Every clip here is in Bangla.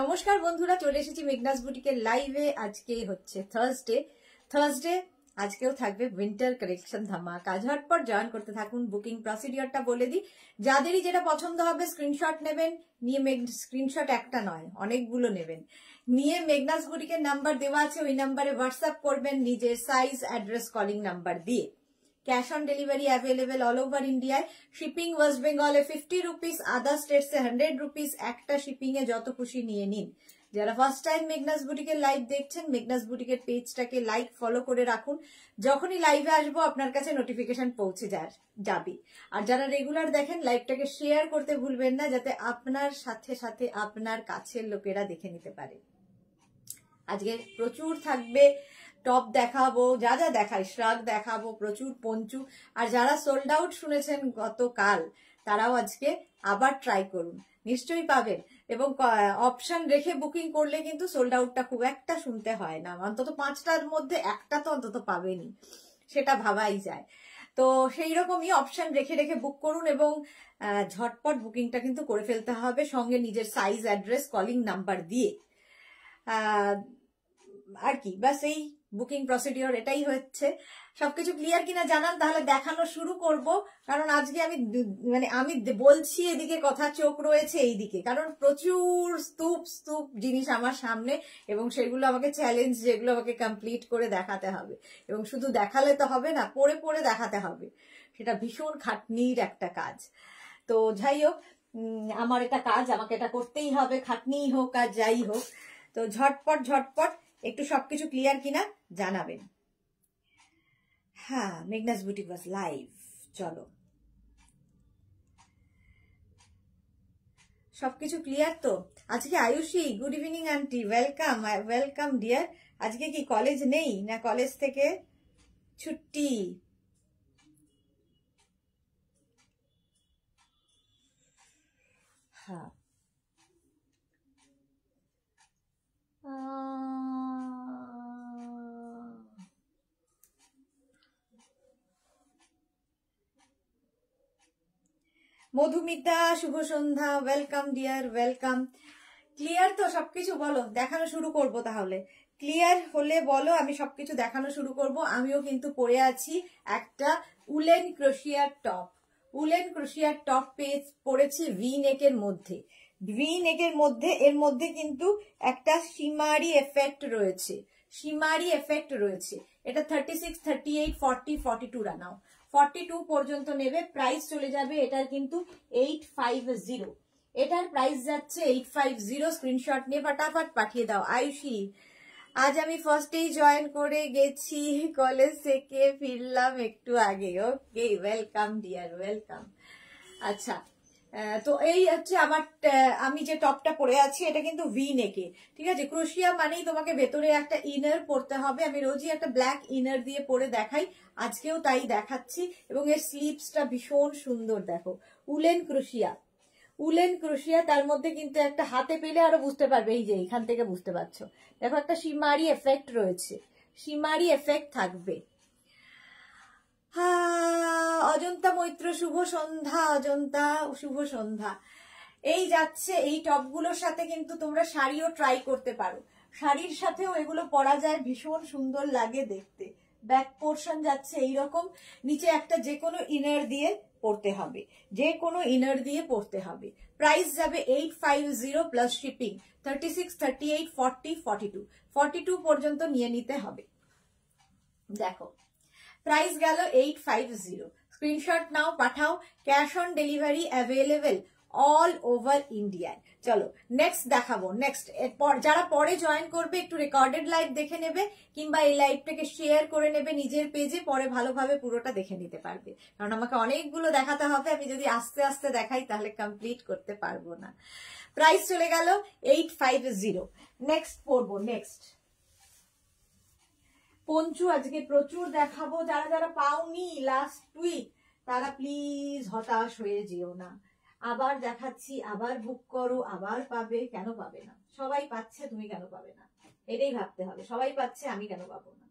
নমস্কার বন্ধুরা চলে এসেছি মেঘনাস বুটিকের লাইভে আজকে হচ্ছে থার্সডে থার্সডে আজকেও থাকবে উইন্টার কালেকশন ধামাকা ঝটপট জয়েন করতে থাকুন বুকিং প্রসিডিওরটা বলে দিই যাদেরই যেটা পছন্দ হবে স্ক্রিনশট নেবেন নিয়ে স্ক্রিনশট একটা নয় অনেকগুলো নেবেন নিয়ে মেঘনাস বুটিকের নাম্বার দেওয়া আছে ওই নাম্বারে হোয়াটসঅ্যাপ করবেন নিজের সাইজ অ্যাড্রেস কলিং নাম্বার দিয়ে cash on delivery available all over ইন্ডিয়ায় শিপিং ওয়েস্ট বেঙ্গলে ফিফটি রুপিস আদার স্টেটসে হান্ড্রেড রুপিস একটা শিপিং এ যত খুশি নিয়ে নিন যারা ফার্স্ট টাইম মেঘনাস বুটিকের লাইভ দেখছেন মেঘনাস বুটিকের পেজটাকে লাইক ফলো করে রাখুন যখনই লাইভে আসবো আপনার কাছে নোটিফিকেশন পৌঁছে যাবে আর যারা রেগুলার দেখেন লাইভটাকে শেয়ার করতে ভুলবেন না যাতে আপনার সাথে সাথে আপনার কাছের লোকেরা দেখে নিতে পারে আজকে প্রচুর থাকবে টপ দেখাবো যা যা দেখাই শ্রাগ দেখাবো প্রচুর পঞ্চু আর যারা সোল্ড আউট শুনেছেন গতকাল তারাও আজকে আবার ট্রাই করুন নিশ্চয়ই পাবেন এবং অপশন রেখে বুকিং করলে কিন্তু সোল্ড আউটটা খুব একটা শুনতে হয় না অন্তত পাঁচটার মধ্যে একটা তো অন্তত পাবেনি সেটা ভাবাই যায় তো সেই রকমই অপশন রেখে রেখে বুক করুন এবং ঝটপট বুকিংটা কিন্তু করে ফেলতে হবে সঙ্গে নিজের সাইজ অ্যাড্রেস কলিং নাম্বার দিয়ে আর কি বাস এই বুকিং প্রসিডিওর এটাই হচ্ছে সবকিছু ক্লিয়ার কিনা জানান তাহলে দেখানো শুরু করব কারণ আজকে আমি মানে আমি বলছি এদিকে কথা চোখ রয়েছে এইদিকে কারণ প্রচুর স্তূপ স্তূপ জিনিস আমার সামনে এবং সেগুলো আমাকে চ্যালেঞ্জ যেগুলো আমাকে কমপ্লিট করে দেখাতে হবে এবং শুধু দেখালে তো হবে না পড়ে পড়ে দেখাতে হবে সেটা ভীষণ খাটনির একটা কাজ তো যাই হোক আমার এটা কাজ আমাকে এটা করতেই হবে খাটনিই হোক আর যাই হোক তো ঝটপট ঝটপট একটু সবকিছু ক্লিয়ার কিনা জানাবেন হ্যাঁ মেঘনাস বুটিক ওয়াজ লাইভ চলো সবকিছু ক্লিয়ার তো আজকে Ayushi good evening aunty welcome welcome dear আজকে কি কলেজ নেই না কলেজ থেকে ছুটি হ্যাঁ মধুমিতা শুভ সন্ধ্যা ওয়েলকাম ডিয়ার ওয়েলকাম ক্লিয়ার তো সবকিছু বলো দেখানো শুরু করব তাহলে ক্লিয়ার হলে বলো আমি সবকিছু দেখানো শুরু করব আমিও কিন্তু পরে আছি একটা উলেন ক্রোশিয়ার টপ উলেন ক্রোশিয়ার টপ পেজ পড়েছি ভি নেকের মধ্যে ভি নেকের মধ্যে এর মধ্যে কিন্তু একটা সিমারি এফেক্ট রয়েছে সিমারি এফেক্ট রয়েছে এটা thirty six thirty eight forty forty two রানাও ফর্টি টু পর্যন্ত নেবে প্রাইস চলে যাবে এটার কিন্তু এইট ফাইভ জিরো এটার প্রাইস যাচ্ছে এইট ফাইভ জিরো স্ক্রিনশট নিয়ে ফটাফট পাঠিয়ে দাও আয়ুষি আজ আমি ফার্স্টেই জয়েন করে গেছি কলেজ থেকে ফিরলাম একটু আগে ওকে ওয়েলকাম ডিয়ার ওয়েলকাম আচ্ছা তো এই হচ্ছে আমার আমি যে টপটা পরে আছি এটা কিন্তু ভি নেকে ঠিক আছে ক্রোশিয়া মানেই তোমাকে ভেতরে একটা ইনার পরতে হবে আমি রোজই একটা ব্ল্যাক ইনার দিয়ে পরে দেখাই আজকেও তাই দেখাচ্ছি এবং এর স্লিপসটা ভীষণ সুন্দর দেখো উলেন ক্রোশিয়া উলেন ক্রোশিয়া তার মধ্যে কিন্তু একটা হাতে পেলে আরো বুঝতে পারবে এই যে এখান থেকে বুঝতে পারছো দেখো একটা সিমারি এফেক্ট রয়েছে সিমারি এফেক্ট থাকবে অজন্তা মৈত্র শুভ সন্ধ্যা অজন্তা শুভ সন্ধ্যা এই যাচ্ছে এই টপগুলোর সাথে কিন্তু তোমরা শাড়িও ট্রাই করতে পারো শাড়ির সাথেও এগুলো পরা যায় ভীষণ সুন্দর লাগে দেখতে ব্যাক পোর্শন যাচ্ছে এই রকম নিচে একটা যে কোনো ইনার দিয়ে পড়তে হবে যে কোনো ইনার দিয়ে পড়তে হবে প্রাইস যাবে eight five zero plus shipping thirty six thirty eight forty forty two forty two পর্যন্ত নিয়ে নিতে হবে দেখো প্রাইস গেল এইট ফাইভ জিরো স্ক্রিনশট নাও পাঠাও cash on delivery available all over ইন্ডিয়ায় চলো নেক্সট দেখাবো নেক্সট যারা পরে জয়েন করবে একটু রেকর্ডেড লাইভ দেখে নেবে কিংবা এই লাইভটাকে শেয়ার করে নেবে নিজের পেজে পরে ভালোভাবে পুরোটা দেখে নিতে পারবে কারণ আমাকে অনেকগুলো দেখাতে হবে আমি যদি আস্তে আস্তে দেখাই তাহলে কমপ্লিট করতে পারবো না প্রাইস চলে গেল এইট ফাইভ জিরো নেক্সট পড়বো নেক্সট পঞ্চু আজকে প্রচুর দেখাবো যারা যারা পাওনি লাস্ট উইক তারা প্লিজ হতাশ হয়ে যেও না আবার দেখাচ্ছি আবার বুক করো আবার পাবে কেন পাবে না সবাই পাচ্ছে তুমি কেন পাবে না এটাই ভাবতে হবে সবাই পাচ্ছে আমি কেন পাবো না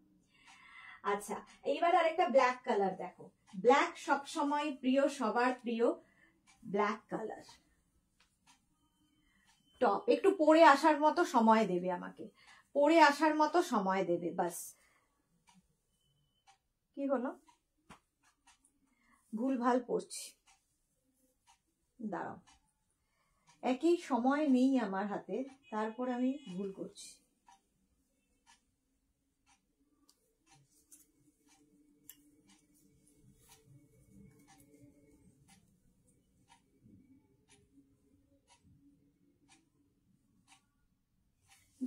আচ্ছা এইবার আরেকটা ব্ল্যাক কালার দেখো ব্ল্যাক সবসময় প্রিয় সবার প্রিয় ব্ল্যাক কালার টপ একটু পরে আসার মতো সময় দেবে আমাকে পরে আসার মতো সময় দেবে বাস কি হলো ভুলভাল পড়ছি দাঁড়াও একই সময় নেই আমার হাতে তারপর আমি ভুল করছি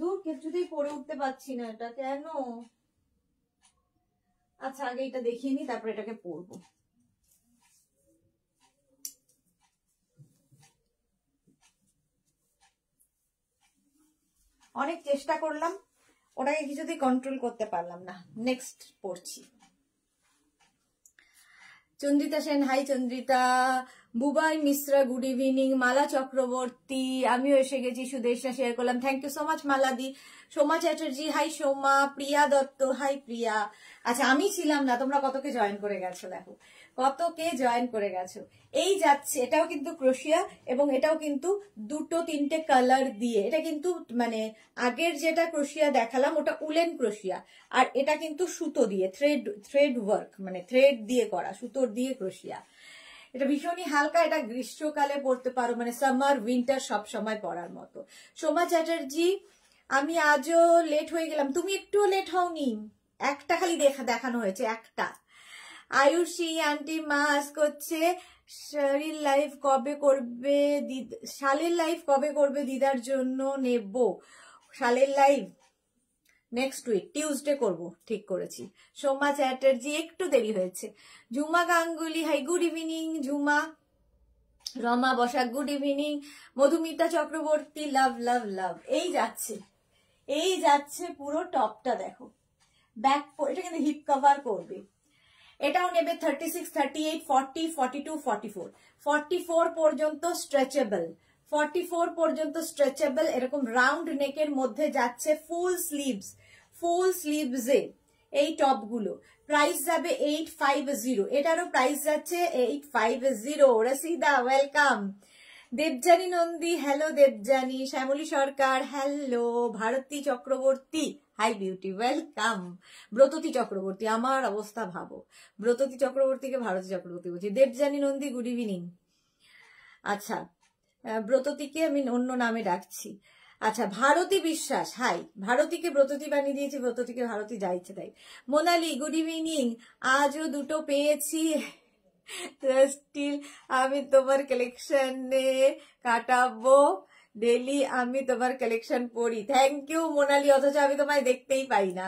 দূর কিছুতেই পড়ে উঠতে পারছি না এটা কেন আচ্ছা আগে এটা দেখিয়ে নি তারপর এটাকে পরবো অনেক চেষ্টা করলাম ওটাকে কিছুতেই কন্ট্রোল করতে পারলাম না নেক্সট পড়ছি Chandrita Sen hi Chandrita Bubai Mishra good evening Mala Chakraborty আমিও এসে গেছি সুদেশা শেয়ার করলাম থ্যাংক ইউ সো মাচ মালাদি সোমা চ্যাটার্জি হাই সোমা প্রিয়া দত্ত হাই প্রিয়া আচ্ছা আমি ছিলাম না তোমরা কতকে জয়েন করে গেছো দেখো কতকে জয়েন করে গেছো এই যাচ্ছে এটাও কিন্তু ক্রোশিয়া এবং এটাও কিন্তু দুটো তিনটে কালার দিয়ে এটা কিন্তু মানে আগের যেটা ক্রোশিয়া দেখালাম ওটা উলেন ক্রোশিয়া আর এটা কিন্তু সুতো দিয়ে থ্রেড থ্রেড ওয়ার্ক মানে থ্রেড দিয়ে করা সুতোর দিয়ে ক্রোশিয়া এটা ভীষণই হালকা এটা গ্রীষ্মকালে পড়তে পারো মানে সামার উইন্টার সব সময় পড়ার মতো সোমা চ্যাটার্জি আমি আজও লেট হয়ে গেলাম তুমি একটুও লেট হওনি একটা খালি দেখা দেখানো হয়েছে একটা আয়ুষী আন্টি মাস্ক করছে শরীর লাইফ কবে করবে শালের লাইফ কবে করবে দিদার জন্য নেব শালের লাইফ নেক্সট উইক টিউসডে করব ঠিক করেছি সোমা চ্যাটার্জি একটু দেরি হয়েছে Jhuma Ganguly hi good evening Jhuma Rama Basak good evening Madhumita Chakraborty love love love এই যাচ্ছে এই যাচ্ছে পুরো টপটা দেখো ব্যাক এটা কিন্তু হিপ কভার করবে এটাও নেবে thirty six thirty eight forty forty two forty four forty four পর্যন্ত স্ট্রেচেবল ফর্টি ফোর পর্যন্ত স্ট্রেচেবল এরকম রাউন্ড নেকের মধ্যে যাচ্ছে ফুল স্লিভস ফুল স্লিভসে এই টপগুলো প্রাইস যাবে এইট ফাইভ জিরো এটারও প্রাইস যাচ্ছে eight five zero Rashida welcome Debjani Nandi hello Debjani Shyamali Sarkar hello Bharati Chakraborty hi Beauty welcome Bratati Chakraborty আমার অবস্থা ভাবো ব্রততী চক্রবর্তীকে ভারতী চক্রবর্তী বলছি দেবজানী নন্দী গুড ইভিনিং আচ্ছা ব্রততিকে আমি অন্য নামে ডাকছি আচ্ছা ভারতী বিশ্বাস হাই ভারতীকে ব্রততী বানিয়ে দিয়েছি ব্রততীকে ভারতী যাইছে তাই মোনালি গুড ইভিনিং আজও দুটো পেয়েছি স্টিল আমি তোমার কালেকশনে কাটাবো ডেলি আমি তোমার কালেকশন পড়ি থ্যাংক ইউ মোনালি অথচ আমি তোমায় দেখতেই পাই না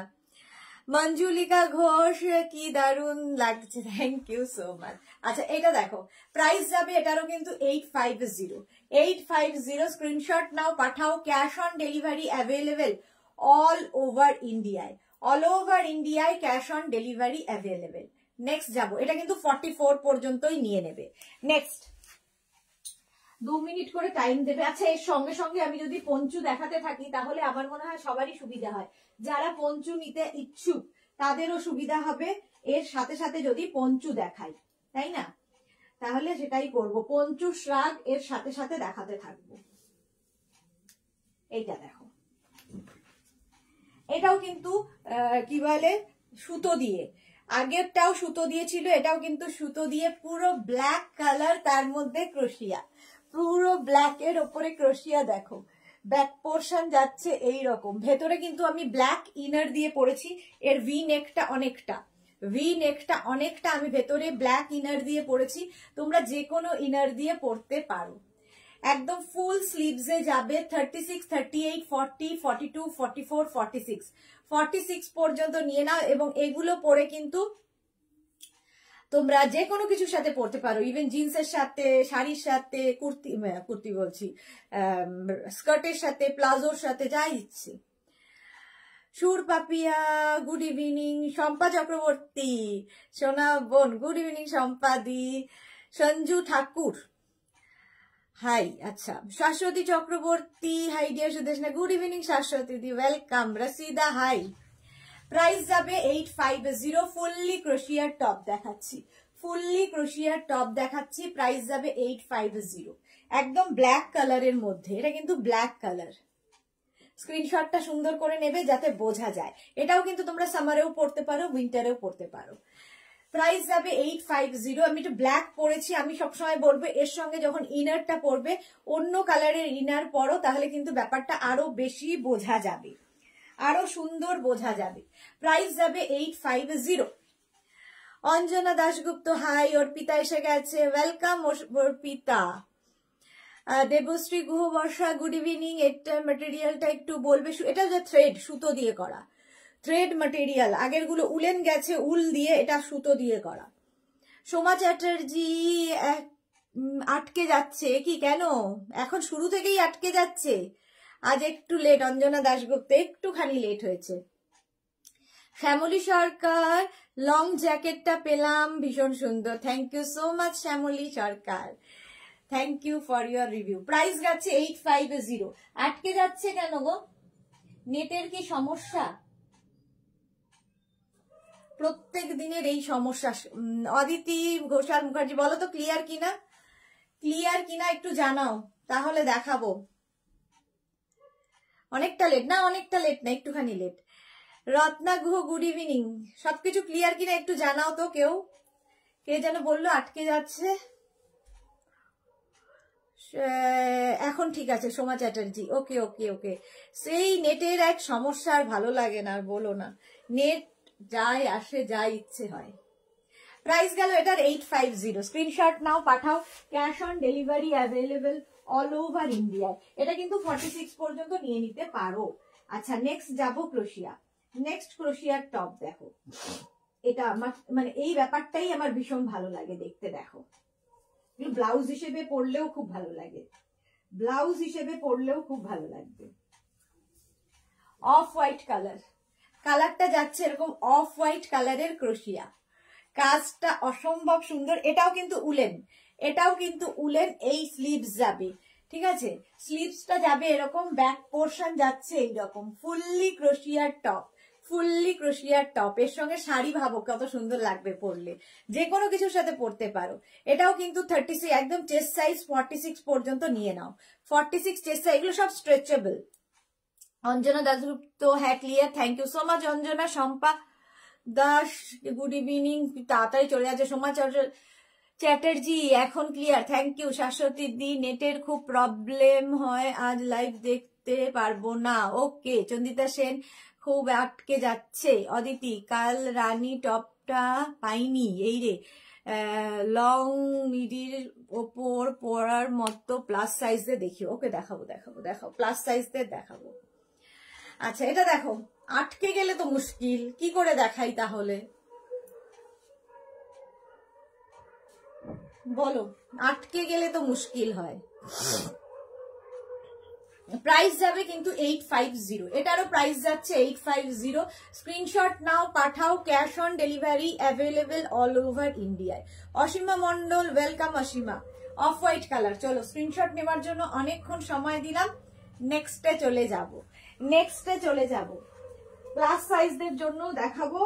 মঞ্জুলিকা ঘোষ কি দারুন লাগছে থ্যাংক ইউ সো মাচ আচ্ছা এটা দেখো প্রাইস যাবে এটারও কিন্তু eight five zero eight five zero screenshot নাও পাঠাও cash on delivery available all over ইন্ডিয়ায় অল ওভার ইন্ডিয়ায় cash on delivery available next যাবো এটা কিন্তু ফর্টি ফোর পর্যন্তই নিয়ে নেবে নেক্সট দু মিনিট করে টাইম দেবে আচ্ছা এর সঙ্গে সঙ্গে আমি যদি পঞ্চু দেখাতে থাকি তাহলে আমার মনে হয় সবারই সুবিধা হয় যারা পঞ্চু নিতে ইচ্ছুক তাদেরও সুবিধা হবে এর সাথে সাথে যদি পঞ্চু দেখাই তাই না তাহলে সেটাই করব পঞ্চু শ্রাগ এর সাথে সাথে দেখাতে থাকবো এইটা দেখো এটাও কিন্তু কি বলে সুতো দিয়ে আগেরটাও সুতো দিয়েছিল এটাও কিন্তু সুতো দিয়ে পুরো ব্ল্যাক কালার তার মধ্যে ক্রোশিয়া পুরো ব্ল্যাক এর ওপরে ক্রোশিয়া দেখো ব্যাক পোর্শন যাচ্ছে এই রকম ভেতরে কিন্তু আমি ব্ল্যাক ইনার দিয়ে পড়েছি এর ভি নেকটা অনেকটা ভি নেকটা অনেকটা আমি ভেতরে ব্ল্যাক ইনার দিয়ে পড়েছি তোমরা যে কোনো ইনার দিয়ে পড়তে পারো একদম ফুল স্লিভসে যাবে thirty six thirty eight forty forty two forty four forty six forty six পর্যন্ত নিয়ে নাও এবং এগুলো পরে কিন্তু তোমরা যে কোনো কিছুর সাথে পরতে পারো ইভেন জিন্সের সাথে শাড়ির সাথে কুর্তি কুর্তি বলছি স্কার্টের সাথে প্লাজোর সাথে যা ইচ্ছে সুর পাপিয়া গুড ইভিনিং শম্পা চক্রবর্তী সোনা বোন গুড ইভিনিং শম্পাদি সঞ্জু ঠাকুর হাই আচ্ছা Shashwati Chakraborty hi dear Sudeshna good evening Shashwati di welcome Rashida hi price যাবে eight five zero fully ক্রোশিয়ার top দেখাচ্ছি ফুললি ক্রোশিয়ার টপ দেখাচ্ছি প্রাইস যাবে এইট ফাইভ জিরো একদম ব্ল্যাক কালারের মধ্যে এটা কিন্তু ব্ল্যাক কালার স্ক্রিনশটটা সুন্দর করে নেবে যাতে বোঝা যায় এটাও কিন্তু তোমরা সামারেও পড়তে পারো উইন্টারেও পড়তে পারো প্রাইস যাবে এইট ফাইভ জিরো আমি একটু ব্ল্যাক পরেছি আমি সবসময় বলবো এর সঙ্গে যখন ইনারটা পরবে অন্য কালারের ইনার পরো তাহলে কিন্তু ব্যাপারটা আরো বেশি বোঝা যাবে আরো সুন্দর বোঝা যাবে প্রাইস যাবে eight five zero Anjana Dasgupta hi Arpita এসে গেছে welcome Arpita Debashree Guha Barsha good evening এটা মেটেরিয়ালটা একটু বলবে এটা যে থ্রেড সুতো দিয়ে করা থ্রেড মেটেরিয়াল আগের গুলো উলেন গেছে উল দিয়ে এটা সুতো দিয়ে করা সোমা চ্যাটার্জি আটকে যাচ্ছে কি কেন এখন শুরু থেকেই আটকে যাচ্ছে আজ একটু লেট অঞ্জনা দাশগুপ্ত একটুখানি লেট হয়েছে শ্যামলী সরকার লং জ্যাকেটটা পেলাম ভীষণ সুন্দর thank you so much Shyamali Sarkar thank you for your review price যাচ্ছে এইট ফাইভ জিরো আটকে যাচ্ছে কেন গো নেটের কি সমস্যা প্রত্যেক দিনের এই সমস্যা অদিতি ঘোষাল মুখার্জি বলো তো ক্লিয়ার কিনা ক্লিয়ার কিনা একটু জানাও তাহলে দেখাবো অনেকটা লেট না অনেকটা লেট না একটুখানি late Ratna Guha good evening সবকিছু ক্লিয়ার কিনা একটু জানাও তো কেউ কে যেন বললো আটকে যাচ্ছে এখন ঠিক আছে সোমা চ্যাটার্জি ওকে ওকে ওকে সেই নেটের এক সমস্যা আর ভালো লাগে না আর বলো না নেট যায় আসে যা ইচ্ছে হয় প্রাইস গেল এটার এইট ফাইভ জিরো স্ক্রিনশট নাও পাঠাও cash on delivery available all over ইন্ডিয়ায় এটা কিন্তু ফর্টি সিক্স পর্যন্ত নিয়ে নিতে পারো আচ্ছা নেক্সট যাবো ক্রোশিয়া নেক্সট ক্রোশিয়ার টপ দেখো এটা আমার মানে এই ব্যাপারটাই আমার ভীষণ ভালো লাগে দেখতে দেখো ব্লাউজ হিসেবে পরলেও খুব ভালো লাগে ব্লাউজ হিসেবে পরলেও খুব ভালো লাগবে অফ হোয়াইট কালার কালারটা যাচ্ছে এরকম অফ হোয়াইট কালারের ক্রোশিয়া কাজটা অসম্ভব সুন্দর এটাও কিন্তু উলেন এটাও কিন্তু উলেন এই স্লিভস যাবে ঠিক আছে স্লিভসটা যাবে এরকম ব্যাক পোর্শন যাচ্ছে এইরকম ফুললি ক্রোশিয়ার টপ ফুললি ক্রোশিয়ার টপ এর সঙ্গে শাড়ি ভাবো কত সুন্দর লাগবে পরলে যে কোনো কিছুর সাথে পড়তে পারো এটাও কিন্তু থার্টি সিক্স একদম চেস্ট সাইজ ফর্টি সিক্স পর্যন্ত নিয়ে নাও ফর্টি সিক্স চেস্ট সাইজ এগুলো সব স্ট্রেচেবল অঞ্জনা দাসগুপ্ত হ্যাঁ clear thank you so much Anjana Shampa Das good evening তাড়াতাড়ি চলে যাচ্ছে সোমা চ্যাটার্জি এখন clear thank you Shashwati di নেটের খুব প্রবলেম হয় আজ লাইভ দেখতে পারবো না ওকে চন্দিতা সেন খুব আটকে যাচ্ছে অদিতি কাল রানী টপটা পাইনি এই রে লং মিডির ওপর পরার মতো প্লাস দিয়ে দেখি ওকে দেখাবো দেখাবো দেখাবো প্লাস সাইজদের দেখাবো আচ্ছা এটা দেখো আটকে গেলে তো মুশকিল কি করে দেখাই তাহলে বলো আটকে গেলে তো মুশকিল হয় প্রাইস যাবে কিন্তু এইট ফাইভ জিরো এটারও প্রাইস যাচ্ছে এইট ফাইভ জিরো স্ক্রিনশট নাও পাঠাও cash on delivery available all over ইন্ডিয়ায় Ashima Mondal welcome Ashima off white colour চলো স্ক্রিনশট নেওয়ার জন্য অনেকক্ষণ সময় দিলাম নেক্সটে চলে যাব নেক্সটে চলে যাব প্লাস সাইজদের জন্য দেখাবো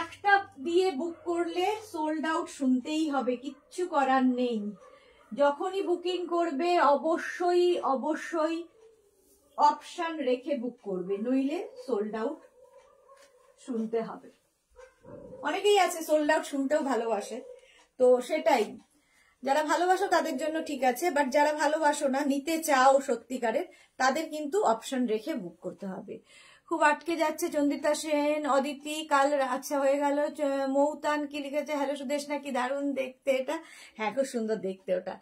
একটা দিয়ে বুক করলে সোল্ড আউট শুনতেই হবে কিচ্ছু করার নেই যখনই বুকিং করবে অবশ্যই অবশ্যই অপশন রেখে বুক করবে নইলে সোল্ড আউট শুনতে হবে অনেকেই আছে সোল্ড আউট শুনতেও ভালোবাসে তো সেটাই যারা ভালোবাসো তাদের জন্য ঠিক আছে বাট যারা ভালোবাসো না নিতে চাও সত্যিকারের তাদের কিন্তু অপশন রেখে বুক করতে হবে খুব আটকে যাচ্ছে চন্দিতা সেন অদিতি কাল আচ্ছা হয়ে গেল মৌতান কি লিখেছে হ্যালো সুদেশ নাকি দারুণ দেখতে এটা হ্যাঁ খুব সুন্দর দেখতে ওটা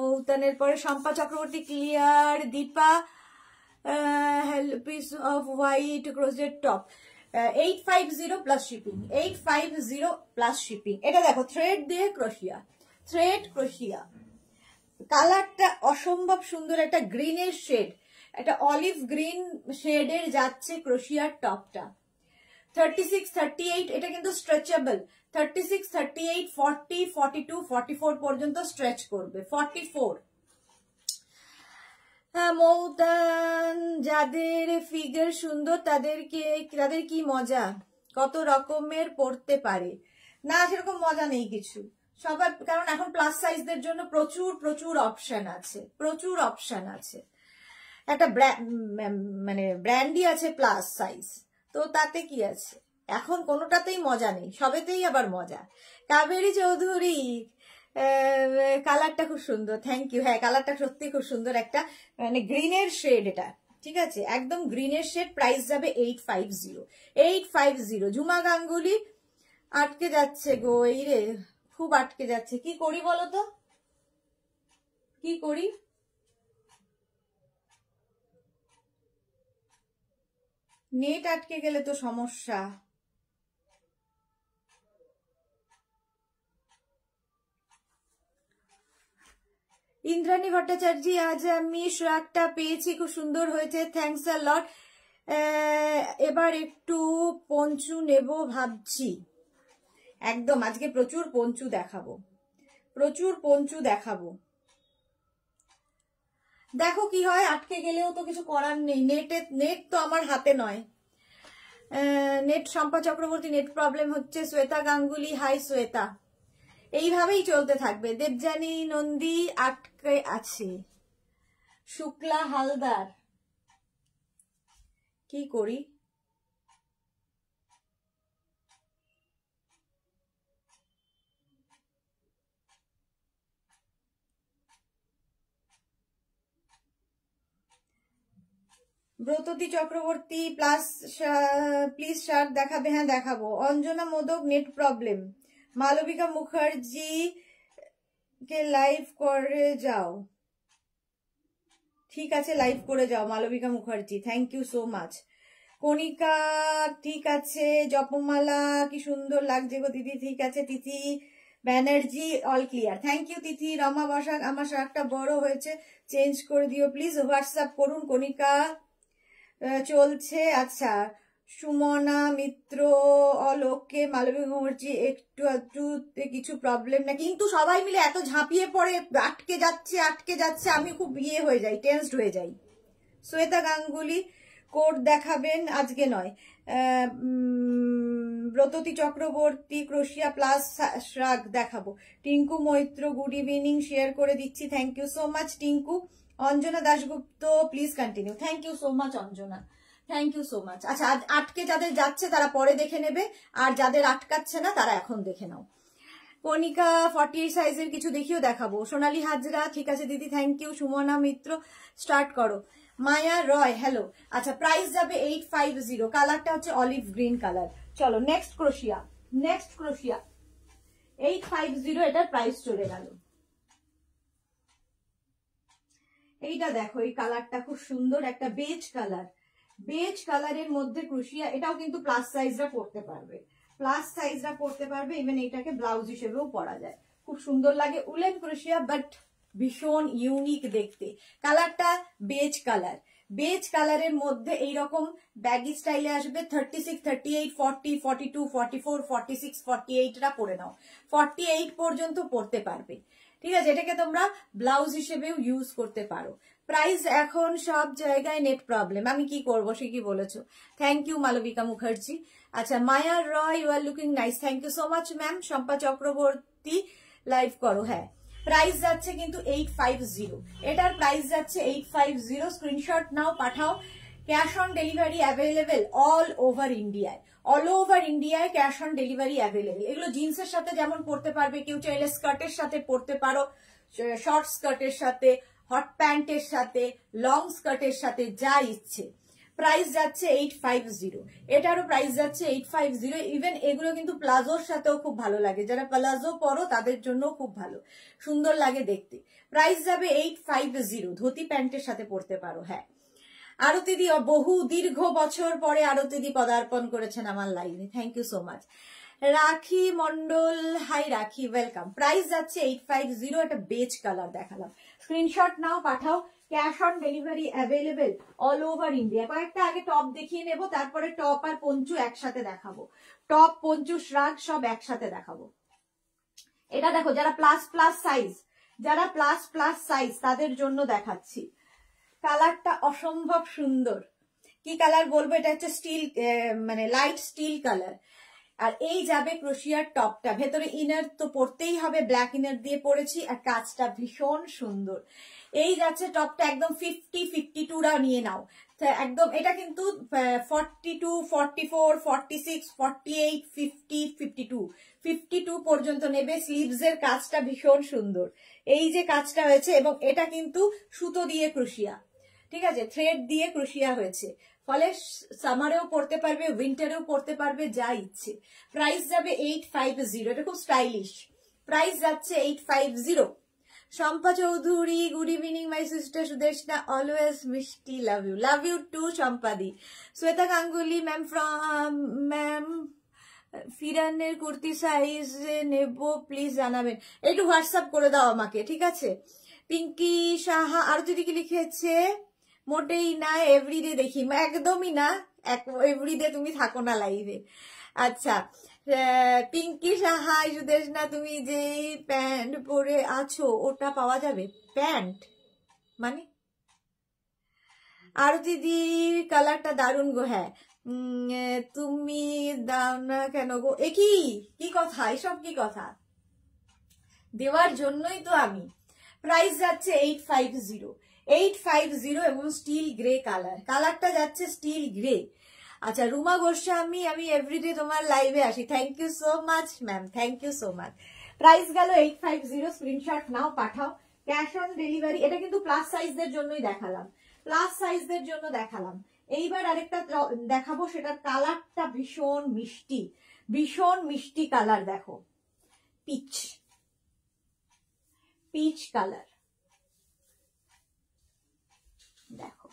মৌতানের পরে Shampa Chakraborty clear Dipa hello piece off white ক্রোজের top eight five zero plus shipping eight five zero plus shipping এটা দেখো থ্রেড দিয়ে ক্রোশিয়া থ্রেড ক্রোশিয়া কালারটা অসম্ভব সুন্দর একটা গ্রিনের শেড একটা অলিভ গ্রিন শেডের যাচ্ছে ক্রোশিয়ার টপটা থার্টি সিক্স থার্টি এইট এটা কিন্তু stretchable thirty six thirty eight forty forty two four পর্যন্ত স্ট্রেচ করবে ফর্টি ফোর মৌদান যাদের ফিগার সুন্দর তাদেরকে তাদের কি মজা কত রকমের পড়তে পারে না সেরকম মজা নেই কিছু সবার কারণ এখন প্লাস সাইজদের জন্য প্রচুর প্রচুর অপশন আছে প্রচুর অপশন আছে একটা মানে ব্র্যান্ডই আছে প্লাস সাইজ তো তাতে কি আছে এখন কোনোটাতেই মজা নেই সবেতেই আবার মজা কাবেরি চৌধুরী কালারটা খুব সুন্দর থ্যাংক ইউ হ্যাঁ কালারটা সত্যি খুব সুন্দর একটা মানে গ্রিনের শেড এটা ঠিক আছে একদম গ্রিনের শেড প্রাইস যাবে eight five zero eight five zero Jhuma Ganguly আটকে যাচ্ছে গো এই রে খুব আটকে যাচ্ছে কি করি বলো তো কি করি নেট আটকে গেলে তো সমস্যা ইন্দ্রাণী ভট্টাচার্য আজ আমি সোয়াকটা পেয়েছি খুব সুন্দর হয়েছে থ্যাংকস আর লট এবার একটু পঞ্চু নেব ভাবছি একদম আজকে প্রচুর পঞ্চু দেখাবো প্রচুর পঞ্চু দেখাবো দেখো কি হয় আটকে গেলেও তো কিছু করার নেই নেটে নেট তো আমার হাতে নয় net Shampa Chakraborty net problem হচ্ছে শ্বেতা গাঙ্গুলি হাই শ্বেতা এইভাবেই চলতে থাকবে দেবজানি নন্দী আটকে আছে শুক্লা হালদার কি করি Bratati Chakraborty plus please sir দেখাবে হ্যাঁ দেখাবো অঞ্জনা মোদক নেট প্রবলেম মালবিকা মুখার্জি কে লাইভ করে যাও ঠিক আছে লাইভ করে যাও Malabika Mukherjee thank you so much Kanika ঠিক আছে জপমালা কি সুন্দর লাগছে গো দিদি ঠিক আছে Tithi Banerjee all clear thank you Tithi Rama Basak আমার শার্টটা বড় হয়েছে চেঞ্জ করে দিও প্লিজ হোয়াটসঅ্যাপ করুন কণিকা চলছে আচ্ছা সুমনা মিত্র অলোকে মালবী মুখার্জি একটু আধটু কিছু প্রবলেম না কিন্তু সবাই মিলে এত ঝাঁপিয়ে পড়ে আটকে যাচ্ছে আটকে যাচ্ছে আমি খুব ইয়ে হয়ে যাই টেন্সড হয়ে যাই শ্বেতা গাঙ্গুলি কোর্ট দেখাবেন আজকে নয় ব্রততি চক্রবর্তী ক্রোশিয়া প্লাস শ্রাগ দেখাবো Tinku Maitra good evening share করে দিচ্ছি thank you so much Tinku Anjana Dasgupta please continue thank you so much Anjana thank you so much আচ্ছা আটকে যাদের যাচ্ছে তারা পরে দেখে নেবে আর যাদের আটকাচ্ছে না তারা এখন দেখে নাও কণিকা ফর্টি এইট সাইজের কিছু দেখিও দেখাবো সোনালি হাজরা ঠিক আছে দিদি thank you Sumana Mitra start করো মায়া রয় হ্যালো আচ্ছা প্রাইস যাবে এইট ফাইভ জিরো কালারটা হচ্ছে অলিভ গ্রিন কালার চলো next crochet next crochet eight five zero এটার প্রাইস চলে গেল এইটা দেখো এই কালারটা খুব সুন্দর একটা বেজ কালার বেজ কালারের মধ্যে ক্রুশিয়া এটাও কিন্তু প্লাস সাইজরা পড়তে পারবে প্লাস সাইজরা পড়তে পারবে ইভেন এটাকে ব্লাউজ হিসেবেও পরা যায় খুব সুন্দর লাগে উলেন ক্রুশিয়া বাট ভীষণ ইউনিক দেখতে কালারটা বেজ কালার বেজ কালারের মধ্যে এইরকম ব্যাগি স্টাইলে আসবে thirty six thirty eight forty forty two forty four forty six forty এইটটা পরে নাও ফর্টি এইট পর্যন্ত পড়তে পারবে ঠিক আছে এটাকে তোমরা ব্লাউজ হিসেবেও ইউজ করতে পারো প্রাইস এখন সব জায়গায় নেট প্রবলেম আমি কি করবো সে কি বলেছো থ্যাংক ইউ মালবিকা মুখার্জি আচ্ছা Maya Roy you are looking nice thank you so much ma'am Shampa Chakraborty live করো হ্যাঁ প্রাইস যাচ্ছে কিন্তু এইট ফাইভ জিরো এটার প্রাইস যাচ্ছে এইট ফাইভ জিরো স্ক্রিনশট নাও পাঠাও cash on delivery available all over ইন্ডিয়ায় অল ওভার ইন্ডিয়ায় ক্যাশ অন ডেলিভারি অ্যাভেলেবল এগুলো জিন্সের সাথে যেমন পড়তে পারবে কেউ চাইলে স্কার্টের সাথে পড়তে পারো শর্ট স্কার্টের সাথে হট প্যান্টের সাথে লং স্কার্টের সাথে যা ইচ্ছে প্রাইস যাচ্ছে এইট ফাইভ জিরো এটারও প্রাইস যাচ্ছে এইট ফাইভ জিরো ইভেন এগুলো কিন্তু প্লাজোর সাথেও খুব ভালো লাগে যারা প্লাজো পরো তাদের জন্য খুব ভালো সুন্দর লাগে দেখতে প্রাইস যাবে এইট ফাইভ জিরো ধুতি প্যান্টের সাথে পরতে পারো হ্যাঁ আরতিদি বহু দীর্ঘ বছর পরে আরতিদি পদার্পণ করেছেন আমার লাইনে thank you so much Rakhi Mondal hi Rakhi welcome price যাচ্ছে এইট ফাইভ জিরো একটা বেজ কালার দেখালাম স্ক্রিনশট নাও পাঠাও cash on delivery available all over India কয়েকটা আগে টপ দেখিয়ে নেব তারপরে টপ আর পঞ্চু একসাথে দেখাবো টপ পঞ্চু শ্রাগ সব একসাথে দেখাবো এটা দেখো যারা প্লাস প্লাস সাইজ যারা প্লাস প্লাস সাইজ তাদের জন্য দেখাচ্ছি কালারটা অসম্ভব সুন্দর কি কালার বলবো এটা হচ্ছে স্টিল মানে লাইট স্টিল কালার আর এই যাবে ক্রোশিয়ার টপটা ভেতরে ইনার তো পরতেই হবে ব্ল্যাক ইনার দিয়ে পরেছি আর কাজটা ভীষণ সুন্দর এই যাচ্ছে টপটা একদম ফিফটি ফিফটি টুরা নিয়ে নাও একদম এটা কিন্তু forty two forty four forty six forty eight fifty fifty two fifty two পর্যন্ত নেবে স্লিভস এর কাজটা ভীষণ সুন্দর এই যে কাজটা হয়েছে এবং এটা কিন্তু সুতো দিয়ে ক্রোশিয়া ঠিক আছে থ্রেড দিয়ে ক্রুশিয়া হয়েছে ফলে সামারেও পড়তে পারবে উইন্টারেও পড়তে পারবে যা ইচ্ছে প্রাইস যাবে এইট ফাইভ জিরো এটা খুব স্টাইলিশ প্রাইস যাচ্ছে eight five zero Shampa Chowdhury good evening my sister Sudeshna always মিষ্টি love you love you too শম্পাদি Shweta Ganguly ma'am from ma'am ফিরানের কুর্তি সাইজ নেব প্লিজ জানাবেন একটু হোয়াটসঅ্যাপ করে দাও আমাকে ঠিক আছে পিঙ্কি সাহা আর যদি কি লিখেছে মোটেই না এভরিডে দেখি একদমই না এভরিডে তুমি থাকো না লাইভে আচ্ছা পিঙ্কি সাহা সুদেশ না তুমি যে প্যান্ট পরে আছো ওটা পাওয়া যাবে প্যান্ট মানে আর দিদি কালারটা দারুণ গো হ্যাঁ তুমি দাও না কেন গো এ কি কি কথা এসব কি কথা দেওয়ার জন্যই তো আমি প্রাইস যাচ্ছে eight five zero eight five zero এবং স্টিল গ্রে কালার কালারটা যাচ্ছে স্টিল গ্রে আচ্ছা রুমা গোস্বামী আমি এভরিডে তোমার লাইভে আসি thank you so much ma'am thank you so much price গেল এইট ফাইভ জিরো স্ক্রিনশট নাও পাঠাও ক্যাশ অন ডেলিভারি এটা কিন্তু প্লাস সাইজদের জন্যই দেখালাম প্লাস সাইজদের জন্য দেখালাম এইবার আরেকটা দেখাবো সেটা কালারটা ভীষণ মিষ্টি ভীষণ মিষ্টি কালার দেখো পিচ পিচ কালার দেখো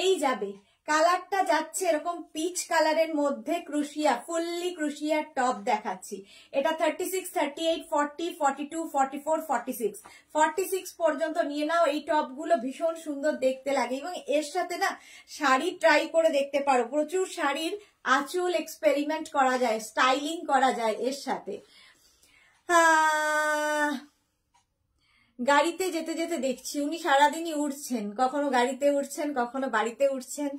এই যাবে কালারটা যাচ্ছে এরকম পিচ কালারের মধ্যে ক্রুশিয়া ফুললি ক্রুশিয়ার টপ দেখাচ্ছি এটা thirty six thirty eight forty forty two forty four forty six forty six পর্যন্ত নিয়ে নাও এই টপগুলো ভীষণ সুন্দর দেখতে লাগে এবং এর সাথে না শাড়ি ট্রাই করে দেখতে পারো প্রচুর শাড়ির আচুল এক্সপেরিমেন্ট করা যায় স্টাইলিং করা যায় এর সাথে গাড়িতে যেতে যেতে দেখছি উনি সারাদিনই উঠছেন কখনো গাড়িতে উঠছেন কখনো বাড়িতে উঠছেন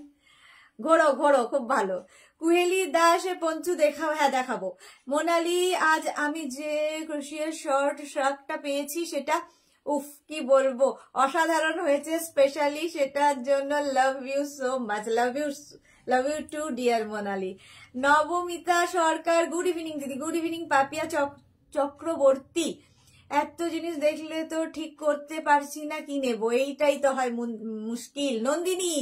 ঘোরো ঘোরো খুব ভালো কুহেলি দাস পঞ্চু দেখাও হ্যাঁ দেখাবো মোনালি আজ আমি যে ক্রুশিয়াল শর্ট শার্টটা পেয়েছি সেটা উফ কি বলবো অসাধারণ হয়েছে স্পেশালি সেটার জন্য love you so much love you love you too dear Monali Nabamita Sarkar good evening দিদি গুড ইভিনিং পাপিয়া চক্রবর্তী এত জিনিস দেখলে তো ঠিক করতে পারছি না কি নেবো এইটাই তো হয় মুশকিল নন্দিনী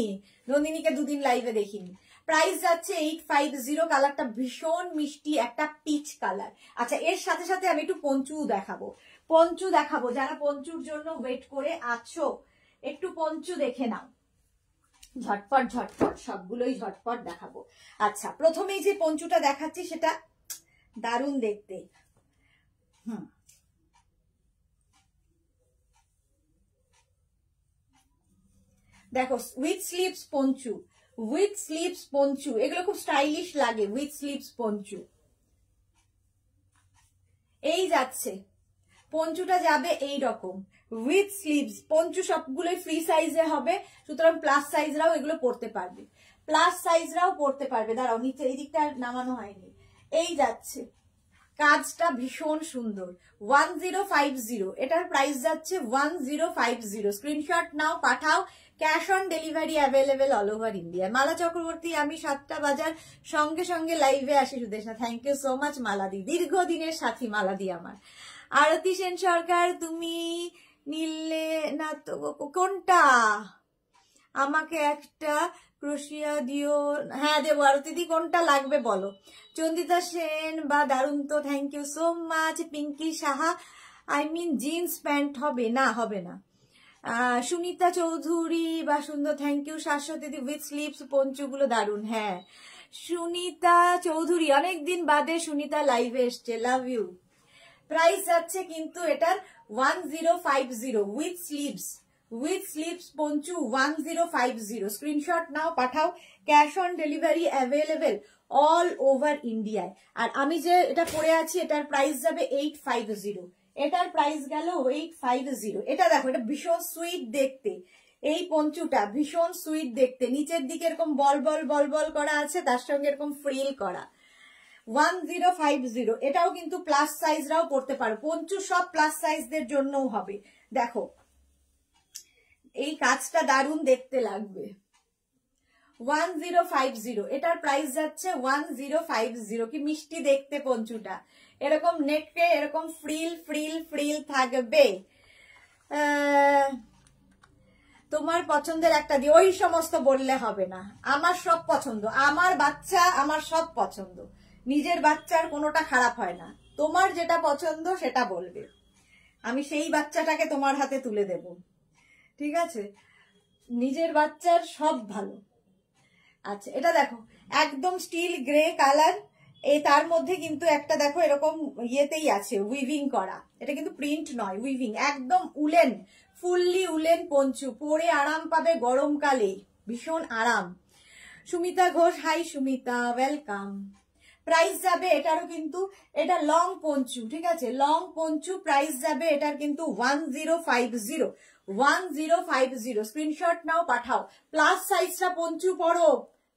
নন্দিনীকে দুদিন লাইভে দেখিনি প্রাইস যাচ্ছে এইট ফাইভ জিরো কালারটা ভীষণ মিষ্টি একটা পিচ কালার আচ্ছা এর সাথে সাথে আমি একটু পঞ্চু দেখাবো পঞ্চু দেখাবো যারা পঞ্চুর জন্য ওয়েট করে আছো একটু পঞ্চু দেখে নাও ঝটপট ঝটপট সবগুলোই ঝটপট দেখাবো আচ্ছা প্রথমেই যে পঞ্চুটা দেখাচ্ছি সেটা দারুণ দেখতে হুম দেখো with slips poncho with slips poncho এগুলো খুব স্টাইলিশ লাগে উইথ স্লিপস পঞ্চু এই যাচ্ছে পঞ্চুটা যাবে এই রকম উইথ স্লিভস পঞ্চু সবগুলোই ফ্রি সাইজে হবে সুতরাং প্লাস সাইজরাও এগুলো পড়তে পারবে প্লাস সাইজরাও পড়তে পারবে দাঁড়াও নিচে এই দিকটা নামানো হয়নি এই যাচ্ছে কাজটা ভীষণ সুন্দর ওয়ান জিরো ফাইভ জিরো এটার প্রাইস যাচ্ছে one zero five zero screenshot নাও পাঠাও cash on delivery available all over India Mala Chakraborty আমি সাতটা বাজার সঙ্গে সঙ্গে লাইভে আসি Sudesha thank you so much মালাদি দীর্ঘদিনের সাথী মালাদি আমার আরতি সেন সরকার তুমি নিলে না তো কোনটা আমাকে একটা ক্রোশিয়া দিও হ্যাঁ দেবো আর দিদি কোনটা লাগবে বলো চন্দিতা সেন বা দারুণ তো thank you so much Pinki Saha I mean jeans pant হবে না হবে না সুনিতা চৌধুরী বা সুন্দর থ্যাংক ইউ শাশ্বত দিদি উইথ স্লিপস পঞ্চুগুলো দারুণ হ্যাঁ সুনিতা চৌধুরী অনেকদিন বাদে সুনিতা লাইভে এসছে লাভ ইউ প্রাইস যাচ্ছে কিন্তু এটার one zero five zero with slips with slips poncho one zero five zero screenshot নাও পাঠাও cash on delivery available all over ইন্ডিয়ায় আর আমি যে এটা পরে আছি এটার প্রাইস যাবে এইট ফাইভ জিরো এটার প্রাইস গেল এইট ফাইভ জিরো এটা দেখো এটা ভীষণ সুইট দেখতে এই পঞ্চুটা ভীষণ সুইট দেখতে নিচের দিকে এরকম বল বল বল বল করা আছে তার সঙ্গে এরকম ফ্রিল করা ওয়ান জিরো ফাইভ জিরো এটাও কিন্তু প্লাস সাইজরাও পড়তে পারো পঞ্চু সব প্লাস সাইজদের জন্যও হবে দেখো এই কাজটা দারুণ দেখতে লাগবে ওয়ান জিরো ফাইভ জিরো এটার প্রাইস যাচ্ছে ওয়ান জিরো ফাইভ জিরো কি মিষ্টি দেখতে পঞ্চুটা এরকম নেটে এরকম ফ্রিল ফ্রিল ফ্রিল থাকবে তোমার পছন্দের একটা দিয়ে ওই সমস্ত বললে হবে না আমার সব পছন্দ আমার বাচ্চা আমার সব পছন্দ নিজের বাচ্চার কোনোটা খারাপ হয় না তোমার যেটা পছন্দ সেটা বলবে আমি সেই বাচ্চাটাকে তোমার হাতে তুলে দেবো ঠিক আছে নিজের বাচ্চার সব ভালো আচ্ছা এটা দেখো একদম স্টিল গ্রে কালার এই তার মধ্যে কিন্তু একটা দেখো এরকম ইয়েতেই আছে উইভিং করা এটা কিন্তু প্রিন্ট নয় উইভিং একদম উলেন ফুললি উলেন পঞ্চু পরে আরাম পাবে গরমকালে ভীষণ আরাম Sumita Ghosh hi Sumita welcome price যাবে এটারও কিন্তু এটা লং পঞ্চু ঠিক আছে লং পঞ্চু প্রাইস যাবে এটার কিন্তু one zero five zero one zero five zero screenshot নাও পাঠাও প্লাস সাইজটা পঞ্চু পড়ো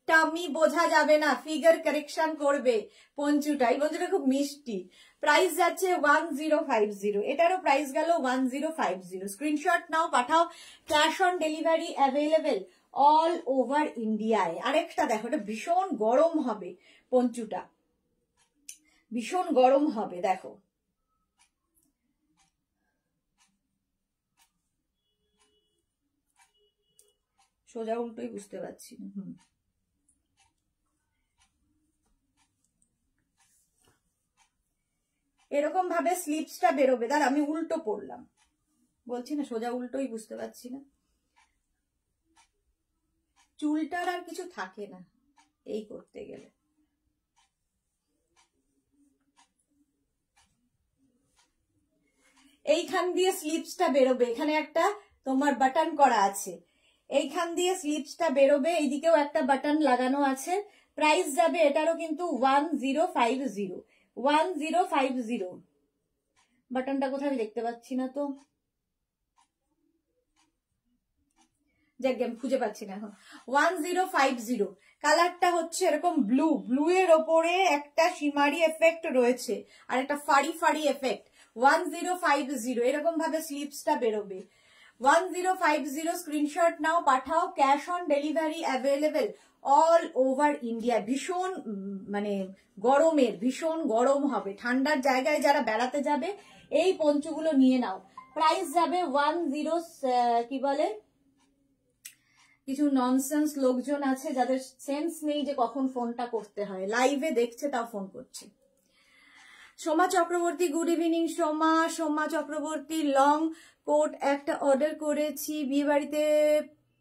টামি বোঝা যাবে না ফিগার কারেকশন করবে পঞ্চুটা এই পঞ্চুটা খুব মিষ্টি প্রাইস যাচ্ছে ওয়ান জিরো ফাইভ জিরো এটারও প্রাইস গেল one zero five zero screenshot নাও পাঠাও cash on delivery available all over ইন্ডিয়ায় আরেকটা দেখো এটা ভীষণ গরম হবে পঞ্চুটা ভীষণ গরম হবে দেখো সোজা উল্টোই বুঝতে পারছি না হুম এরকম ভাবে স্লিপসটা বেরোবে দাঁড় আমি উল্টো পড়লাম বলছি না সোজা উল্টোই বুঝতে পারছি না চুলটার আর কিছু থাকে না এই করতে গেলে এইখান দিয়ে স্লিপসটা বেরোবে এখানে একটা তোমার বাটন করা আছে এইখান দিয়ে স্লিপসটা বেরোবে এইদিকেও একটা বাটন লাগানো আছে প্রাইস যাবে এটারও কিন্তু one zero five zero one zero five zero বাটনটা কোথায় দেখতে পাচ্ছি না তো যাক খুঁজে পাচ্ছি না এখন ওয়ান জিরো ফাইভ জিরো কালারটা হচ্ছে এরকম ব্লু ব্লু এর ওপরে একটা সিমারি এফেক্ট রয়েছে আর একটা ফাড়ি ফাড়ি effect one zero five zero এরকম ভাবে স্লিপসটা বেরোবে 1050 স্ক্রিনশট নাও পাঠাও cash on delivery available all over India ভীষণ মানে গরমের ভীষণ গরম হবে ঠান্ডার জায়গায় যারা বেড়াতে যাবে এই পঞ্চগুলো নিয়ে নাও প্রাইস যাবে ওয়ান জিরো কি বলে কিছু ননসেন্স লোকজন আছে যাদের সেন্স নেই যে কখন ফোনটা করতে হয় লাইভে দেখছে তাও ফোন করছে Soma Chakraborty good evening Soma Soma Chakraborty long coat একটা অর্ডার করেছি বিয়ে বাড়িতে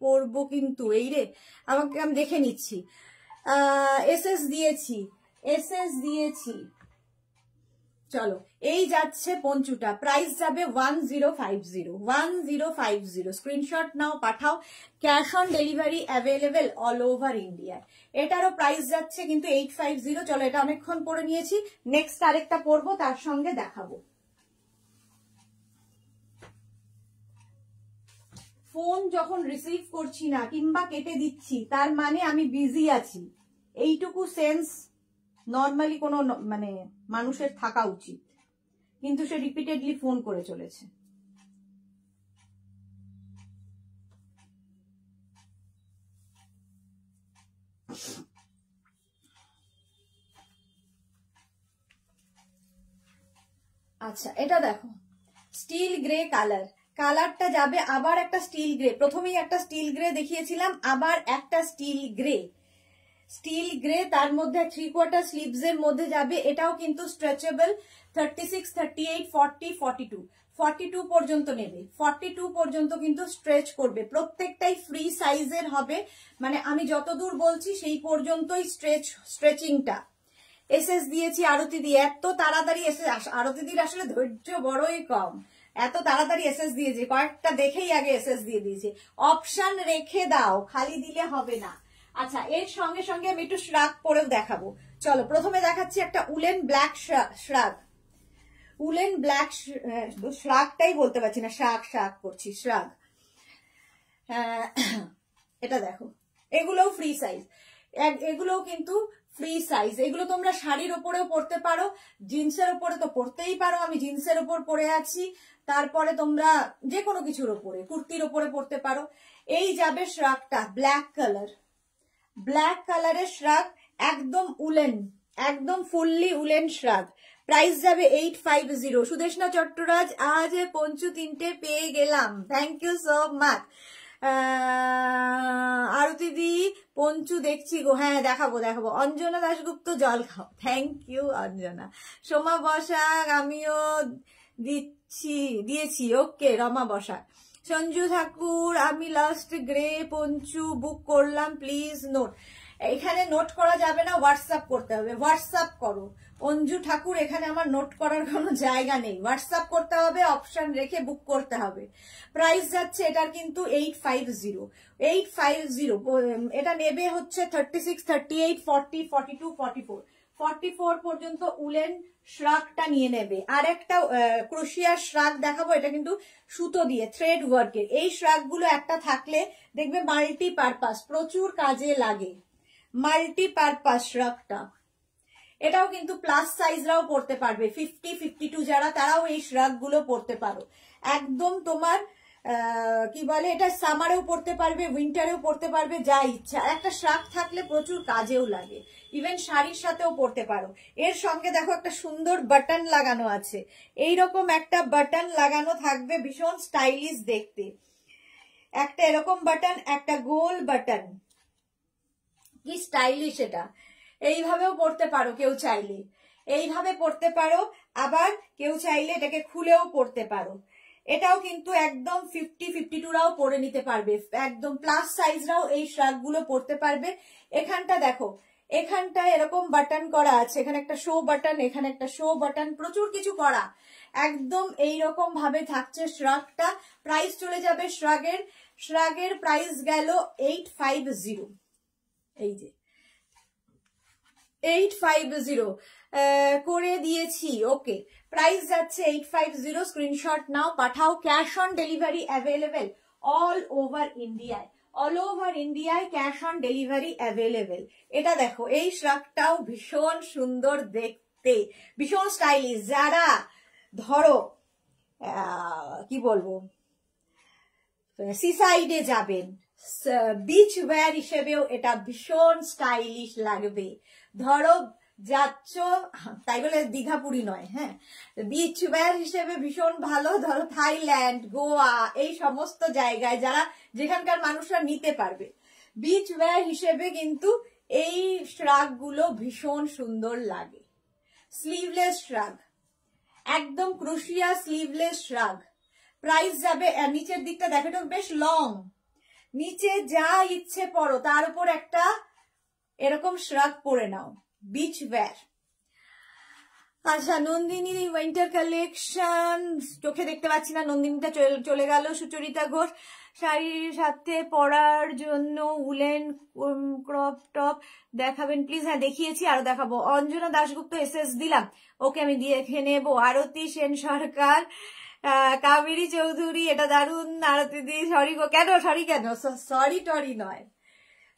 পরবো কিন্তু এই রে আমাকে আমি দেখে নিচ্ছি এস এস দিয়েছি এস এস দিয়েছি চলো এই যাচ্ছে পঞ্চুটা প্রাইস যাবে one zero five zero one zero five zero screenshot নাও পাঠাও cash on delivery available all over ইন্ডিয়ায় এটারও প্রাইস যাচ্ছে কিন্তু এইট ফাইভ জিরো চলো এটা অনেকক্ষণ পরে নিয়েছি নেক্সট আরেকটা পরবো তার সঙ্গে দেখাবো ফোন যখন রিসিভ করছি না কিংবা কেটে দিচ্ছি তার মানে আমি বিজি আছি এইটুকু সেন্স নর্মালি কোনো মানে মানুষের থাকা উচিত কিন্তু সে রিপিটেডলি ফোন করে চলেছে আচ্ছা এটা দেখো স্টিল গ্রে কালার কালারটা যাবে আবার একটা স্টিল গ্রে প্রথমেই একটা স্টিল গ্রে দেখিয়েছিলাম আবার একটা স্টিল গ্রে স্টিল গ্রে তার মধ্যে থ্রি কোয়ার্টার স্লিভস এর মধ্যে যাবে এটাও কিন্তু stretchable thirty six thirty eight forty forty two forty two পর্যন্ত নেবে ফর্টি টু পর্যন্ত কিন্তু স্ট্রেচ করবে প্রত্যেকটাই ফ্রি সাইজের হবে মানে আমি যতদূর বলছি সেই পর্যন্তই স্ট্রেচ স্ট্রেচিংটা এসএস দিয়েছি আরতি দিয়ে এত তাড়াতাড়ি এসে আরতি দির আসলে ধৈর্য বড়ই কম এত তাড়াতাড়ি এসএস দিয়ে কয়েকটা দেখেই আগে এসএস দিয়ে দিয়েছে অপশন রেখে দাও খালি দিলে হবে না আচ্ছা এর সঙ্গে সঙ্গে আমি একটু শ্রাগ পরেও দেখাবো চলো প্রথমে দেখাচ্ছি একটা woollen black shrug woollen black শ্রাগটাই বলতে পারছি না শ্রাগ শ্রাগ করছি শ্রাগ এটা দেখো এগুলোও ফ্রি সাইজ এগুলোও কিন্তু ফ্রি সাইজ এগুলো তোমরা শাড়ির ওপরেও পরতে পারো জিন্সের ওপরে তো পরতেই পারো আমি জিন্সের ওপর পরে আছি তারপরে তোমরা যে কোনো কিছুর ওপরে কুর্তির ওপরে পড়তে পারো এই যাবে শ্রাকটা ব্ল্যাক কালার ব্ল্যাক কালারের শ্রাক একদম উলেন একদম ফুললি উলেন শ্রাক প্রাইস যাবে eight five zero Sudeshna Chattaraj আজ পঞ্চু তিনটে পেয়ে গেলাম থ্যাংক ইউ সো মাচ আরতিদি পঞ্চু দেখছি গো হ্যাঁ দেখাবো দেখাবো অঞ্জনা দাশগুপ্ত জল খাও থ্যাংক ইউ অঞ্জনা সোমা বসাক আমিও দিচ্ছি দিয়েছি ওকে রমা বসা সঞ্জু ঠাকুর আমি লাস্ট গ্রে পঞ্চু বুক করলাম প্লিজ নোট এখানে নোট করা যাবে না হোয়াটসঅ্যাপ করতে হবে হোয়াটসঅ্যাপ করো অঞ্জু ঠাকুর এখানে আমার নোট করার কোনো জায়গা নেই হোয়াটসঅ্যাপ করতে হবে অপশন রেখে বুক করতে হবে প্রাইস যাচ্ছে এটার কিন্তু eight five zero eight five zero এটা নেবে হচ্ছে thirty six thirty eight forty forty two forty four forty four পর্যন্ত উলেন শ্রাগটা নিয়ে নেবে আর একটা ক্রোশিয়ার শ্রাগ দেখাবো এটা কিন্তু সুতো দিয়ে থ্রেড ওয়ার্কের এই শ্রাগগুলো একটা থাকলে দেখবে মাল্টিপারপাস প্রচুর কাজে লাগে মাল্টিপারপাস পারপাস এটাও কিন্তু প্লাস সাইজরাও পড়তে পারবে ফিফটি ফিফটি টু যারা তারাও এই শ্রাগগুলো পড়তে পারো একদম তোমার কি বলে এটা সামারেও পড়তে পারবে উইন্টারেও পড়তে পারবে যা ইচ্ছা একটা শ্রাক থাকলে প্রচুর কাজেও লাগে ইভেন শাড়ির সাথেও পড়তে পারো এর সঙ্গে দেখো একটা সুন্দর বাটন লাগানো আছে এই রকম একটা বাটন লাগানো থাকবে ভীষণ স্টাইলিশ দেখতে একটা এরকম বাটন একটা গোল বাটন কি স্টাইলিশ এটা এইভাবেও পড়তে পারো কেউ চাইলে এইভাবে পড়তে পারো আবার কেউ চাইলে এটাকে খুলেও পড়তে পারো এটাও কিন্তু একদম ফিফটি ফিফটি টুরাও পরে নিতে পারবে একদম প্লাস সাইজরাও এই শ্রাক গুলো পরতে পারবে এখানটা দেখো এখানটা এরকম বাটন করা আছে এখানে একটা শো বাটন এখানে একটা শো বাটন প্রচুর কিছু করা একদম এই রকম ভাবে থাকছে শ্রাগটা প্রাইস চলে যাবে শ্রাগের শ্রাগের প্রাইস গেল এইট ফাইভ জিরো এই যে এইট ফাইভ জিরো করে দিয়েছি ওকে প্রাইস যাচ্ছে এইট ফাইভ জিরো স্ক্রিনশট নাও পাঠাও cash on delivery available all over ইন্ডিয়ায় অল ওভার ইন্ডিয়ায় ক্যাশ অন ডেলিভারি অ্যাভেলেবেল এটা দেখো এই শ্রাকটাও ভীষণ সুন্দর দেখতে ভীষণ স্টাইলিশ যারা ধরো কি বলবো সিসাইডে যাবেন বিচ ওয়্যার হিসেবেও এটা ভীষণ স্টাইলিশ লাগবে ধরো যাচ্ছ তাই বলে দীঘা নয় হ্যাঁ বিচ ওয়্যার হিসেবে ভীষণ ভালো ধরো থাইল্যান্ড গোয়া এই সমস্ত জায়গায় যারা যেখানকার মানুষরা নিতে পারবে বিচ ওয়্যার হিসেবে কিন্তু এই শ্রাগগুলো ভীষণ সুন্দর লাগে স্লিভলেস শ্রাগ একদম ক্রুশিয়া স্লিভলেস শ্রাগ প্রাইস যাবে নিচের দিকটা দেখাটা বেশ লং নিচে যা ইচ্ছে পড়ো তার উপর একটা এরকম শ্রাগ পরে নাও beach wear. আচ্ছা নন্দিনী উইন্টার কালেকশন চোখে দেখতে পাচ্ছি না নন্দিনীটা চলে গেল সুচরিতা ঘোষ শাড়ির সাথে পরার জন্য উলেন ক্রপ টপ দেখাবেন প্লিজ হ্যাঁ দেখিয়েছি আরো দেখাবো অঞ্জনা দাশগুপ্ত এস এস দিলাম ওকে আমি দিয়ে নেব আরতি সেন সরকার কাবেরী চৌধুরী এটা দারুণ আরতি দি সরি গো কেন সরি কেন সরি টরি নয়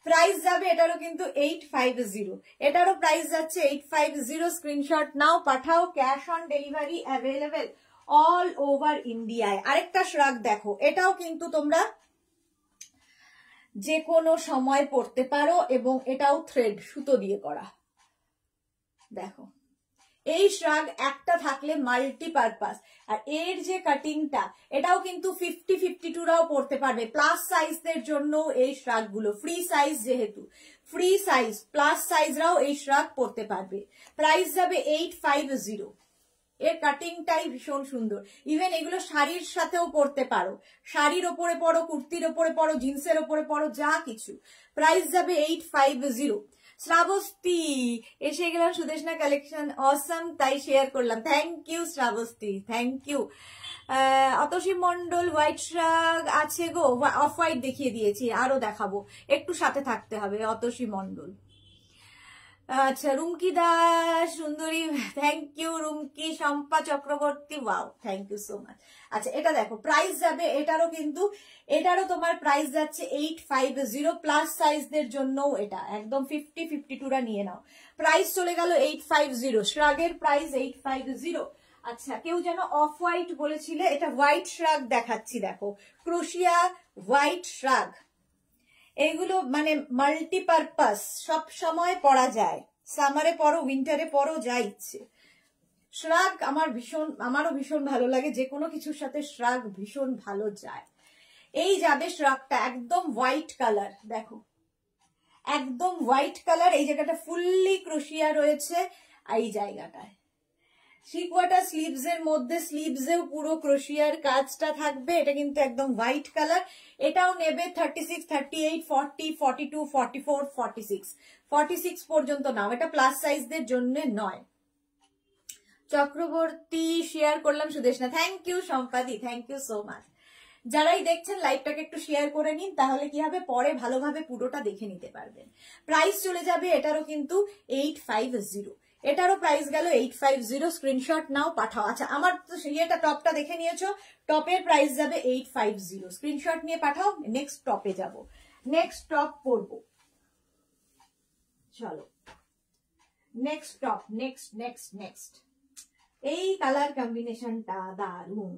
প্রাইস যাবে এটারও কিন্তু এইট ফাইভ জিরো এটারও প্রাইস যাচ্ছে এইট ফাইভ জিরো স্ক্রিনশট নাও পাঠাও cash on delivery available all over ইন্ডিয়ায় আরেকটা শ্রাগ দেখো এটাও কিন্তু তোমরা যে কোনো সময় পড়তে পারো এবং এটাও থ্রেড সুতো দিয়ে করা দেখো এই শ্রাগ একটা থাকলে মাল্টিপারপাস আর এর যে কাটিংটা এটাও কিন্তু ফিফটি ফিফটি টুরাও পড়তে পারবে প্লাস সাইজদের জন্য এই শ্রাগ গুলো ফ্রি সাইজ যেহেতু ফ্রি সাইজ প্লাস সাইজরাও এই শ্রাগ পড়তে পারবে প্রাইস যাবে এইট ফাইভ জিরো এর কাটিংটাই ভীষণ সুন্দর ইভেন এগুলো শাড়ির সাথেও পরতে পারো শাড়ির ওপরে পরো কুর্তির ওপরে পরো জিন্সের ওপরে পড়ো যা কিছু প্রাইস যাবে এইট ফাইভ জিরো শ্রাবস্তী এসে গেলাম সুদেশনা কালেকশন অসাম তাই শেয়ার করলাম thank you Shrabasti thank you Atasi Mondal white shrug আছে গো অফ হোয়াইট দেখিয়ে দিয়েছি আরো দেখাবো একটু সাথে থাকতে হবে অতসী মন্ডল আচ্ছা রুমকি দাস সুন্দরী thank you Rumki Shampa Chakraborty wow thank you so much আচ্ছা এটা দেখো প্রাইস যাবে এটারও কিন্তু এটারও তোমার প্রাইস যাচ্ছে এইট ফাইভ জিরো প্লাস সাইজদের জন্যও এটা একদম ফিফটি ফিফটি টুরা নিয়ে নাও প্রাইস চলে গেল এইট ফাইভ জিরো শ্রাগের প্রাইস এইট ফাইভ জিরো আচ্ছা কেউ যেন অফ হোয়াইট বলেছিলে এটা হোয়াইট শ্রাগ দেখাচ্ছি দেখো ক্রোশিয়া হোয়াইট শ্রাগ এইগুলো মানে মাল্টিপারপাস সব সময় পড়া যায় সামারে পরো উইন্টারে পরো যা ইচ্ছে শ্রাগ আমার ভীষণ আমারও ভীষণ ভালো লাগে যে কোনো কিছুর সাথে শ্রাগ ভীষণ ভালো যায় এই যাবে শ্রাগটা একদম হোয়াইট কালার দেখো একদম হোয়াইট কালার এই জায়গাটা ফুললি ক্রোশিয়া রয়েছে এই জায়গাটায় থ্রি কোয়ার্টার স্লিভস এর মধ্যে স্লিভস এও পুরো ক্রোশিয়ার কাজটা থাকবে এটা কিন্তু একদম হোয়াইট কালার এটাও নেবে thirty six thirty eight forty forty two forty four forty six forty six পর্যন্ত নাও এটা প্লাস সাইজদের জন্য নয় চক্রবর্তী শেয়ার করলাম Sudeshna thank you Sampadi thank you so much যারাই দেখছেন লাইভটাকে একটু শেয়ার করে নিন তাহলে কি হবে পরে ভালোভাবে পুরোটা দেখে নিতে পারবেন প্রাইস চলে যাবে এটারও কিন্তু এইট ফাইভ জিরো এটারও প্রাইস গেল এইট ফাইভ জিরো স্ক্রিনশট নাও পাঠাও আচ্ছা আমার তো ইয়েটা টপটা দেখে নিয়েছো টপের প্রাইস যাবে এইট ফাইভ জিরো স্ক্রিনশট নিয়ে পাঠাও নেক্সট টপে যাব নেক্সট টপ পরব চলো next top next next next এই কালার কম্বিনেশনটা দারুণ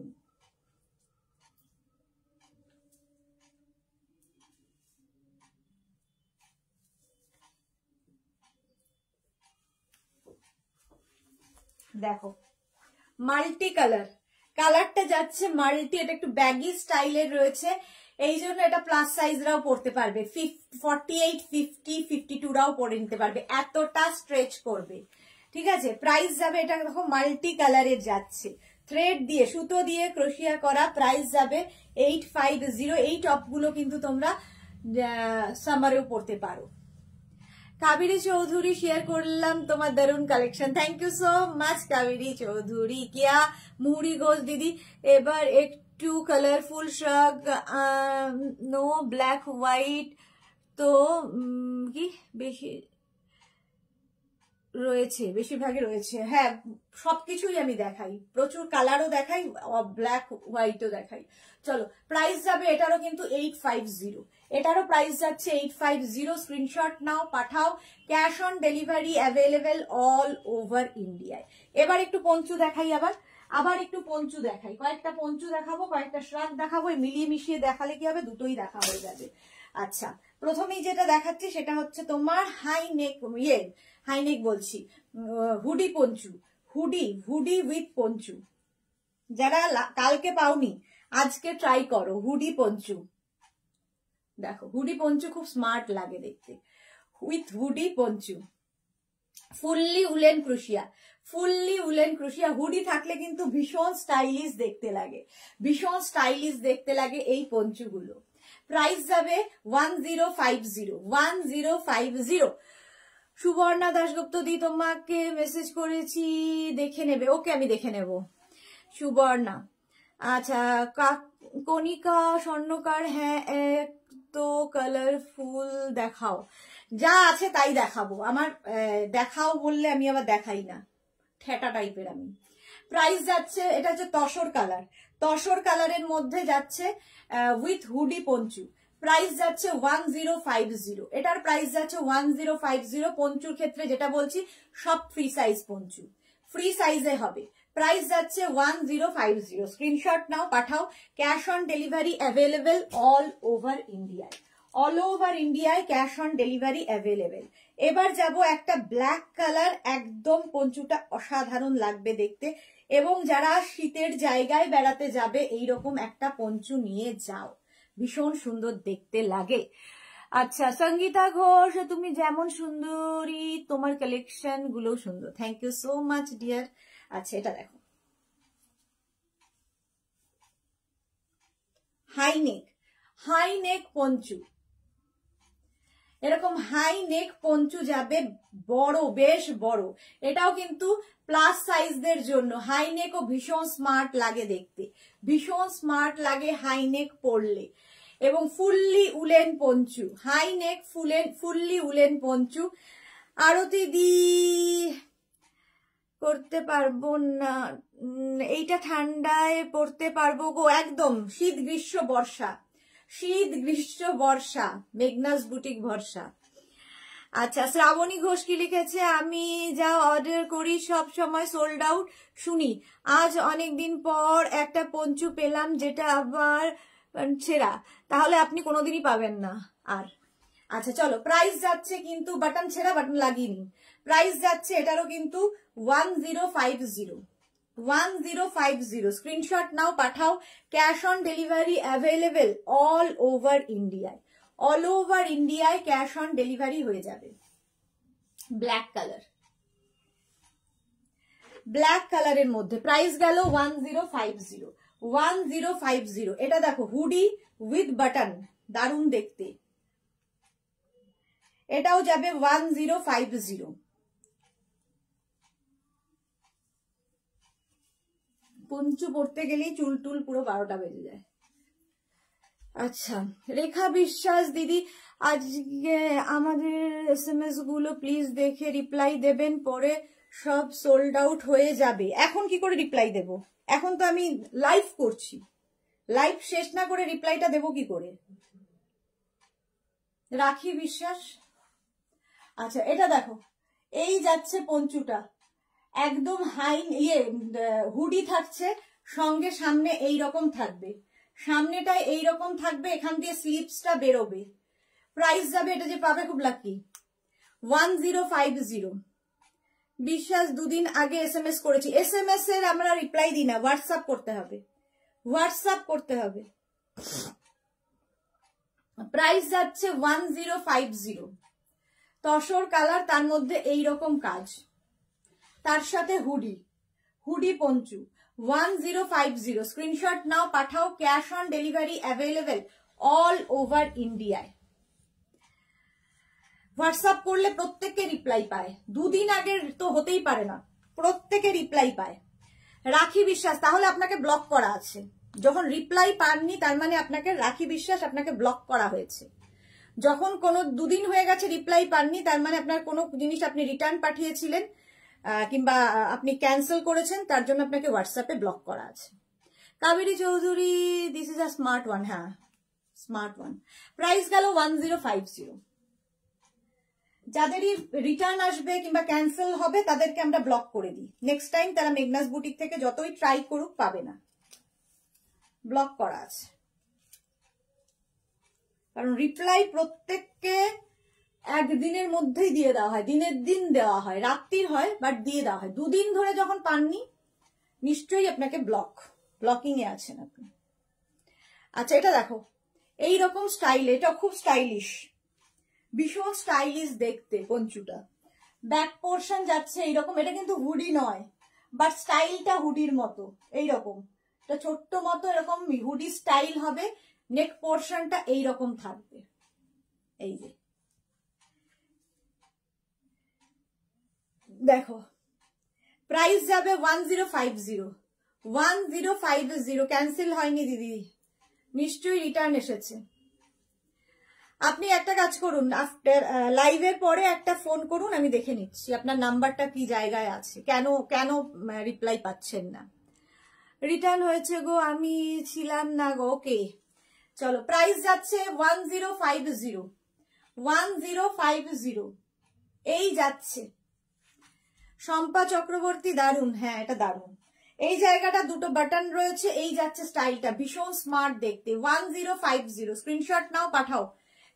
দেখো মাল্টি কালার কালারটা যাচ্ছে মাল্টি এটা একটু ব্যাগি স্টাইলের রয়েছে এই জন্য এটা প্লাস সাইজরাও পড়তে পারবে ফর্টি এইট ফিফটি ফিফটি টুরাও পরে নিতে পারবে এতটা স্ট্রেচ করবে ঠিক আছে প্রাইস যাবে এটা দেখো মাল্টি কালারের যাচ্ছে থ্রেড দিয়ে সুতো দিয়ে ক্রোশিয়া করা প্রাইস যাবে এইট ফাইভ জিরো এই টপগুলো কিন্তু তোমরা সামারেও পড়তে পারো কাবেরী চৌধুরী শেয়ার করলাম তোমার দারুন collection thank you so much Kaberi Chowdhury কিয়া মুড়ি গোল দিদি এবার একটু colourful shrug no black white তো কি বেশি রয়েছে বেশিরভাগই রয়েছে হ্যাঁ সবকিছুই আমি দেখাই প্রচুর কালারও দেখাই ব্ল্যাক হোয়াইটও দেখাই চলো প্রাইস যাবে এটারও কিন্তু এইট ফাইভ জিরো এটারও প্রাইস যাচ্ছে এইট ফাইভ জিরো স্ক্রিনশট নাও পাঠাও cash on delivery available all over ইন্ডিয়ায় এবার একটু পঞ্চু দেখাই আবার আবার একটু পঞ্চু দেখাই কয়েকটা পঞ্চু দেখাবো কয়েকটা শ্রাক দেখাবো মিলিয়ে মিশিয়ে দেখালে কি হবে দুটোই দেখা হয়ে যাবে আচ্ছা প্রথমেই যেটা দেখাচ্ছি সেটা হচ্ছে তোমার হাই নেক ইয়ে হাই নেক বলছি hoodie poncho hoodie hoodie with poncho যারা কালকে পাওনি আজকে ট্রাই করো হুডি পঞ্চু দেখো হুডি পঞ্চু খুব স্মার্ট লাগে দেখতে with hoodie poncho fully woollen crochet fully woollen crochet hoodie থাকলে কিন্তু ভীষণ স্টাইলিশ দেখতে লাগে ভীষণ স্টাইলিশ দেখতে লাগে এই পঞ্চুগুলো প্রাইস যাবে one zero five zero one zero five zero Subarna Dasgupta di তোমাকে মেসেজ করেছি দেখে নেবে ওকে আমি দেখে নেব সুবর্ণা আচ্ছা কণিকা স্বর্ণকার হ্যাঁ কালারফুল দেখাও যা আছে তাই দেখাবো আমার দেখাও বললে আমি আবার দেখাই না ঠেটা টাইপের আমি প্রাইস যাচ্ছে এটা হচ্ছে তসর কালার তসর কালারের মধ্যে যাচ্ছে উইথ হুডি পঞ্চু প্রাইস যাচ্ছে ওয়ান জিরো ফাইভ জিরো এটার প্রাইস যাচ্ছে ওয়ান জিরো ফাইভ জিরো পঞ্চুর ক্ষেত্রে যেটা বলছি সব ফ্রি সাইজ পঞ্চু ফ্রি সাইজে হবে প্রাইস যাচ্ছে one zero five zero screenshot নাও পাঠাও cash on delivery available all over ইন্ডিয়ায় অল ওভার ইন্ডিয়ায় ক্যাশ অন ডেলিভারি অ্যাভেলেবেল এবার যাব একটা ব্ল্যাক কালার একদম পঞ্চুটা অসাধারণ লাগবে দেখতে এবং যারা শীতের জায়গায় বেড়াতে যাবে এইরকম একটা পঞ্চু নিয়ে যাও ভীষণ সুন্দর দেখতে লাগে আচ্ছা সঙ্গীতা ঘোষ তুমি যেমন সুন্দরী তোমার কালেকশন গুলো সুন্দর thank you so much dear আচ্ছা এটা দেখো high neck high neck poncho এরকম হাই নেক পঞ্চু যাবে বড় বেশ বড় এটাও কিন্তু প্লাস সাইজদের জন্য হাই নেক ও ভীষণ স্মার্ট লাগে দেখতে ভীষণ স্মার্ট লাগে হাই নেক পরলে এবং fully woollen poncho high neck ফুলেন fully woollen poncho Arati di করতে পারবো না এইটা ঠান্ডায় পড়তে পারবো গো একদম শীত গ্রীষ্ম বর্ষা শীত গ্রীষ্ম বর্ষা মেঘনাস বুটিক ভরসা আচ্ছা শ্রাবণী ঘোষ কি লিখেছে আমি যা অর্ডার করি সব সময় সোল্ড আউট শুনি আজ অনেক দিন পর একটা পঞ্চু পেলাম যেটা আবার ছেঁড়া তাহলে আপনি কোনোদিনই পাবেন না আর আচ্ছা চলো প্রাইস যাচ্ছে কিন্তু বাটন ছেঁড়া বাটন লাগিনি প্রাইস যাচ্ছে এটারও কিন্তু one zero five zero one zero five zero screenshot নাও পাঠাও cash on delivery available all over ইন্ডিয়ায় অল ওভার ইন্ডিয়ায় ক্যাশ অন ডেলিভারি হয়ে যাবে ব্ল্যাক কালার ব্ল্যাক কালারের মধ্যে প্রাইস গেল one zero five zero one zero five zero এটা দেখো হুডি উইথ বাটন দারুণ দেখতে এটাও যাবে one zero five zero poncho পড়তে গেলেই চুল টুল পুরো বারোটা বেজে যায় আচ্ছা রেখা বিশ্বাস দিদি আজকে আমাদের এস এম এস গুলো প্লিজ দেখে রিপ্লাই দেবেন পরে সব সোল্ড আউট হয়ে যাবে এখন কি করে রিপ্লাই দেব এখন তো আমি লাইভ করছি লাইভ শেষ না করে রিপ্লাইটা দেব কি করে রাখি বিশ্বাস আচ্ছা এটা দেখো এই যাচ্ছে পঞ্চুটা একদম হাই ইয়ে হুডি থাকছে সঙ্গে সামনে এই রকম থাকবে সামনেটা এই রকম থাকবে এখান দিয়ে স্লিপসটা বেরোবে প্রাইস যাবে এটা যে পাবে খুব lucky one zero five zero Biswas দুদিন আগে এস এম এস করেছি এস এম এস এর আমরা রিপ্লাই দিই না হোয়াটসঅ্যাপ করতে হবে হোয়াটসঅ্যাপ করতে হবে প্রাইস যাচ্ছে one zero five zero tussar colour তার মধ্যে এই রকম কাজ তার সাথে hoodie hoodie poncho one zero five zero screenshot নাও পাঠাও cash on delivery available all over ইন্ডিয়ায় হোয়াটসঅ্যাপ করলে প্রত্যেককে রিপ্লাই পায় দুদিন আগের তো হতেই পারে না প্রত্যেকে রিপ্লাই পায় রাখি বিশ্বাস তাহলে আপনাকে ব্লক করা আছে যখন রিপ্লাই পাননি তার মানে আপনাকে রাখি বিশ্বাস আপনাকে ব্লক করা হয়েছে যখন কোনো দুদিন হয়ে গেছে রিপ্লাই পাননি তার মানে আপনার কোনো জিনিস আপনি রিটার্ন পাঠিয়েছিলেন কিংবা আপনি ক্যান্সেল করেছেন তার জন্য আপনাকে হোয়াটসঅ্যাপে ব্লক করা আছে Kaberi Chowdhury this is a smart one হ্যাঁ স্মার্ট ওয়ান প্রাইস গেল ওয়ান জিরো ফাইভ জিরো যাদেরই রিটার্ন আসবে কিংবা ক্যান্সেল হবে তাদেরকে আমরা ব্লক করে দিই নেক্সট টাইম তারা মেঘনাস বুটিক থেকে যতই ট্রাই করুক পাবে না ব্লক করা আছে কারণ রিপ্লাই প্রত্যেককে একদিনের মধ্যেই দিয়ে দেওয়া হয় দিনের দিন দেওয়া হয় রাত্রির হয় বাট দিয়ে দেওয়া হয় দুদিন ধরে যখন পাননি নিশ্চয়ই আপনাকে ব্লক ব্লকিং এ আছেন আপনি আচ্ছা এটা দেখো এই রকম স্টাইল এটা খুব স্টাইলিশ ভীষণ স্টাইলিশ দেখতে পঞ্চুটা ব্যাক পোর্শন যাচ্ছে এইরকম এটা কিন্তু হুডি নয় বাট স্টাইলটা হুডির মতো এইরকম এটা ছোট্ট মতো এরকম হুডি স্টাইল হবে নেক পোর্শনটা এইরকম থাকবে এই যে দেখো প্রাইস যাবে one zero five zero one zero five zero cancel হয়নি দিদি নিশ্চয়ই রিটার্ন এসেছে আপনি একটা কাজ করুন আফটার লাইভের পরে একটা ফোন করুন আমি দেখে নিচ্ছি আপনার নাম্বারটা কি জায়গায় আছে কেন কেন রিপ্লাই পাচ্ছেন না রিটার্ন হয়েছে গো আমি ছিলাম না গো ওকে চলো প্রাইস যাচ্ছে one zero five zero one zero five zero এই যাচ্ছে শম্পা চক্রবর্তী দারুন হ্যাঁ এটা দারুন এই জায়গাটা দুটো বাটন রয়েছে এই যাচ্ছে স্টাইলটা ভীষণ স্মার্ট দেখতে one zero five zero screenshot নাও পাঠাও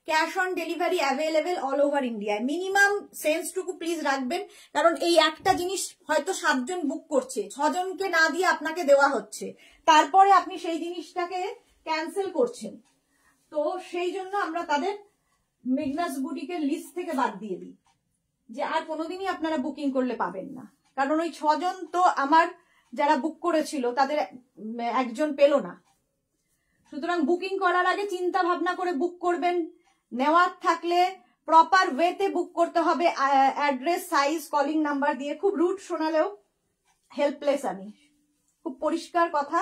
cash on delivery available all over ইন্ডিয়ায় মিনিমাম সেন্সটুকু প্লিজ রাখবেন কারণ এই একটা জিনিস হয়তো সাতজন বুক করছে ছজনকে না দিয়ে আপনাকে দেওয়া হচ্ছে তারপরে আপনি সেই জিনিসটাকে ক্যান্সেল করছেন তো সেই জন্য আমরা তাদের মেঘনাস বুটিকের লিস্ট থেকে বাদ দিয়ে দিই যে আর কোনোদিনই আপনারা বুকিং করলে পাবেন না কারণ ওই ছজন তো আমার যারা বুক করেছিল তাদের একজন পেল না সুতরাং বুকিং করার আগে চিন্তা ভাবনা করে বুক করবেন নেওয়ার থাকলে প্রপার ওয়েতে বুক করতে হবে অ্যাড্রেস সাইজ কলিং নাম্বার দিয়ে খুব রুট শোনালেও হেল্পলেস আমি খুব পরিষ্কার কথা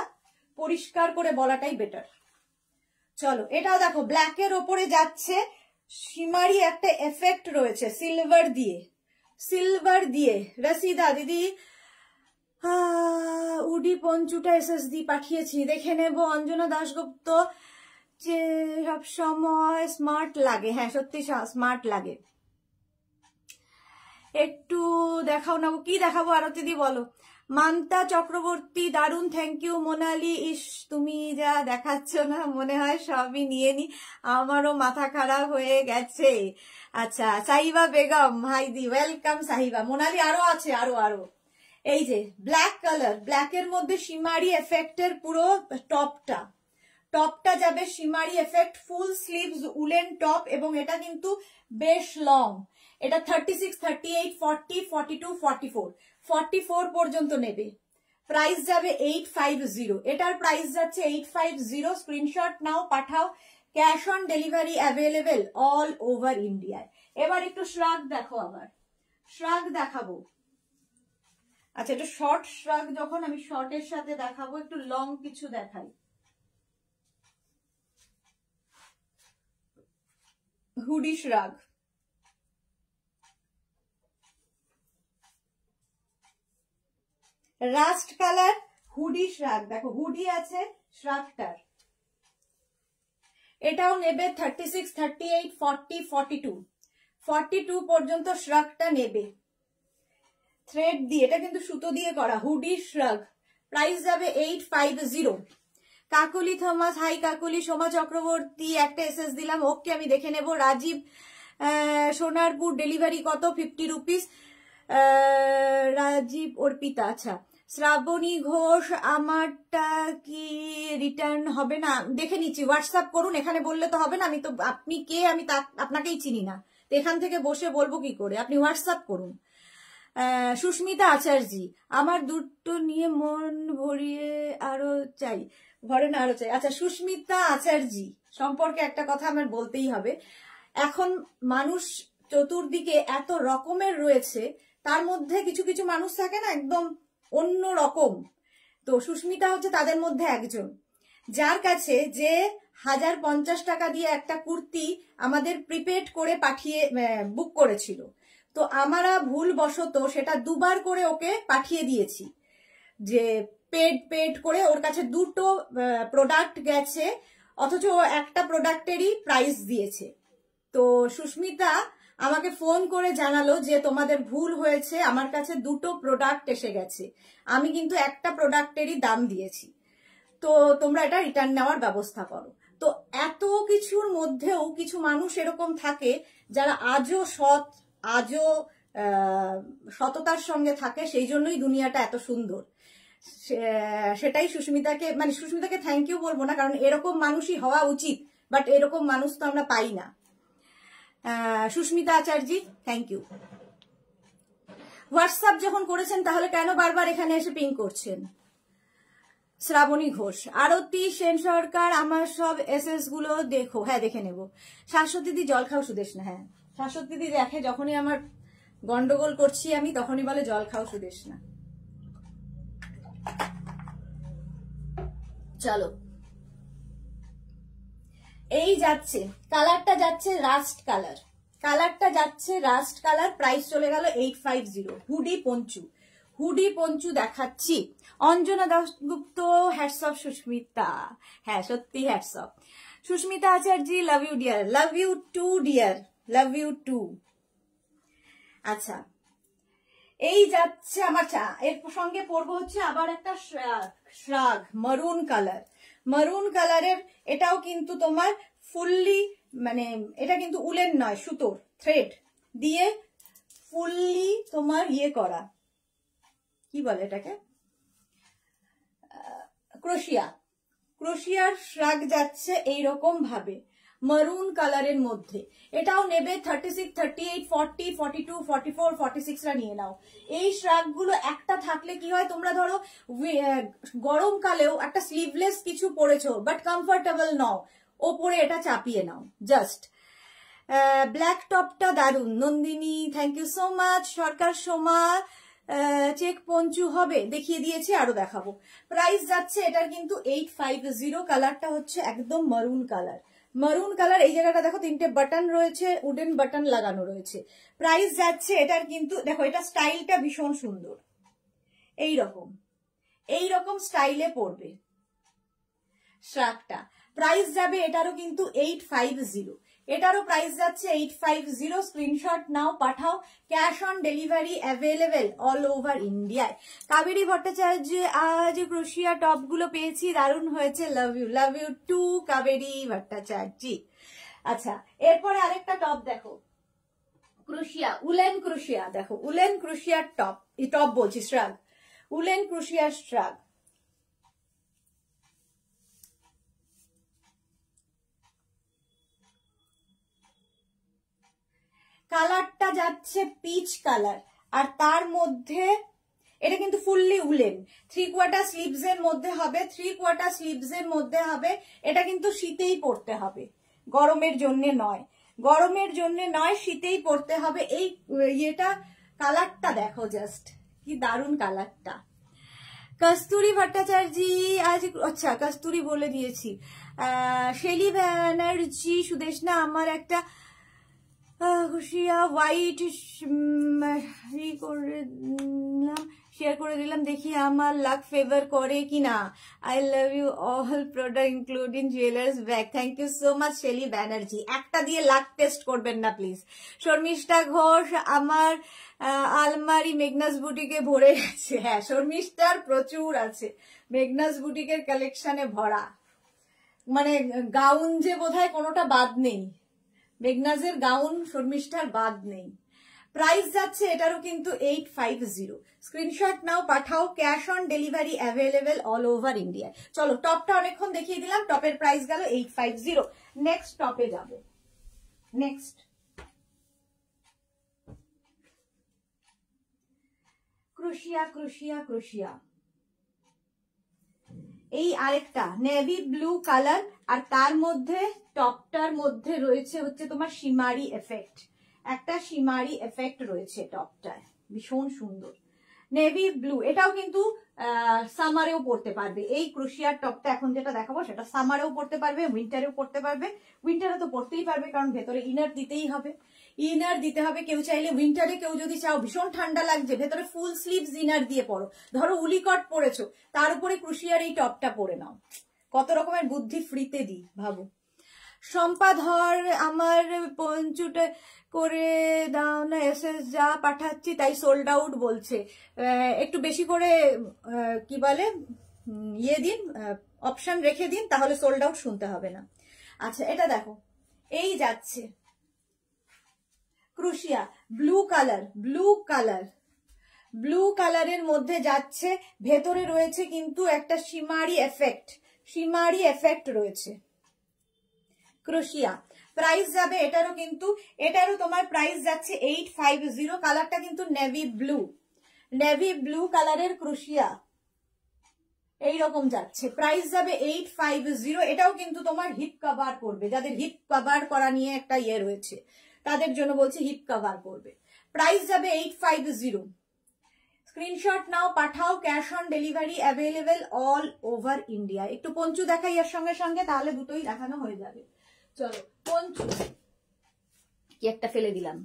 পরিষ্কার করে বলাটাই বেটার চলো এটাও দেখো ব্ল্যাকের ওপরে যাচ্ছে সীমারই একটা এফেক্ট রয়েছে সিলভার দিয়ে সিলভার দিয়ে রসিদা দিদি উডি পঞ্চুটা এস এস দি পাঠিয়েছি দেখে নেব অঞ্জনা দাশগুপ্ত যে সব সময় স্মার্ট লাগে হ্যাঁ সত্যি স্মার্ট লাগে একটু দেখাও না কি দেখাবো আরতি দি বলো মান্তা চক্রবর্তী দারুণ থ্যাংক ইউ মোনালি ইস তুমি যা দেখাচ্ছ না মনে হয় সবই নিয়ে নি আমারও মাথা খারাপ হয়ে গেছে আচ্ছা সাহিবা বেগম হাইদি ওয়েলকাম সাহিবা মোনালি আরো আছে আরো আরো এই যে ব্ল্যাক কালার ব্ল্যাকের মধ্যে সিমারি এফেক্টের পুরো টপটা টপটা যাবে shimmery effect full sleeves woollen top এবং এটা কিন্তু বেশ লং এটা thirty six thirty eight forty forty two forty four forty four পর্যন্ত নেবে প্রাইস যাবে এইট ফাইভ জিরো এটার প্রাইস যাচ্ছে এইট ফাইভ জিরো স্ক্রিনশট নাও পাঠাও cash on delivery available all over ইন্ডিয়ায় এবার একটু শ্রাগ দেখো আবার শ্রাগ দেখাবো আচ্ছা একটু শর্ট শ্রাগ যখন আমি শর্টের সাথে দেখাবো একটু লং কিছু দেখাই hoodie shrug rust colour hoodie shrug দেখো হুডি আছে শ্রাকটার এটাও নেবে thirty six thirty eight forty forty two forty two পর্যন্ত শ্রাকটা নেবে থ্রেড দিয়ে এটা কিন্তু সুতো দিয়ে করা হুডি শ্রাগ প্রাইস যাবে eight five zero Kakuli Thomas hi Kakuli Soma Chakraborty একটা এস দিলাম ওকে আমি দেখে নেব রাজীব সোনারপুর ডেলিভারি কত ফিফটি রুপিস রাজীব অর্পিতা আচ্ছা শ্রাবণী ঘোষ আমারটা কি রিটার্ন হবে না দেখে নিচ্ছি হোয়াটসঅ্যাপ করুন এখানে বললে তো হবে না আমি তো আপনি কে আমি আপনাকেই চিনি না তো এখান থেকে বসে বলবো কি করে আপনি হোয়াটসঅ্যাপ করুন সুস্মিতা আচার্যি আমার দুটো নিয়ে মন ভরিয়ে আরো চাই ভরেন না আরো চাই আচ্ছা সুস্মিতা আচার্যি সম্পর্কে একটা কথা আমার বলতেই হবে এখন মানুষ চতুর্দিকে এত রকমের রয়েছে তার মধ্যে কিছু কিছু মানুষ থাকে না একদম অন্য রকম তো সুস্মিতা হচ্ছে তাদের মধ্যে একজন যার কাছে যে হাজার পঞ্চাশ টাকা দিয়ে একটা কুর্তি আমাদের প্রিপেড করে পাঠিয়ে বুক করেছিল তো আমরা ভুলবশত সেটা দুবার করে ওকে পাঠিয়ে দিয়েছি যে পেড পেড করে ওর কাছে দুটো প্রোডাক্ট গেছে অথচ একটা প্রোডাক্টেরই প্রাইস দিয়েছে তো সুস্মিতা আমাকে ফোন করে জানালো যে তোমাদের ভুল হয়েছে আমার কাছে দুটো প্রোডাক্ট এসে গেছে আমি কিন্তু একটা প্রোডাক্টেরই দাম দিয়েছি তো তোমরা এটা রিটার্ন নেওয়ার ব্যবস্থা করো তো এত কিছুর মধ্যেও কিছু মানুষ এরকম থাকে যারা আজও সৎ আজও সততার সঙ্গে থাকে সেই জন্যই দুনিয়াটা এত সুন্দর সেটাই সুস্মিতাকে মানে সুস্মিতাকে থ্যাংক ইউ বলবো না কারণ এরকম মানুষই হওয়া উচিত বাট এরকম মানুষ তো আমরা পাই না Susmita Acharya thank you WhatsApp যখন করেছেন তাহলে কেন বারবার এখানে এসে পিং করছেন শ্রাবণী ঘোষ আরতি সেন সরকার আমার সব এস এস গুলো দেখো হ্যাঁ দেখে নেব শাশ্বত দিদি জল খাও সুদেশ না হ্যাঁ শাশ্বত দিদি দেখে যখনই আমার গন্ডগোল করছি আমি তখনই বলে জল খাও সুদেশ না চলো এই যাচ্ছে কালারটা যাচ্ছে রাস্ট কালার কালারটা যাচ্ছে রাস্ট কালার প্রাইস চলে গেল eight five zero hoodie poncho hoodie poncho দেখাচ্ছি অঞ্জনা দাসগুপ্ত হ্যাটসঅপ সুস্মিতা হ্যাঁ সত্যি hats off Susmita Acharya love you dear love you too dear love you too আচ্ছা এই যাচ্ছে আমার চা এর সঙ্গে পড়বো হচ্ছে আবার একটা শ্রাগ মরুন কালার মারুন কালারের এটাও কিন্তু তোমার ফুললি মানে এটা কিন্তু উলের নয় সুতোর থ্রেড দিয়ে ফুললি তোমার ইয়ে করা কি বলে এটাকে ক্রোশিয়া ক্রোশিয়ার শ্রাগ যাচ্ছে এইরকম ভাবে মারুন কালারের মধ্যে এটাও নেবে thirty six thirty eight forty forty two forty four forty সিক্সটা নিয়ে নাও এই শ্রাগগুলো একটা থাকলে কি হয় তোমরা ধরো গরমকালেও একটা স্লিভলেস কিছু পরেছো বাট কমফোর্টেবল নও ওপরে এটা চাপিয়ে নাও জাস্ট ব্ল্যাক টপটা দারুন Nandini thank you so much Sarkar Soma check poncho হবে দেখিয়ে দিয়েছে আরো দেখাবো প্রাইস যাচ্ছে এটার কিন্তু এইট ফাইভ জিরো কালারটা হচ্ছে একদম মারুন কালার মারুন কালার এই জায়গাটা দেখো তিনটে বাটন রয়েছে উডেন বাটন লাগানো রয়েছে প্রাইস যাচ্ছে এটার কিন্তু দেখো এটা স্টাইলটা ভীষণ সুন্দর এই রকম এই রকম স্টাইলে পড়বে শার্টটা প্রাইস যাবে এটারও কিন্তু এইট ফাইভ জিরো এটারও প্রাইস যাচ্ছে এইট ফাইভ জিরো স্ক্রিনশট নাও পাঠাও cash on delivery available all over ইন্ডিয়ায় কাবেরী ভট্টাচার্য আজ ক্রোশিয়া টপগুলো পেয়েছি দারুণ হয়েছে love you love you too Kaberi Bhattacharya আচ্ছা এরপরে আরেকটা টপ দেখো ক্রুশিয়া উলেন ক্রুশিয়া দেখো উলেন ক্রুশিয়ার টপ টপ বলছি শ্রাগ উলেন ক্রুশিয়ার শ্রাগ কালারটা যাচ্ছে পিচ কালার আর তার মধ্যে এটা কিন্তু fully woollen three quarter sleeves এর মধ্যে হবে থ্রি কোয়ার্টার স্লিভস এর মধ্যে হবে এটা কিন্তু শীতেই পড়তে হবে গরমের জন্য নয় গরমের জন্য নয় শীতেই পড়তে হবে এই ইয়েটা কালারটা দেখো জাস্ট কি দারুণ কালারটা কস্তুরি ভট্টাচার্যি আজ আচ্ছা কস্তুরি বলে দিয়েছি শেলি ব্যানার্জি সুদেশনা আমার একটা হুশিয়া হোয়াইট ই করে দিলাম শেয়ার করে দিলাম দেখি আমার লাক ফেভার করে কি না I love you all product including jewellers bag thank you so much Shelly Banerjee একটা দিয়ে লাক টেস্ট করবেন না প্লিজ শর্মিষ্ঠা ঘোষ আমার আলমারি মেঘনাস বুটিকে ভরে গেছে হ্যাঁ শর্মিষ্ঠার প্রচুর আছে মেঘনাস বুটিকের কালেকশনে ভরা মানে গাউন যে বোধহয় কোনোটা বাদ নেই মেঘনাজের গাউন শর্মিষ্ঠার বাদ নেই প্রাইস যাচ্ছে এটারও কিন্তু এইট ফাইভ জিরো স্ক্রিনশট নাও পাঠাও cash on delivery available all over ইন্ডিয়ায় চলো টপটা অনেকক্ষণ দেখিয়ে দিলাম টপের প্রাইস গেল এইট ফাইভ জিরো নেক্সট টপে যাব নেক্সট ক্রুশিয়া ক্রুশিয়া ক্রুশিয়া এই আরেকটা নেভি ব্লু কালার আর তার মধ্যে টপটার মধ্যে রয়েছে হচ্ছে তোমার সিমারি এফেক্ট একটা সিমারি এফেক্ট রয়েছে টপটায় ভীষণ সুন্দর নেভি ব্লু এটাও কিন্তু সামারেও পড়তে পারবে এই ক্রোশিয়ার টপটা এখন যেটা দেখাবো সেটা সামারেও পড়তে পারবে উইন্টারেও পড়তে পারবে উইন্টারে তো পড়তেই পারবে কারণ ভেতরে ইনার দিতেই হবে ইনার দিতে হবে কেউ চাইলে উইন্টারে কেউ যদি চাও ভীষণ ঠান্ডা লাগছে ভেতরে ফুল স্লিভস ইনার দিয়ে পড়ো ধরো উলিকট পরেছো তার উপরে ক্রুশিয়ার এই টপটা পরে নাও কত রকমের বুদ্ধি ফ্রিতে দিই ভাবো শম্পা ধর আমার পঞ্চুটে করে দাও না এস এস যা পাঠাচ্ছি তাই সোল্ড আউট বলছে একটু বেশি করে কি বলে ইয়ে দিন অপশন রেখে দিন তাহলে সোল্ড আউট শুনতে হবে না আচ্ছা এটা দেখো এই যাচ্ছে crochet blue colour blue colour blue কালারের মধ্যে যাচ্ছে ভেতরে রয়েছে কিন্তু একটা সিমারি এফেক্ট সিমারি এফেক্ট রয়েছে ক্রোশিয়া প্রাইস যাবে এটারও কিন্তু এটারও তোমার প্রাইস যাচ্ছে এইট ফাইভ জিরো কালারটা কিন্তু নেভি ব্লু নেভি ব্লু কালারের ক্রোশিয়া এইরকম যাচ্ছে প্রাইস যাবে এইট ফাইভ জিরো এটাও কিন্তু তোমার হিপ কভার করবে যাদের হিপ কভার করা নিয়ে একটা ইয়ে রয়েছে তাদের জন্য বলছি হিপ কাভার করবে প্রাইস যাবে এইট ফাইভ জিরো স্ক্রিনশট নাও পাঠাও cash on delivery available all over India একটু পঞ্চু দেখাই এর সঙ্গে সঙ্গে তাহলে দুটোই দেখানো হয়ে যাবে চলো পঞ্চু কি একটা ফেলে দিলাম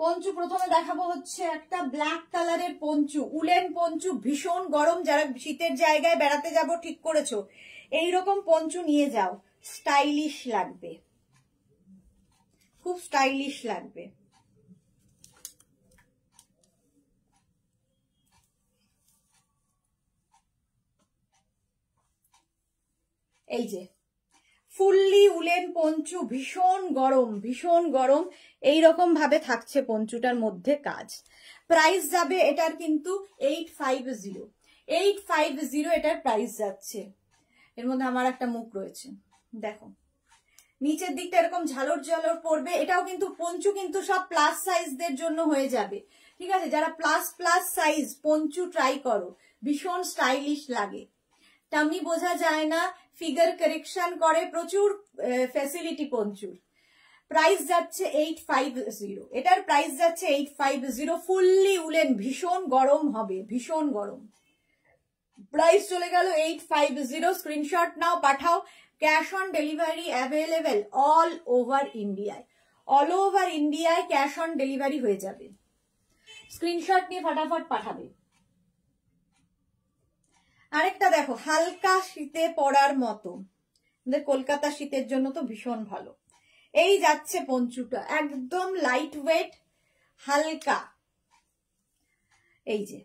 পঞ্চু প্রথমে দেখাবো হচ্ছে একটা ব্ল্যাক কালারের পঞ্চু উলেন পঞ্চু ভীষণ গরম যারা শীতের জায়গায় বেড়াতে যাব ঠিক করেছো এই রকম পঞ্চু নিয়ে যাও স্টাইলিশ লাগবে খুব স্টাইলিশ লাগবে এই যে ফুললি উলেন পঞ্চু ভীষণ গরম ভীষণ গরম এই রকম ভাবে থাকছে পঞ্চুটার মধ্যে কাজ প্রাইস যাবে এটার কিন্তু eight five zero eight five zero এটার প্রাইস যাচ্ছে এর মধ্যে আমার একটা মুখ রয়েছে দেখো নিচের দিকটা এরকম ঝালর ঝালর পড়বে এটাও কিন্তু পঞ্চু কিন্তু সব প্লাস সাইজদের জন্য হয়ে যাবে ঠিক আছে যারা plus plus size poncho try করো ভীষণ স্টাইলিশ লাগে টামি বোঝা যায় না ফিগার কারেকশন করে প্রচুর ফ্যাসিলিটি পঞ্চুর প্রাইস যাচ্ছে এইট ফাইভ জিরো এটার প্রাইস যাচ্ছে eight five zero fully woollen ভীষণ গরম হবে ভীষণ গরম প্রাইস চলে গেল এইট ফাইভ জিরো স্ক্রিনশট নাও পাঠাও cash on delivery available all over ইন্ডিয়ায় অল ওভার ইন্ডিয়ায় ক্যাশ অন ডেলিভারি হয়ে যাবে স্ক্রিনশট নিয়ে ফটাফট পাঠাবে আরেকটা দেখো হালকা শীতে পড়ার মতো কলকাতা শীতের জন্য তো ভীষণ ভালো এই যাচ্ছে পঞ্চুটা একদম লাইট ওয়েট হালকা এই যে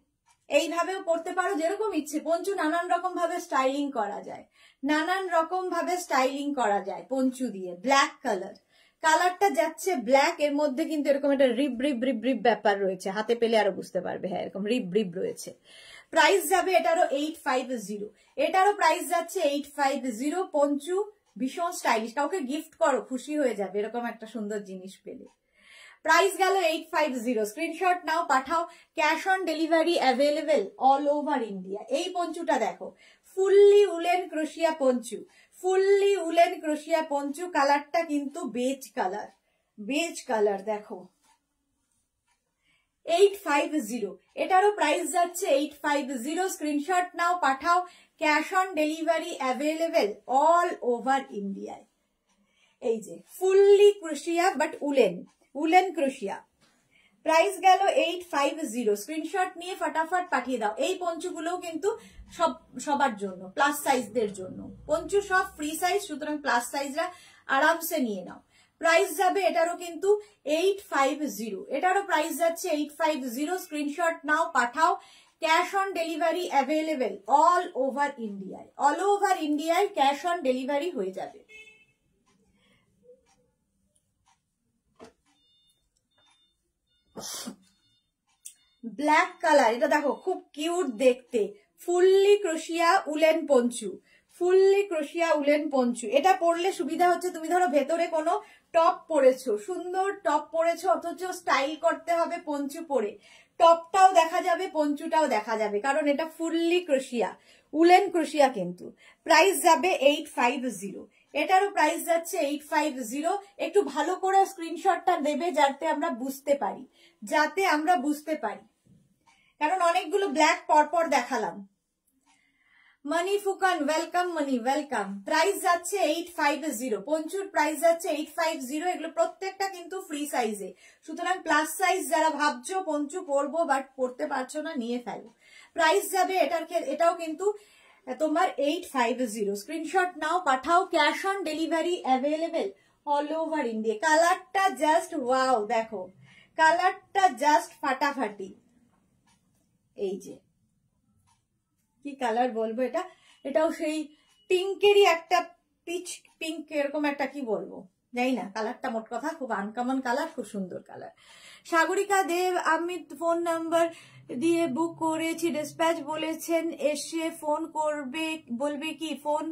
এইভাবেও পড়তে পারো যেরকম ইচ্ছে পঞ্চু নানান রকম ভাবে স্টাইলিং করা যায় নানান রকম ভাবে স্টাইলিং করা যায় পঞ্চু দিয়ে ব্ল্যাক কালার কালারটা যাচ্ছে ব্ল্যাক এর মধ্যে কিন্তু এরকম একটা রিব রিব রিব রিব ব্যাপার রয়েছে হাতে পেলে আরো বুঝতে পারবে হ্যাঁ এরকম রিব রিব রয়েছে প্রাইস যাবে এটারও এইট ফাইভ জিরো এটারও প্রাইস যাচ্ছে এইট ফাইভ জিরো পঞ্চু ভীষণ স্টাইলিশ কাউকে গিফট করো খুশি হয়ে যাবে এরকম একটা সুন্দর জিনিস পেলে প্রাইস গেল এইট ফাইভ জিরো স্ক্রিনশট নাও পাঠাও cash on delivery available all over India এই পঞ্চুটা দেখো fully woollen crochet poncho fully woollen crochet poncho কালারটা কিন্তু বেজ কালার বেজ কালার দেখো এইট ফাইভ জিরো এটারও প্রাইস যাচ্ছে এইট ফাইভ জিরো স্ক্রিনশট নাও পাঠাও cash on delivery available all over ইন্ডিয়ায় এই যে fully crochet but woollen woollen crochet price গেল এইট ফাইভ জিরো স্ক্রিনশট নিয়ে ফটাফট পাঠিয়ে দাও এই পঞ্চুগুলোও কিন্তু সব সবার জন্য প্লাস সাইজদের জন্য পঞ্চু সব ফ্রি সাইজ সুতরাং প্লাস সাইজরা আরামসে নিয়ে নাও প্রাইস যাবে এটারও কিন্তু এইট ফাইভ জিরো এটারও প্রাইস যাচ্ছে এইট ফাইভ জিরো স্ক্রিনশট নাও পাঠাও cash on delivery available all over ইন্ডিয়ায় অল ওভার ইন্ডিয়ায় ক্যাশ অন ডেলিভারি হয়ে যাবে ব্ল্যাক কালার এটা দেখো খুব কিউট দেখতে fully crochet woollen poncho fully crochet woollen poncho এটা পরলে সুবিধা হচ্ছে তুমি ধরো ভেতরে কোনো টপ পরেছো সুন্দর টপ পরেছো অথচ স্টাইল করতে হবে পঞ্চু পরে টপটাও দেখা যাবে পঞ্চুটাও দেখা যাবে কারণ এটা ফুললি ক্রোশিয়া উলেন ক্রোশিয়া কিন্তু প্রাইস যাবে এইট ফাইভ জিরো এটারও প্রাইস যাচ্ছে এইট ফাইভ জিরো একটু ভালো করে স্ক্রিনশটটা দেবে যাতে আমরা বুঝতে পারি যাতে আমরা বুঝতে পারি কারণ অনেকগুলো ব্ল্যাক পরপর দেখালাম Mani Phukan welcome Mani welcome price যাচ্ছে এইট ফাইভ জিরো পঞ্চুর প্রাইস যাচ্ছে এইট ফাইভ জিরো এগুলো প্রত্যেকটা কিন্তু ফ্রি সাইজে সুতরাং প্লাস সাইজ যারা ভাবছো পঞ্চু পরবো বাট পড়তে পারছো না নিয়ে ফেলো প্রাইস যাবে এটার এটাও কিন্তু তোমার এইট ফাইভ জিরো স্ক্রিনশট নাও পাঠাও cash on delivery available all over India কালারটা জাস্ট ওয়াও দেখো কালারটা জাস্ট ফাটাফাটি এই যে কি কালার বলবো এটা এটাও সেই পিঙ্কেরই একটা পিচ পিঙ্ক এরকম একটা কি বলবো যাই না কালারটা মোট কথা খুব আনকমন কালার খুব সুন্দর কালার সাগরিকা দেব আমি ফোন নাম্বার দিয়ে বুক করেছি ডিসপ্যাচ বলেছেন এসে ফোন করবে বলবে কি ফোন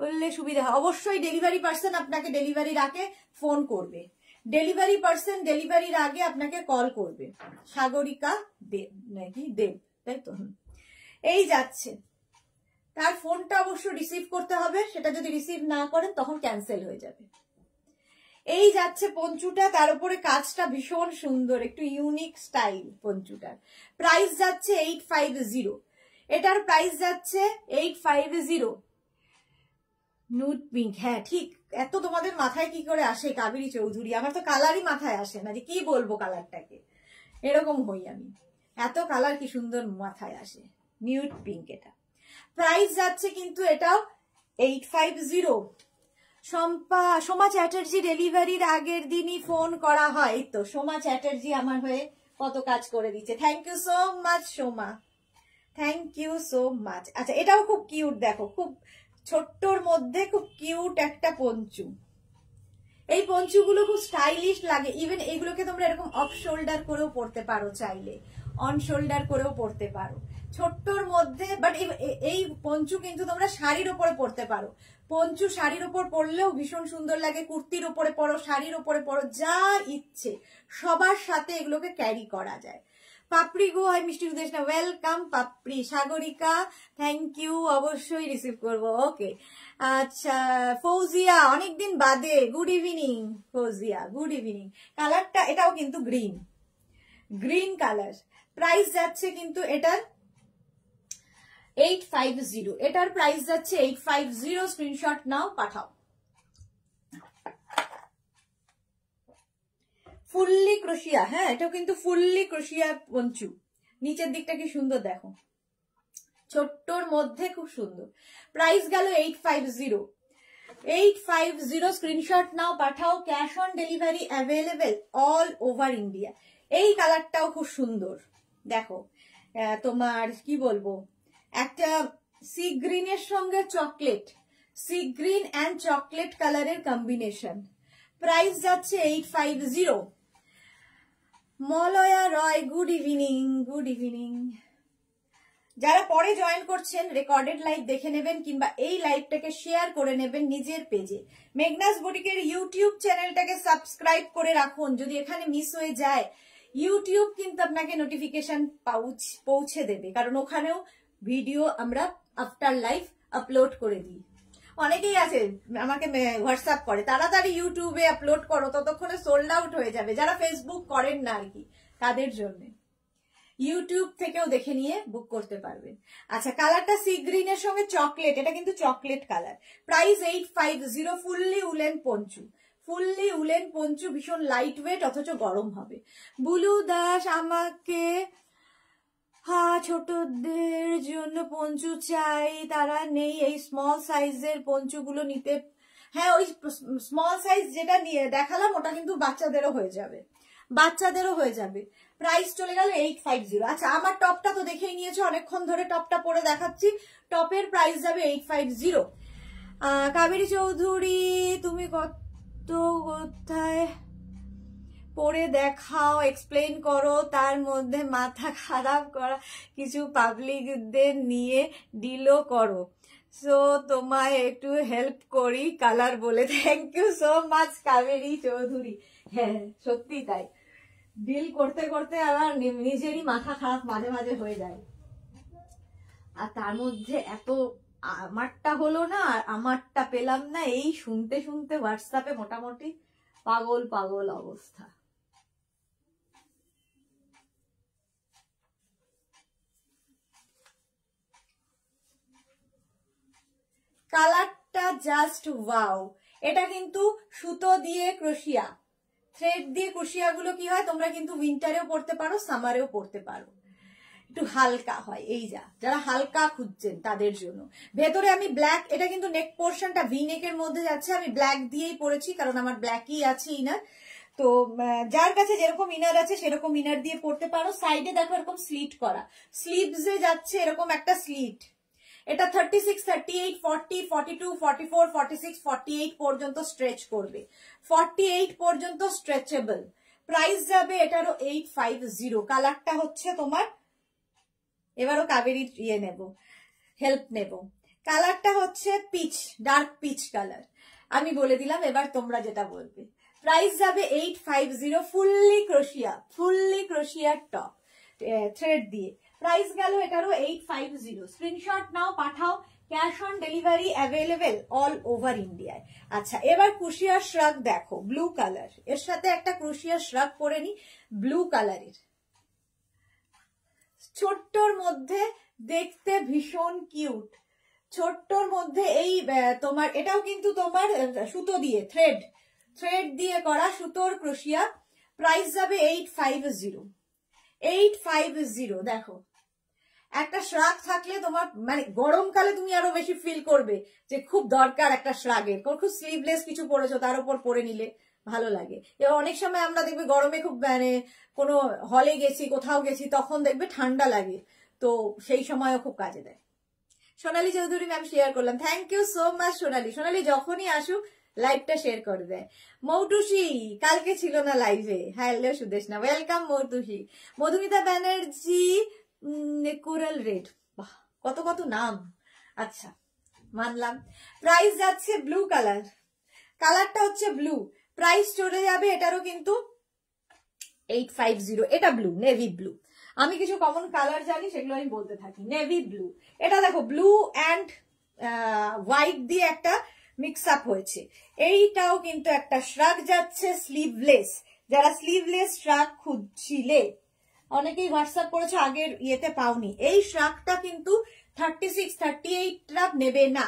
করলে সুবিধা হয় অবশ্যই ডেলিভারি পার্সন আপনাকে ডেলিভারির আগে ফোন করবে ডেলিভারি পার্সন ডেলিভারির আগে আপনাকে কল করবে সাগরিকা দেব নাকি দেব তাই তো এই যাচ্ছে তার ফোনটা অবশ্য রিসিভ করতে হবে সেটা যদি রিসিভ না করেন তখন ক্যান্সেল হয়ে যাবে এই যাচ্ছে পঞ্চুটা তার উপরে কাজটা ভীষণ সুন্দর একটু ইউনিক স্টাইল পঞ্চুটার প্রাইস যাচ্ছে এইট ফাইভ জিরো এটার প্রাইস যাচ্ছে এইট ফাইভ জিরো নুট পিঙ্ক হ্যাঁ ঠিক এত তোমাদের মাথায় কি করে আসে কাবেরী চৌধুরী আমার তো কালারই মাথায় আসে না যে কি বলবো কালারটাকে এরকম হই আমি এত কালার কি সুন্দর মাথায় আসে নিউড পিঙ্ক এটা প্রাইস যাচ্ছে কিন্তু এটাও eight five zero Sampa Soma Chatterjee ডেলিভারির আগের দিনই ফোন করা হয় তো সোমা চ্যাটার্জি আমার হয়ে কত কাজ করে দিচ্ছে thank you so much Soma thank you so much আচ্ছা এটাও খুব কিউট দেখো খুব ছোট্টর মধ্যে খুব কিউট একটা পঞ্চু এই পঞ্চুগুলো খুব স্টাইলিশ লাগে ইভেন এইগুলোকে তোমরা এরকম অফ শোল্ডার করেও পড়তে পারো চাইলে অন শোল্ডার করেও পড়তে পারো ছোট্টর মধ্যে বাট এই পঞ্চু কিন্তু তোমরা শাড়ির ওপরে পরতে পারো পঞ্চু শাড়ির ওপর পরলেও ভীষণ সুন্দর লাগে কুর্তির ওপরে পরো শাড়ির ওপরে পরো যা ইচ্ছে সবার সাথে এগুলোকে ক্যারি করা যায় পাপড়ি গো হয় মিষ্টি Sudeshna welcome Papri Sagarika thank you অবশ্যই রিসিভ করব ওকে আচ্ছা ফৌজিয়া অনেকদিন বাদে good evening Fauzia good evening কালারটা এটাও কিন্তু গ্রিন গ্রিন কালার প্রাইস যাচ্ছে কিন্তু এটার এইট ফাইভ জিরো এটার প্রাইস যাচ্ছে এইট ফাইভ জিরো স্ক্রিনশট নাও পাঠাও ফুললি ক্রোশিয়া হ্যাঁ এটাও কিন্তু ফুললি ক্রোশিয়া পঞ্চু নিচের দিকটা কি সুন্দর দেখো ছোট্টর মধ্যে খুব সুন্দর প্রাইস গেল eight five zero eight five zero screenshot নাও পাঠাও cash on delivery available all over India এই কালারটাও খুব সুন্দর দেখো তোমার কি বলবো একটা সি গ্রিনের সঙ্গে chocolate sea green and chocolate কালারের কম্বিনেশন প্রাইস যাচ্ছে eight five zero Malaya Roy good evening good evening যারা পরে জয়েন করছেন রেকর্ডেড লাইভ দেখে নেবেন কিংবা এই লাইভটাকে শেয়ার করে নেবেন নিজের পেজে মেঘনাস বুটিকের ইউটিউব চ্যানেলটাকে সাবস্ক্রাইব করে রাখুন যদি এখানে মিস হয়ে যায় ইউটিউব কিন্তু আপনাকে নোটিফিকেশন পৌঁছে দেবে কারণ ওখানেও ভিডিও আমরা আফটার লাইফ আপলোড করে দিই অনেকেই আছে আমাকে হোয়াটসঅ্যাপ করে তাড়াতাড়ি ইউটিউবে আপলোড করো ততক্ষণে সোল্ড আউট হয়ে যাবে যারা ফেসবুক করেন না আর কি তাদের জন্য ইউটিউব থেকেও দেখে নিয়ে বুক করতে পারবেন আচ্ছা কালারটা সি এর সঙ্গে চকলেট এটা কিন্তু chocolate colour price eight five zero fully woollen poncho fully woollen poncho ভীষণ লাইট ওয়েট অথচ গরম হবে বুলু দাস আমাকে হা ছোটদের জন্য পঞ্চু চাই তারা নেই এই স্মল সাইজের পঞ্চুগুলো নিতে হ্যাঁ ওই স্মল সাইজ যেটা নিয়ে দেখালাম ওটা কিন্তু বাচ্চাদেরও হয়ে যাবে বাচ্চাদেরও হয়ে যাবে প্রাইস চলে গেল এইট ফাইভ জিরো আচ্ছা আমার টপটা তো দেখেই নিয়েছো অনেকক্ষণ ধরে টপটা পরে দেখাচ্ছি টপের প্রাইস যাবে eight five zero Kaberi Chowdhury তুমি কত কোথায় পড়ে দেখাও এক্সপ্লেন করো তার মধ্যে মাথা খারাপ করা কিছু পাবলিকদের নিয়ে ডিলও করো সো তোমায় একটু হেল্প করি কালার বলে thank you so much Kaberi Chowdhury হ্যাঁ সত্যি তাই ডিল করতে করতে আবার নিজেরই মাথা খারাপ মাঝে মাঝে হয়ে যায় আর তার মধ্যে এত আমারটা হলো না আর আমারটা পেলাম না এই শুনতে শুনতে হোয়াটসঅ্যাপে মোটামুটি পাগল পাগল অবস্থা কালারটা জাস্ট ওয়াও এটা কিন্তু সুতো দিয়ে ক্রোশিয়া থ্রেড দিয়ে ক্রোশিয়াগুলো কি হয় তোমরা কিন্তু উইন্টারেও পড়তে পারো সামারেও পড়তে পারো একটু হালকা হয় এই যা যারা হালকা খুঁজছেন তাদের জন্য ভেতরে আমি ব্ল্যাক এটা কিন্তু নেক পোর্শনটা ভি নেকের মধ্যে যাচ্ছে আমি ব্ল্যাক দিয়েই পড়েছি কারণ আমার ব্ল্যাকই আছে ইনার তো যার কাছে যেরকম ইনার আছে সেরকম ইনার দিয়ে পড়তে পারো সাইডে দেখো এরকম স্লিট করা স্লিভসে যাচ্ছে এরকম একটা স্লিট এটা thirty six thirty eight forty forty two forty four forty six forty eight পর্যন্ত স্ট্রেচ করবে ফর্টি এইট পর্যন্ত স্ট্রেচেবল প্রাইস যাবে এটারও এইট ফাইভ জিরো কালারটা হচ্ছে তোমার এবারও কাবেরি ইয়ে নেব হেল্প নেব কালারটা হচ্ছে পিচ ডার্ক পিচ কালার আমি বলে দিলাম এবার তোমরা যেটা বলবে প্রাইস যাবে eight five zero fully ক্রোশিয়া fully ক্রোশিয়ার top thread দিয়ে প্রাইস গেল এটারও এইট ফাইভ জিরো স্ক্রিনশট নাও পাঠাও cash on delivery available all over ইন্ডিয়ায় আচ্ছা এবার ক্রুশিয়া শ্রাগ দেখো ব্লু কালার এর সাথে একটা ক্রুশিয়া শ্রাগ পরে নি ব্লু কালারের ছোট্টর মধ্যে দেখতে ভীষণ কিউট ছোট্টর মধ্যে এই তোমার এটাও কিন্তু তোমার সুতো দিয়ে থ্রেড থ্রেড দিয়ে করা সুতোর ক্রুশিয়া প্রাইস যাবে eight five zero eight five zero দেখো একটা শ্রাগ থাকলে তোমার মানে গরমকালে তুমি আরো বেশি ফিল করবে যে খুব দরকার একটা শ্রাগের খুব স্লিভলেস কিছু পরেছো তার উপর পরে নিলে ভালো লাগে এবার অনেক সময় আমরা দেখবে গরমে খুব মানে কোনো হলে গেছি কোথাও গেছি তখন দেখবে ঠান্ডা লাগে তো সেই সময়ও খুব কাজে দেয় সোনালী চৌধুরী ম্যাম শেয়ার করলাম thank you so much Sonali Sonali যখনই আসুক লাইভটা শেয়ার করে দেয় মৌটুসি কালকে ছিল না লাইভে hello Sudeshna welcome Moutushi Madhumita Banerjee coral red বাহ কত কত নাম আচ্ছা মানলাম প্রাইস যাচ্ছে ব্লু কালার কালারটা হচ্ছে ব্লু প্রাইস চলে যাবে এটারও কিন্তু এইট ফাইভ জিরো এটা ব্লু নেভি ব্লু আমি কিছু কমন কালার জানি সেগুলো আমি বলতে থাকি নেভি ব্লু এটা দেখো ব্লু অ্যান্ড হোয়াইট দিয়ে একটা মিক্স আপ হয়েছে এইটাও কিন্তু একটা শ্রাক যাচ্ছে স্লিভলেস যারা স্লিভলেস শ্রাক খুঁজছিলে অনেকেই হোয়াটসঅ্যাপ করেছে আগের ইয়েতে পাওনি এই শ্রাকটা কিন্তু থার্টি সিক্স থার্টি এইটটা নেবে না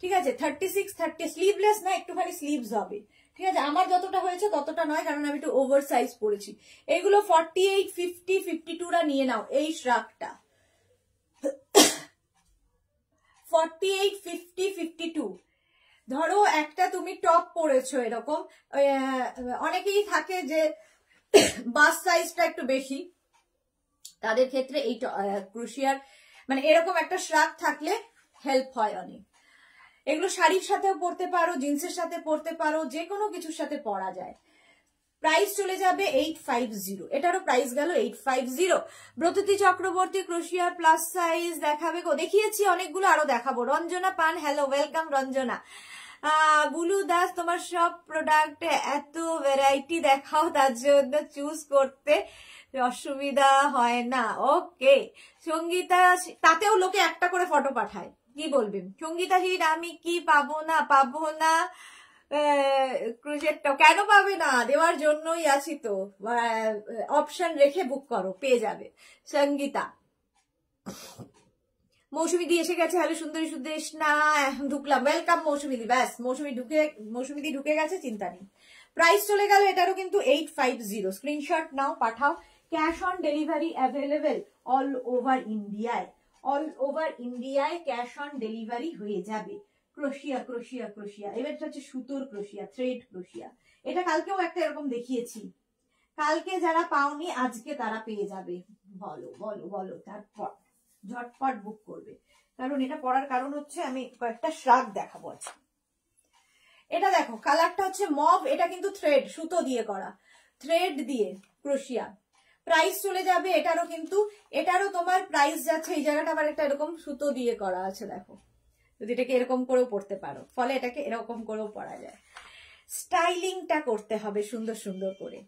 ঠিক আছে থার্টি সিক্স থার্টি স্লিভলেস না একটুখানি স্লিভস হবে ঠিক আছে আমার যতটা হয়েছে ততটা নয় কারণ আমি একটু ওভার সাইজ পরেছি এগুলো ফর্টি এইট ফিফটি ফিফটি টুরা নিয়ে নাও এই শ্রাকটা forty eight fifty fifty two ধরো একটা তুমি টপ পরেছো এরকম অনেকেই থাকে যে বাস সাইজটা একটু বেশি তাদের ক্ষেত্রে এই ক্রুশিয়ার মানে এরকম একটা শ্রাগ থাকলে হেল্প হয় অনেক এগুলো শাড়ির সাথেও পরতে পারো জিন্সের সাথে পরতে পারো যে কোনো কিছুর সাথে পরা যায় প্রাইস চলে যাবে এইট ফাইভ জিরো এটারও প্রাইস গেল eight five zero Bratati Chakraborty ক্রোশিয়ার প্লাস সাইজ দেখাবে গো দেখিয়েছি অনেকগুলো আরো দেখাবো রঞ্জনা পান হ্যালো ওয়েলকাম রঞ্জনা বুলু দাস তোমার সব প্রোডাক্ট এত ভ্যারাইটি দেখাও তার জন্য চুজ করতে অসুবিধা হয় না ওকে সঙ্গীতা তাতেও লোকে একটা করে ফটো পাঠায় কি বলবি সঙ্গীতা হিট আমি কি পাবো না পাবো না ক্রুজেরটাও কেন পাবে না দেওয়ার জন্যই আছি তো অপশন রেখে বুক করো পেয়ে যাবে সঙ্গীতা মৌসুমিদি এসে গেছে হ্যালো সুন্দরী না ঢুকলাম ওয়েলকাম মৌসুমিদি ব্যাস মৌসুমি ঢুকে মৌসুমিদি ঢুকে গেছে চিন্তা নেই প্রাইস চলে গেল এটারও কিন্তু এইট ফাইভ জিরো স্ক্রিনশট নাও পাঠাও cash on delivery available all over ইন্ডিয়ায় অল ওভার ইন্ডিয়ায় ক্যাশ অন ডেলিভারি হয়ে যাবে ক্রোশিয়া ক্রোশিয়া ক্রোশিয়া এবার এটা হচ্ছে সুতোর ক্রোশিয়া থ্রেড ক্রোশিয়া এটা কালকেও একটা এরকম দেখিয়েছি কালকে যারা পাওনি আজকে তারা পেয়ে যাবে বলো বলো বলো তারপর ঝটপট বুক করবে কারণ এটা পড়ার কারণ হচ্ছে আমি কয়েকটা শ্রাগ দেখাবো আজকে এটা দেখো কালারটা হচ্ছে মব এটা কিন্তু থ্রেড সুতো দিয়ে করা থ্রেড দিয়ে ক্রোশিয়া প্রাইস চলে যাবে এটারও কিন্তু এটারও তোমার প্রাইস যাচ্ছে এই জায়গাটা আবার একটা এরকম সুতো দিয়ে করা আছে দেখো যদি এটাকে এরকম করেও পড়তে পারো ফলে এটাকে এরকম করেও পড়া যায় স্টাইলিংটা করতে হবে সুন্দর সুন্দর করে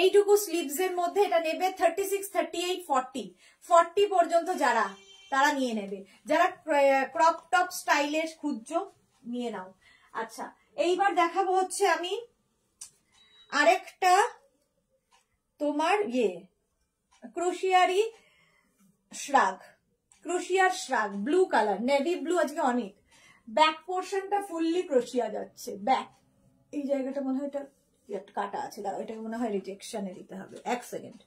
এইটুকু স্লিভস এর মধ্যে এটা নেবে thirty six thirty eight forty forty পর্যন্ত যারা তারা নিয়ে নেবে যারা ক্রপ টপ স্টাইলের খুঁজছো নিয়ে নাও আচ্ছা এইবার দেখাবো হচ্ছে আমি আরেকটা তোমার ইয়ে ক্রোশিয়ারি শ্রাগ ক্রোশিয়ার shrug blue colour navy blue আজকে অনেক ব্যাক পোর্শনটা ফুললি ক্রোশিয়া যাচ্ছে ব্যাক এই জায়গাটা মনে হয় এটা কাটা আছে দাঁড়াও এটা মনে হয় রিজেকশনে দিতে হবে এক সেকেন্ড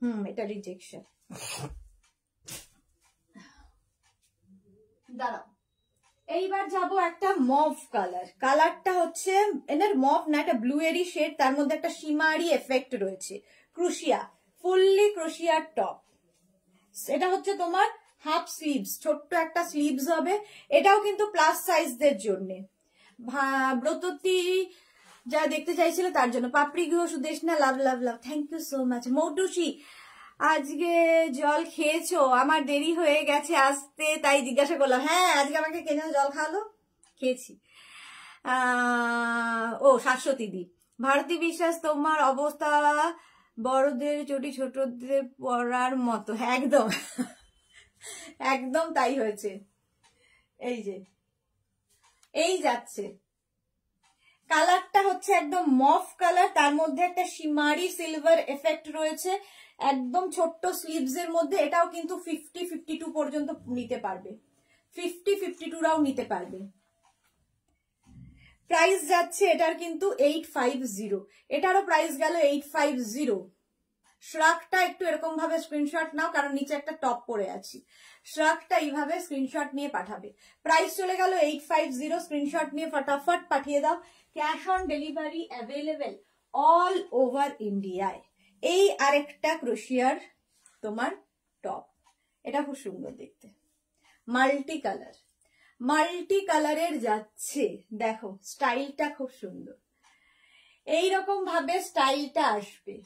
হুম এটা রিজেকশন দাঁড়াও এইবার যাব একটা মভ কালার কালারটা হচ্ছে এনার মভ না একটা ব্লু এরি শেড তার মধ্যে একটা সীমারি এফেক্ট রয়েছে ক্রুশিয়া ফুললি ক্রুশিয়ার টপ এটা হচ্ছে তোমার হাফ স্লিভস ছোট্ট একটা স্লিভস হবে এটাও কিন্তু প্লাস সাইজদের জন্য ব্রততি যা দেখতে চাইছিল তার জন্য পাপড়ি গৃহ Sudeshna love love love thank you so much Moutushi আজকে জল খেয়েছো আমার দেরি হয়ে গেছে আসতে তাই জিজ্ঞাসা করলাম হ্যাঁ আজকে আমাকে কে যেন জল খাওয়ালো খেয়েছি ও দি ভারতী বিশ্বাস তোমার অবস্থা বড়দের চটি ছোটদের পড়ার মতো একদম একদম তাই হয়েছে এই যে এই যাচ্ছে কালারটা হচ্ছে একদম মফ কালার তার মধ্যে একটা সিমারি সিলভার এফেক্ট রয়েছে একদম ছোট্ট স্লিভস এর মধ্যে এটাও কিন্তু ফিফটি ফিফটি টু পর্যন্ত নিতে পারবে ফিফটি ফিফটি টুরাও নিতে পারবে প্রাইস যাচ্ছে এটার কিন্তু এইট ফাইভ জিরো এটারও প্রাইস গেল এইট ফাইভ জিরো শ্রাকটা একটু এরকম ভাবে স্ক্রিনশট নাও কারণ নিচে একটা টপ পরে আছি শ্রাকটা এইভাবে স্ক্রিনশট নিয়ে পাঠাবে প্রাইস চলে গেল এইট ফাইভ জিরো স্ক্রিনশট নিয়ে ফটাফট পাঠিয়ে দাও cash on delivery available all over ইন্ডিয়ায় এই আরেকটা ক্রোশিয়ার তোমার টপ এটা খুব সুন্দর দেখতে মাল্টি কালার মাল্টি কালারের যাচ্ছে দেখো স্টাইলটা খুব সুন্দর এই রকম ভাবে স্টাইলটা আসবে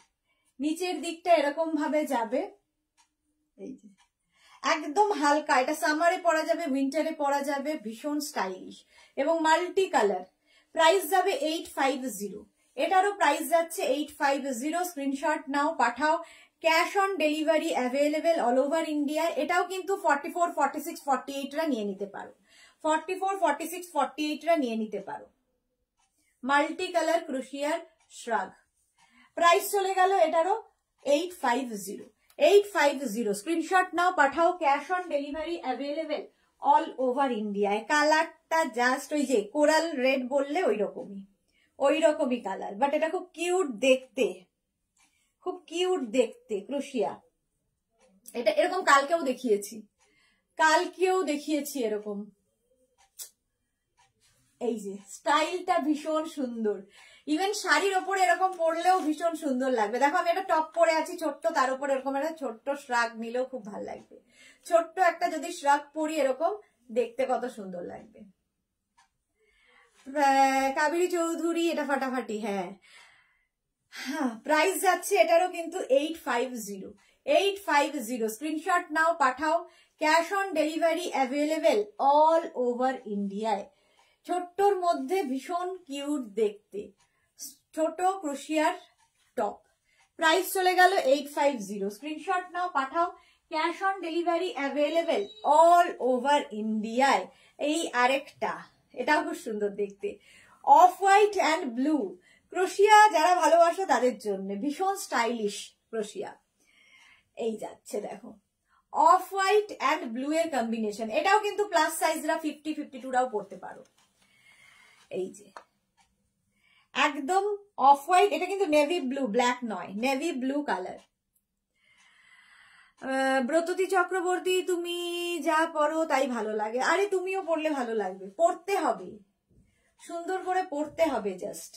নিচের দিকটা এরকম ভাবে যাবে এই যে একদম হালকা এটা সামারে পরা যাবে উইন্টারে পরা যাবে ভীষণ স্টাইলিশ এবং মাল্টি কালার প্রাইস যাবে এইট ফাইভ জিরো এটারও প্রাইস যাচ্ছে এইট ফাইভ জিরো স্ক্রিনশট নাও পাঠাও cash on delivery available all over India এটাও কিন্তু forty four forty six forty এইটরা নিয়ে নিতে পারো forty four forty six forty এইটরা নিয়ে নিতে পারো মাল্টি কালার ক্রুশিয়ার শ্রাগ প্রাইস চলে গেল এটারও eight five zero eight five zero screenshot নাও পাঠাও cash on delivery available all over ইন্ডিয়ায় কালারটা জাস্ট ওই যে কোরাল রেড বললে ওই রকমই ওই রকমই কালার বাট এটা খুব কিউট দেখতে খুব কিউট দেখতে ক্রোশিয়া এটা এরকম কালকেও দেখিয়েছি কালকেও দেখিয়েছি এরকম এই যে স্টাইলটা ভীষণ সুন্দর ইভেন শাড়ির ওপরে এরকম পরলেও ভীষণ সুন্দর লাগবে দেখো আমি একটা টপ পরে আছি ছোট্ট তার উপর এরকম একটা ছোট্ট শ্রাগ নিলেও খুব ভালো লাগবে ছোট্ট একটা যদি শ্রাগ পরি এরকম দেখতে কত সুন্দর লাগবে হ্যাঁ, কাবেরী চৌধুরী এটা ফাটাফাটি হ্যাঁ হ্যাঁ প্রাইস যাচ্ছে এটারও কিন্তু eight five zero eight five zero screenshot নাও পাঠাও cash on delivery available all over ইন্ডিয়ায় ছোট্টর মধ্যে ভীষণ কিউট দেখতে ছোট ক্রোশিয়ার টপ প্রাইস চলে গেল এইট ফাইভ জিরো স্ক্রিনশট নাও পাঠাও cash on delivery available all over ইন্ডিয়ায় এই আরেকটা এটাও খুব সুন্দর দেখতে অফ হোয়াইট অ্যান্ড ব্লু ক্রোশিয়া যারা ভালোবাসে তাদের জন্য ভীষণ স্টাইলিশ ক্রোশিয়া এই যাচ্ছে দেখো অফ হোয়াইট অ্যান্ড ব্লু এর কম্বিনেশন এটাও কিন্তু প্লাস সাইজরা ফিফটি ফিফটি টুরাও পড়তে পারো এই যে একদম অফ হোয়াইট এটা কিন্তু নেভি ব্লু ব্ল্যাক নয় navy blue colour Bratati Chakraborty তুমি যা পড়ো তাই ভালো লাগে আরে তুমিও পড়লে ভালো লাগবে পড়তে হবে সুন্দর করে পড়তে হবে জাস্ট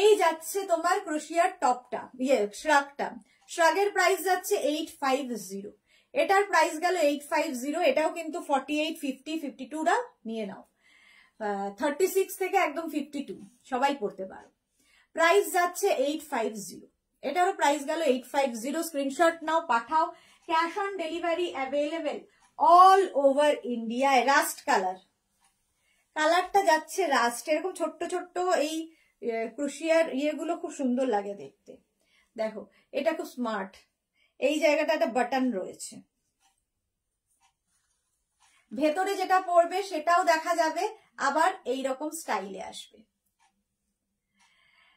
এই যাচ্ছে তোমার ক্রোশিয়ার টপটা ইয়ে শ্রাগটা শ্রাগের প্রাইস যাচ্ছে এইট ফাইভ জিরো এটার প্রাইস গেল এইট ফাইভ জিরো এটাও কিন্তু ফর্টি এইট ফিফটি ফিফটি টুরা নিয়ে নাও থার্টি সিক্স থেকে একদম ফিফটি টু সবাই পড়তে পারো প্রাইস যাচ্ছে এইট ফাইভ জিরো এটারও প্রাইস গেল এইট ফাইভ জিরো স্ক্রিনশট নাও পাঠাও cash on delivery available all over ইন্ডিয়ায় রাস্ট কালার কালারটা যাচ্ছে রাস্ট এরকম ছোট্ট ছোট্ট এই ক্রুশিয়ার ইয়েগুলো খুব সুন্দর লাগে দেখতে দেখো এটা খুব স্মার্ট এই জায়গাটা একটা বাটন রয়েছে ভেতরে যেটা পড়বে সেটাও দেখা যাবে আবার এই রকম স্টাইলে আসবে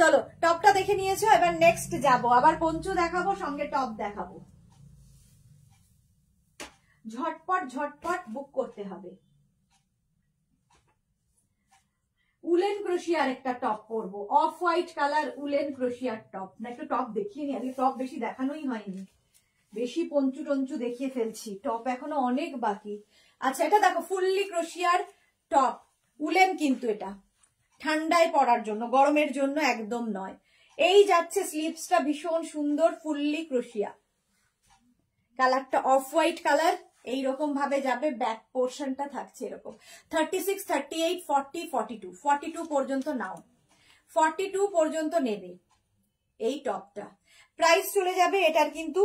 চলো টপটা দেখে নিয়েছো এবার নেক্সট যাব আবার পঞ্চু দেখাবো সঙ্গে টপ দেখাবো ঝটপট ঝটপট বুক করতে হবে উলেন ক্রোশিয়ার একটা টপ পরবো off white colour woollen ক্রোশিয়ার top না একটু টপ দেখিয়ে নি আজকে টপ বেশি দেখানোই হয়নি বেশি পঞ্চু টঞ্চু দেখিয়ে ফেলছি টপ এখনো অনেক বাকি আচ্ছা এটা দেখো ফুললি ক্রোশিয়ার টপ উলেন কিন্তু এটা ঠান্ডায় পড়ার জন্য গরমের জন্য একদম নয় এই যাচ্ছে স্লিপসটা ভীষণ সুন্দর ফুললি ক্রোশিয়া কালারটা অফ হোয়াইট কালার এইরকম ভাবে যাবে ব্যাক পোর্শনটা থাকছে এরকম thirty six thirty eight forty forty two forty two পর্যন্ত নাও ফর্টি টু পর্যন্ত নেবে এই টপটা প্রাইস চলে যাবে এটার কিন্তু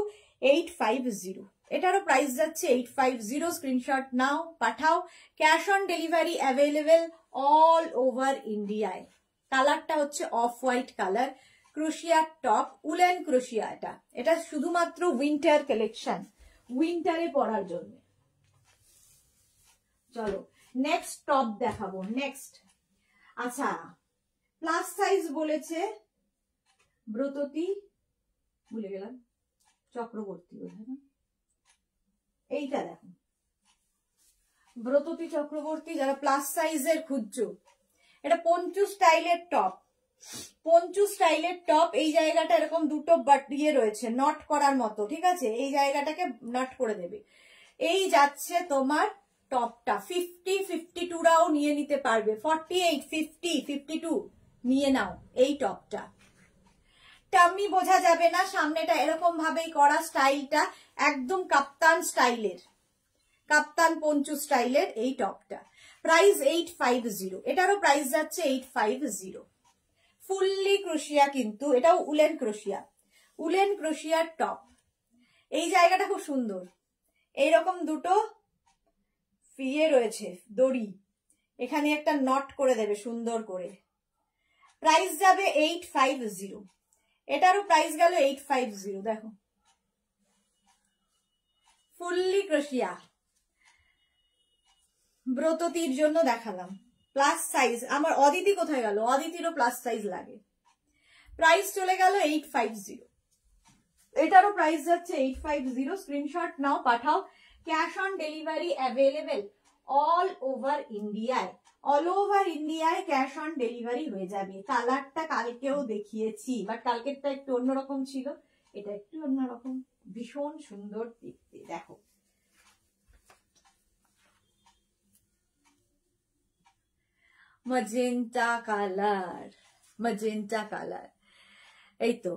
এইট ফাইভ জিরো এটারও প্রাইস যাচ্ছে এইট ফাইভ জিরো স্ক্রিনশট নাও পাঠাও cash on delivery available all over ইন্ডিয়ায় কালারটা হচ্ছে অফ হোয়াইট কালার ক্রোশিয়ার টপ উলেন ক্রোশিয়া এটা এটা শুধুমাত্র উইন্টার কালেকশন উইন্টারে পরার জন্য চলো নেক্সট টপ দেখাবো নেক্সট আচ্ছা প্লাস সাইজ বলেছে ব্রততি ভুলে গেলাম চক্রবর্তী এইটা দেখো ব্রততী চক্রবর্তী যারা প্লাস সাইজের খুঁজছ এটা পঞ্চু স্টাইলের টপ পঞ্চু স্টাইলের টপ এই জায়গাটা এরকম দুটো বাট ইয়ে রয়েছে নট করার মতো ঠিক আছে এই জায়গাটাকে নট করে দেবে এই যাচ্ছে তোমার টপটা ফিফটি ফিফটি টুরাও নিয়ে নিতে পারবে forty eight fifty fifty two নিয়ে নাও এই টপটা টামি বোঝা যাবে না সামনেটা এরকম ভাবেই করা স্টাইলটা একদম কাপ্তান স্টাইলের কাপ্তান পঞ্চু স্টাইলের এই টপটা প্রাইস এইট ফাইভ জিরো এটারও প্রাইস যাচ্ছে এইট ফাইভ জিরো ফুললি ক্রোশিয়া কিন্তু এটাও উলেন ক্রোশিয়া উলেন ক্রোশিয়ার টপ এই জায়গাটা খুব সুন্দর এইরকম দুটো ইয়ে রয়েছে দড়ি এখানে একটা নট করে দেবে সুন্দর করে প্রাইস যাবে এইট ফাইভ জিরো এটারও প্রাইস গেল এইট ফাইভ জিরো দেখো ফুললি ক্রোশিয়া ব্রততির জন্য দেখালাম প্লাস সাইজ আমার অদিতি কোথায় গেল অদিতিরও প্লাস সাইজ লাগে প্রাইস চলে গেল এইট ফাইভ জিরো এটারও প্রাইস যাচ্ছে এইট ফাইভ জিরো স্ক্রিনশট নাও পাঠাও cash on delivery available all over ইন্ডিয়ায় অল ওভার ইন্ডিয়ায় ক্যাশ অন ডেলিভারি হয়ে যাবে কালারটা কালকেও দেখিয়েছি বাট কালকেরটা একটু অন্যরকম ছিল এটা একটু অন্যরকম ভীষণ সুন্দর দেখতে দেখো মজেন্টা কালার মজেন্টা কালার এই তো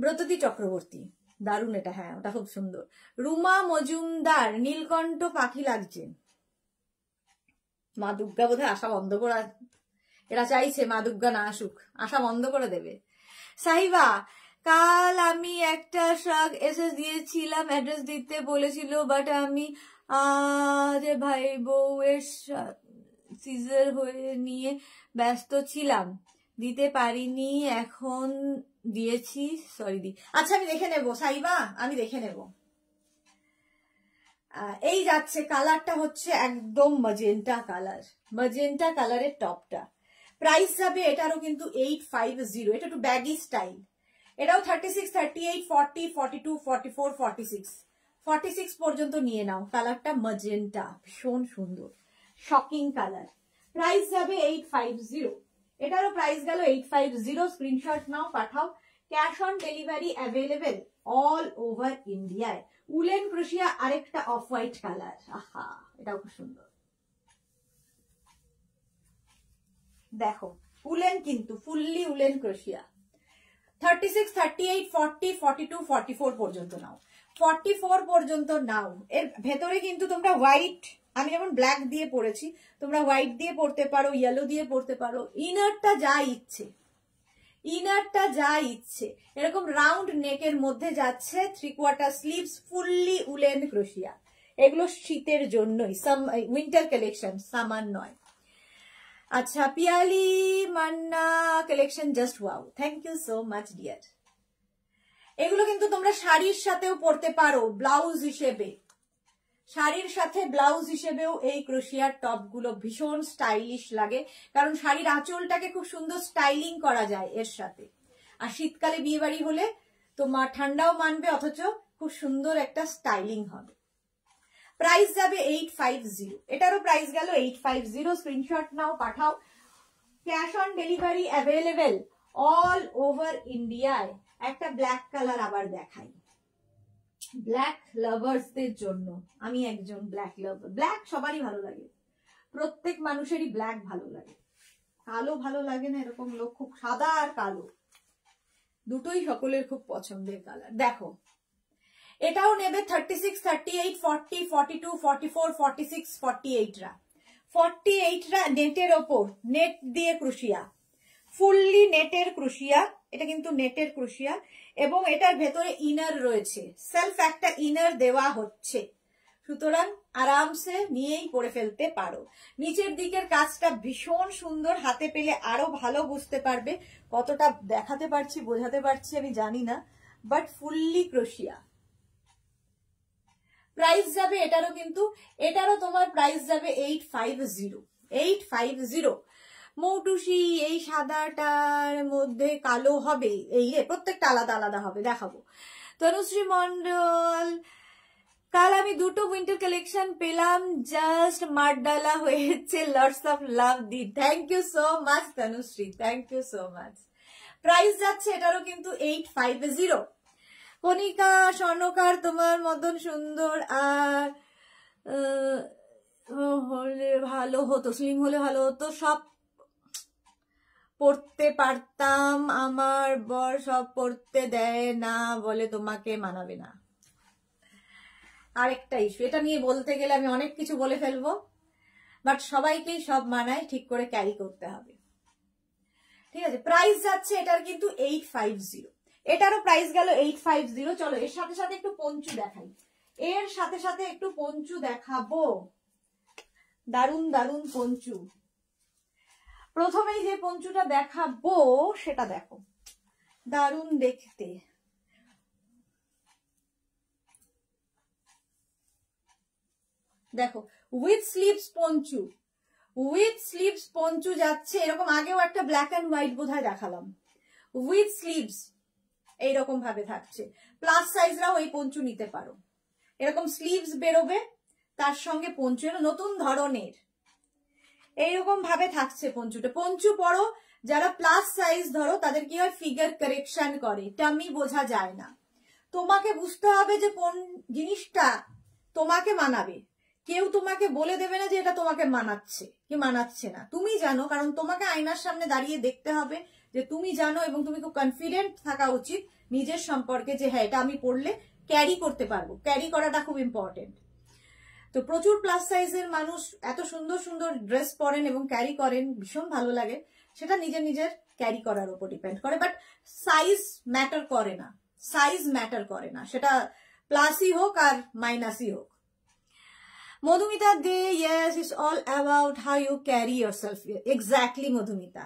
ব্রতদি চক্রবর্তী দারুণ এটা হ্যাঁ ওটা খুব সুন্দর রুমা মজুমদার নীলকণ্ঠ পাখি লাগছে মা দুর্গা বোধ আশা বন্ধ করা এরা চাইছে মা দুর্গা না আসুক আশা বন্ধ করে দেবে সাহিবা কাল আমি একটা শাক এসএস দিয়েছিলাম অ্যাড্রেস দিতে বলেছিল বাট আমি আজ ভাই বউ এর সিজার হয়ে নিয়ে ব্যস্ত ছিলাম দিতে পারিনি এখন দিয়েছি সরি দি আচ্ছা আমি দেখে নেব সাইবা আমি দেখে নেব এই যাচ্ছে কালারটা হচ্ছে একদম মজেন্টা কালার মজেন্টা কালারের টপটা প্রাইস যাবে এটারও কিন্তু এইট ফাইভ জিরো এটা একটু ব্যাগি স্টাইল এটাও thirty six thirty eight forty forty two forty four forty six forty six পর্যন্ত নিয়ে নাও কালারটা মজেন্টা ভীষণ সুন্দর শকিং কালার প্রাইস যাবে এইট ফাইভ জিরো এটারও প্রাইস গেল এইট ফাইভ জিরো স্ক্রিনশট নাও পাঠাও cash on delivery available all over ইন্ডিয়ায় উলেন ক্রোশিয়া আরেকটা অফ হোয়াইট কালার আহা এটাও খুব সুন্দর দেখো উলেন কিন্তু ফুললি উলেন ক্রোশিয়া thirty six thirty eight forty forty two forty four পর্যন্ত নাও ফর্টি ফোর পর্যন্ত নাও এর ভেতরে কিন্তু তোমরা হোয়াইট আমি যেমন ব্ল্যাক দিয়ে পরেছি তোমরা হোয়াইট দিয়ে পরতে পারো ইয়েলো দিয়ে পরতে পারো ইনারটা যা ইচ্ছে ইনারটা যা ইচ্ছে এরকম রাউন্ড নেকের মধ্যে যাচ্ছে three quarter sleeves fully woollen ক্রোশিয়া এগুলো শীতের জন্যই সাম উইন্টার কালেকশন সামান নয় আচ্ছা Piyali Manna collection just wow thank you so much dear এগুলো কিন্তু তোমরা শাড়ির সাথেও পরতে পারো ব্লাউজ হিসেবে শাড়ির সাথে ব্লাউজ হিসেবেও এই ক্রোশিয়ার টপগুলো ভীষণ স্টাইলিশ লাগে কারণ শাড়ির আঁচলটাকে খুব সুন্দর স্টাইলিং করা যায় এর সাথে আর শীতকালে বিয়ে বাড়ি হলে তো মা ঠান্ডাও মানবে অথচ খুব সুন্দর একটা স্টাইলিং হবে প্রাইস যাবে এইট ফাইভ জিরো এটারও প্রাইস গেল এইট ফাইভ জিরো স্ক্রিনশট নাও পাঠাও cash on delivery available all over ইন্ডিয়ায় একটা ব্ল্যাক কালার আবার দেখাই ব্ল্যাক লাভার্সদের জন্য আমি একজন ব্ল্যাক লাভার ব্ল্যাক সবারই ভালো লাগে প্রত্যেক মানুষেরই ব্ল্যাক ভালো লাগে কালো ভালো লাগে না এরকম লোক খুব সাদা আর কালো দুটোই সকলের খুব পছন্দের কালার দেখো এটাও নেবে thirty six thirty eight forty forty two forty four forty six forty এইটরা ফর্টি এইটরা নেটের ওপর নেট দিয়ে ক্রুশিয়া ফুললি নেটের ক্রুশিয়া এটা কিন্তু নেটের ক্রুশিয়া এবং এটার ভেতরে ইনার রয়েছে সেলফ একটা ইনার দেওয়া হচ্ছে সুতরাং আরামসে নিয়েই পরে ফেলতে পারো নিচের দিকের কাজটা ভীষণ সুন্দর হাতে পেলে আরো ভালো বুঝতে পারবে কতটা দেখাতে পারছি বোঝাতে পারছি আমি জানি না বাট ফুললি ক্রোশিয়া প্রাইস যাবে এটারও কিন্তু এটারও তোমার প্রাইস যাবে eight five zero eight five zero Moutushi এই সাদাটার মধ্যে কালো হবে এই প্রত্যেকটা আলাদা আলাদা হবে দেখাবো তনুশ্রী মন্ডল কাল আমি দুটো উইন্টার কালেকশন পেলাম জাস্ট ডালা হয়েছে লর্ডস অফ লাভ দি thank you so much Tanushree thank you so much price যাচ্ছে এটারও কিন্তু এইট ফাইভ জিরো কণিকা স্বর্ণকার তোমার মতন সুন্দর আর হলে ভালো হতো স্লিম হলে ভালো হতো সব পড়তে পারতাম আমার বর সব পড়তে দেয় না বলে তোমাকে মানাবে না আরেকটা ইস্যু এটা নিয়ে বলতে গেলে আমি অনেক কিছু বলে ফেলবো বাট সবাইকেই সব মানায় ঠিক করে ক্যারি করতে হবে ঠিক আছে প্রাইস যাচ্ছে এটার কিন্তু এইট ফাইভ জিরো এটারও প্রাইস গেল এইট ফাইভ জিরো চলো এর সাথে সাথে একটু পঞ্চু দেখাই এর সাথে সাথে একটু পঞ্চু দেখাবো দারুন দারুন পঞ্চু প্রথমেই যে পঞ্চুটা দেখাবো সেটা দেখো দারুণ দেখতে দেখো with slips poncho with slips poncho যাচ্ছে এরকম আগেও একটা ব্ল্যাক অ্যান্ড হোয়াইট বোধহয় দেখালাম উইথ স্লিপস এইরকম ভাবে থাকছে প্লাস সাইজরাও এই পঞ্চু নিতে পারো এরকম স্লিভস বেরোবে তার সঙ্গে পঞ্চু নতুন ধরনের এইরকম ভাবে থাকছে পঞ্চুটা পঞ্চু পরো যারা প্লাস সাইজ ধরো তাদের কি হয় ফিগার কারেকশন করে টামি বোঝা যায় না তোমাকে বুঝতে হবে যে কোন জিনিসটা তোমাকে মানাবে কেউ তোমাকে বলে দেবে না যে এটা তোমাকে মানাচ্ছে কি মানাচ্ছে না তুমি জানো কারণ তোমাকে আয়নার সামনে দাঁড়িয়ে দেখতে হবে যে তুমি জানো এবং তুমি খুব কনফিডেন্ট থাকা উচিত নিজের সম্পর্কে যে হ্যাঁ এটা আমি পড়লে ক্যারি করতে পারবো ক্যারি করাটা খুব ইম্পর্টেন্ট তো প্রচুর প্লাস সাইজের মানুষ এত সুন্দর সুন্দর ড্রেস পরেন এবং ক্যারি করেন ভীষণ ভালো লাগে সেটা নিজের নিজের ক্যারি করার উপর ডিপেন্ড করে বাট সাইজ ম্যাটার করে না সাইজ ম্যাটার করে না সেটা প্লাসই হোক আর মাইনাসই হোক Madhumita De yes is all about how you carry yourself exactly Madhumita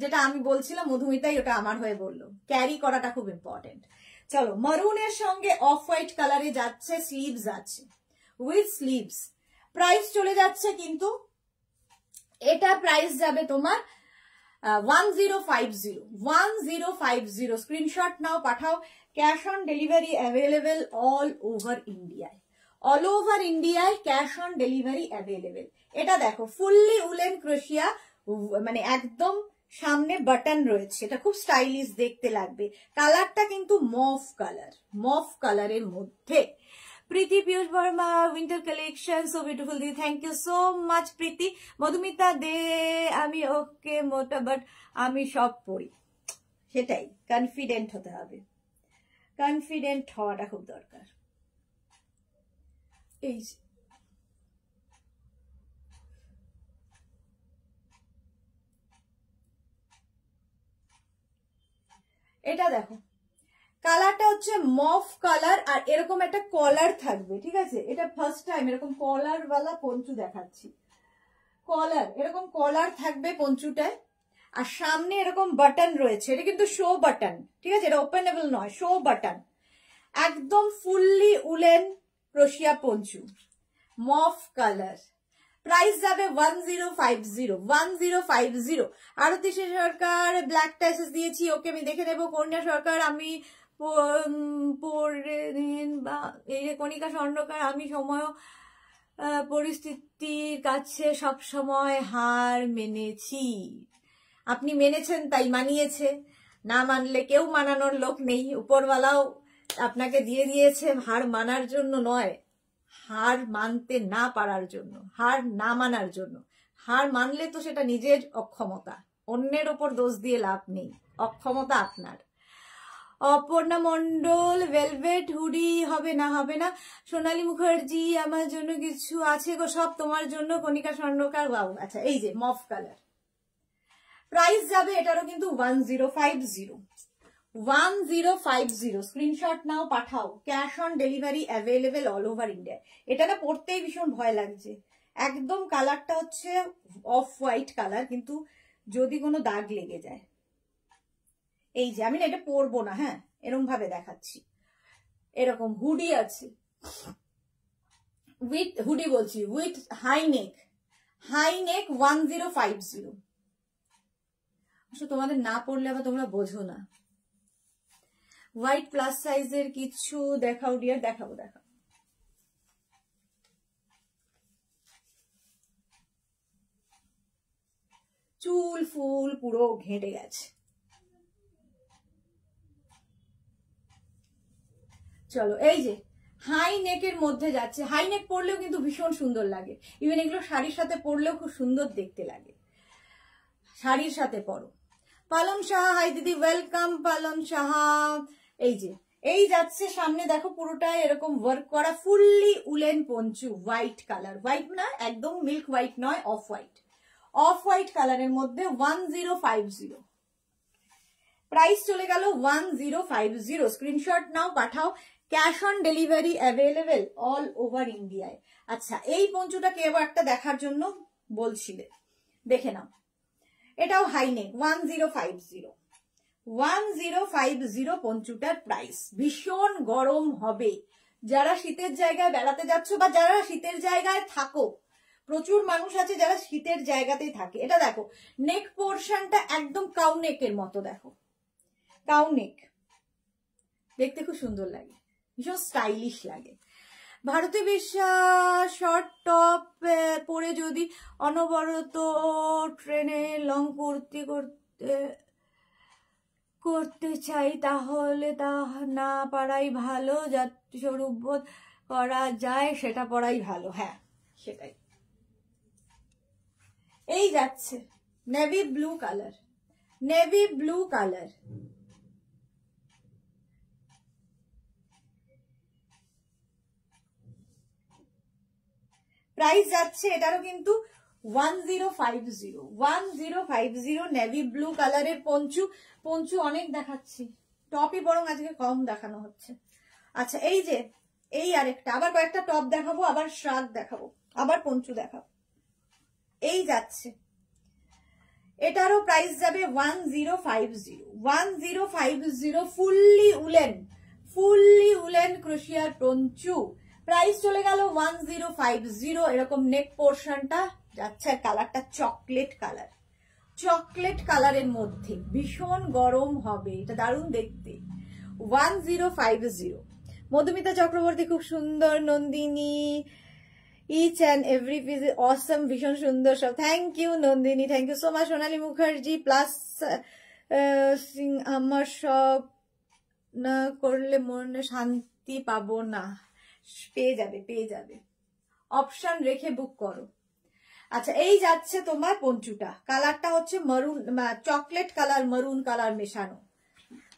যেটা আমি বলছিলাম মধুমিতাই ওটা আমার হয়ে বললো ক্যারি করাটা খুব ইম্পর্টেন্ট চলো মারুনের সঙ্গে অফ হোয়াইট কালারে যাচ্ছে স্লিভস আছে উইথ স্লিভস প্রাইস চলে যাচ্ছে কিন্তু এটা প্রাইস যাবে তোমার one zero five zero one zero five zero screenshot নাও পাঠাও cash on delivery available all over ইন্ডিয়ায় অল ওভার ইন্ডিয়ায় ক্যাশ অন ডেলিভারি অ্যাভেলেবেল এটা দেখো ফুললি উলেন ক্রোশিয়া মানে একদম সামনে বাটন রয়েছে এটা খুব স্টাইলিশ দেখতে লাগবে কালারটা কিন্তু মফ কালার মফ কালারের মধ্যে Priti Piyush Barma winter collection so beautiful দি thank you so much Priti Madhumita De আমি ওকে মোটা বাট আমি সব পড়ি সেটাই কনফিডেন্ট হতে হবে কনফিডেন্ট হওয়াটা খুব দরকার এই এটা দেখো কালারটা হচ্ছে মফ কালার আর এরকম একটা কলার থাকবে ঠিক আছে এটা ফার্স্ট টাইম এরকম কলার পঞ্চু দেখাচ্ছি কলার এরকম কলার থাকবে পঞ্চুটায় আর সামনে এরকম বাটন রয়েছে এটা কিন্তু শো বাটন ঠিক আছে এটা ওপেনেবল নয় শো বাটন একদম ফুললি উলেন রশিয়া পঞ্চু মফ কালার প্রাইস যাবে one zero five zero one zero five zero Arati Sarkar black টাইসেস দিয়েছি ওকে আমি দেখে নেবো কন্যা সরকার আমি পড়ে দিন বা এই যে কণিকা স্বর্ণকার আমি সময় পরিস্থিতির কাছে সব সময় হার মেনেছি আপনি মেনেছেন তাই মানিয়েছে না মানলে কেউ মানানোর লোক নেই উপরওয়ালাও আপনাকে দিয়ে দিয়েছে হার মানার জন্য নয় হার মানতে না পারার জন্য হার না মানার জন্য হার মানলে তো সেটা নিজের অক্ষমতা অন্যের ওপর দোষ দিয়ে লাভ নেই অক্ষমতা আপনার অপর্ণা মণ্ডল ভেলভেট হুডি হবে না হবে না সোনালী মুখার্জি আমার জন্য কিছু আছে গো সব তোমার জন্য কনিকা স্বর্ণকার বাবু আচ্ছা এই যে মফ কালার প্রাইস যাবে এটারও কিন্তু one zero five zero one zero five zero screenshot নাও পাঠাও cash on delivery available all over India এটা না পড়তেই ভীষণ ভয় লাগছে একদম কালারটা হচ্ছে অফ হোয়াইট কালার কিন্তু যদি কোনো দাগ লেগে যায় এই যে আমি না এটা পরবো না হ্যাঁ এরকম ভাবে দেখাচ্ছি এরকম হুডি আছে উইথ হুডি বলছি with high neck high neck one zero five zero আসলে তোমাদের না পড়লে আবার তোমরা বোঝো না হোয়াইট প্লাস সাইজের কিছু দেখাও ডিয়ার দেখাবো দেখাও চুল ফুল পুরো ঘেঁটে গেছে চলো এই যে হাই নেকের মধ্যে যাচ্ছে হাই নেক পরলেও কিন্তু ভীষণ সুন্দর লাগে ইভেন এগুলো শাড়ির সাথে পরলেও খুব সুন্দর দেখতে লাগে শাড়ির সাথে পরো পালম সাহা হাই দিদি ওয়েলকাম পালম সাহা এই যে এই যাচ্ছে সামনে দেখো পুরোটা এরকম ওয়ার্ক করা fully woollen poncho white colour white না একদম মিল্ক হোয়াইট নয় অফ হোয়াইট অফ হোয়াইট কালারের মধ্যে one zero five zero price চলে গেল one zero five zero screenshot নাও পাঠাও cash on delivery available all over ইন্ডিয়ায় আচ্ছা এই পঞ্চুটাকে এবার একটা দেখার জন্য বলছিলে দেখে নাও এটাও high neck one zero five zero one zero five zero পঞ্চুটার প্রাইস ভীষণ গরম হবে যারা শীতের জায়গায় বেড়াতে যাচ্ছ বা যারা শীতের জায়গায় থাকো প্রচুর মানুষ আছে যারা শীতের জায়গাতেই থাকে এটা দেখো নেক পোর্শনটা একদম কাউনেকের মতো দেখো কাউনেক দেখতে খুব সুন্দর লাগে ভীষণ স্টাইলিশ লাগে ভারতী বিশ্বাস শর্ট টপ পরে যদি অনবরত ট্রেনে লং করতে করতে করতে চাই তাহলে তা না পারাই ভালো যাত্রী স্বরূপ করা যায় সেটা পড়াই ভালো হ্যাঁ সেটাই এই যাচ্ছে navy blue colour navy blue colour price যাচ্ছে এটারও কিন্তু one zero five zero one zero five zero navy blue কালারের পঞ্চু পঞ্চু অনেক দেখাচ্ছি টপই বরং আজকে কম দেখানো হচ্ছে আচ্ছা এই যে এই আরেকটা আবার কয়েকটা টপ দেখাবো আবার শ্রাগ দেখাবো আবার পঞ্চু দেখাবো এই যাচ্ছে এটারও প্রাইস যাবে one zero five zero one zero five zero fully woollen fully woollen ক্রোশিয়ার পঞ্চু প্রাইস চলে গেল ওয়ান জিরো ফাইভ জিরো এরকম নেক পোর্শনটা যাচ্ছে কালারটা চকলেট কালার চকলেট কালারের মধ্যে ভীষণ গরম হবে এটা দারুণ দেখতে one zero five zero Madhumita Chakraborty খুব সুন্দর Nandini each and every piece awesome ভীষণ সুন্দর সব thank you Nandini thank you so much Sonali Mukherjee plus সিং আমার সব না করলে মনে শান্তি পাবো না পেয়ে যাবে পেয়ে যাবে অপশন রেখে বুক করো আচ্ছা এই যাচ্ছে তোমার পঞ্চুটা কালারটা হচ্ছে মারুন চকলেট কালার মারুন কালার মেশানো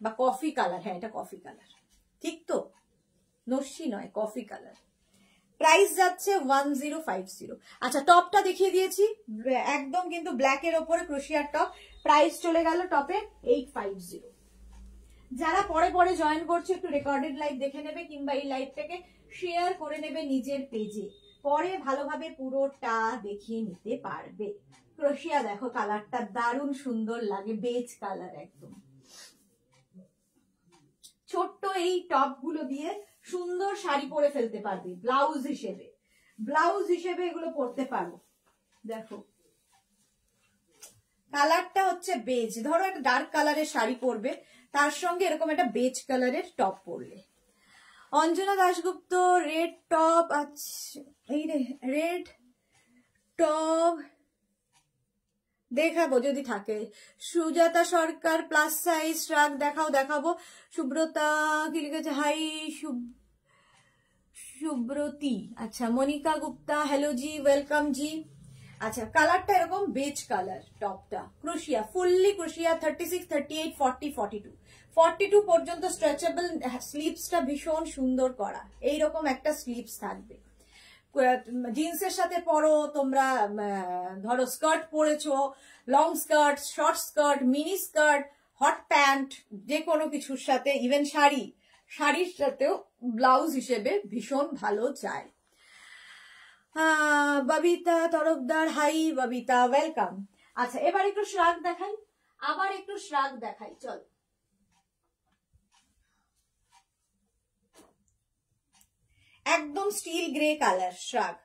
বা কফি কালার হ্যাঁ এটা কফি কালার ঠিক তো নস্যি নয় কফি কালার প্রাইস যাচ্ছে ওয়ান জিরো ফাইভ জিরো আচ্ছা টপটা দেখিয়ে দিয়েছি একদম কিন্তু ব্ল্যাক এর ওপরে ক্রোশিয়ার টপ প্রাইস চলে গেল টপে এইট ফাইভ জিরো যারা পরে পরে জয়েন করছে একটু রেকর্ডেড লাইভ দেখে নেবে কিংবা এই লাইভটাকে শেয়ার করে নেবে নিজের পেজে পরে ভালোভাবে পুরোটা দেখিয়ে নিতে পারবে ক্রোশিয়া দেখো কালারটা দারুণ সুন্দর লাগে বেজ কালার একদম ছোট্ট এই টপ গুলো দিয়ে সুন্দর শাড়ি পরে ফেলতে পারবে ব্লাউজ হিসেবে ব্লাউজ হিসেবে এগুলো পরতে পারো দেখো কালারটা হচ্ছে বেজ ধরো একটা ডার্ক কালারের শাড়ি পরবে তার সঙ্গে এরকম একটা বেজ কালারের টপ পরলে অঞ্জনা দাশগুপ্ত রেড টপ আচ্ছা এই রে রেড টপ দেখাবো যদি থাকে Sujata Sarkar plus size track দেখাও দেখাবো সুব্রতা কি লিখেছে হাই সুব সুব্রতি আচ্ছা মনিকা গুপ্তা হ্যালো জি ওয়েলকাম জি আচ্ছা কালারটা এরকম বেজ কালার টপটা crochet fully crochet thirty six thirty eight forty forty two forty two পর্যন্ত স্ট্রেচেবল স্লিপসটা ভীষণ সুন্দর করা এই রকম একটা স্লিপস থাকবে জিন্সের সাথে পরো তোমরা ধরো স্কার্ট পরেছো long skirt short skirt mini skirt hot pant যে কোনো কিছুর সাথে ইভেন শাড়ি শাড়ির সাথেও ব্লাউজ হিসেবে ভীষণ ভালো যায় ববিতা তরফদার হাই ববিতা ওয়েলকাম আচ্ছা এবার একটু শ্রাগ দেখাই আবার একটু শ্রাগ দেখাই চল একদম steel grey colour shrug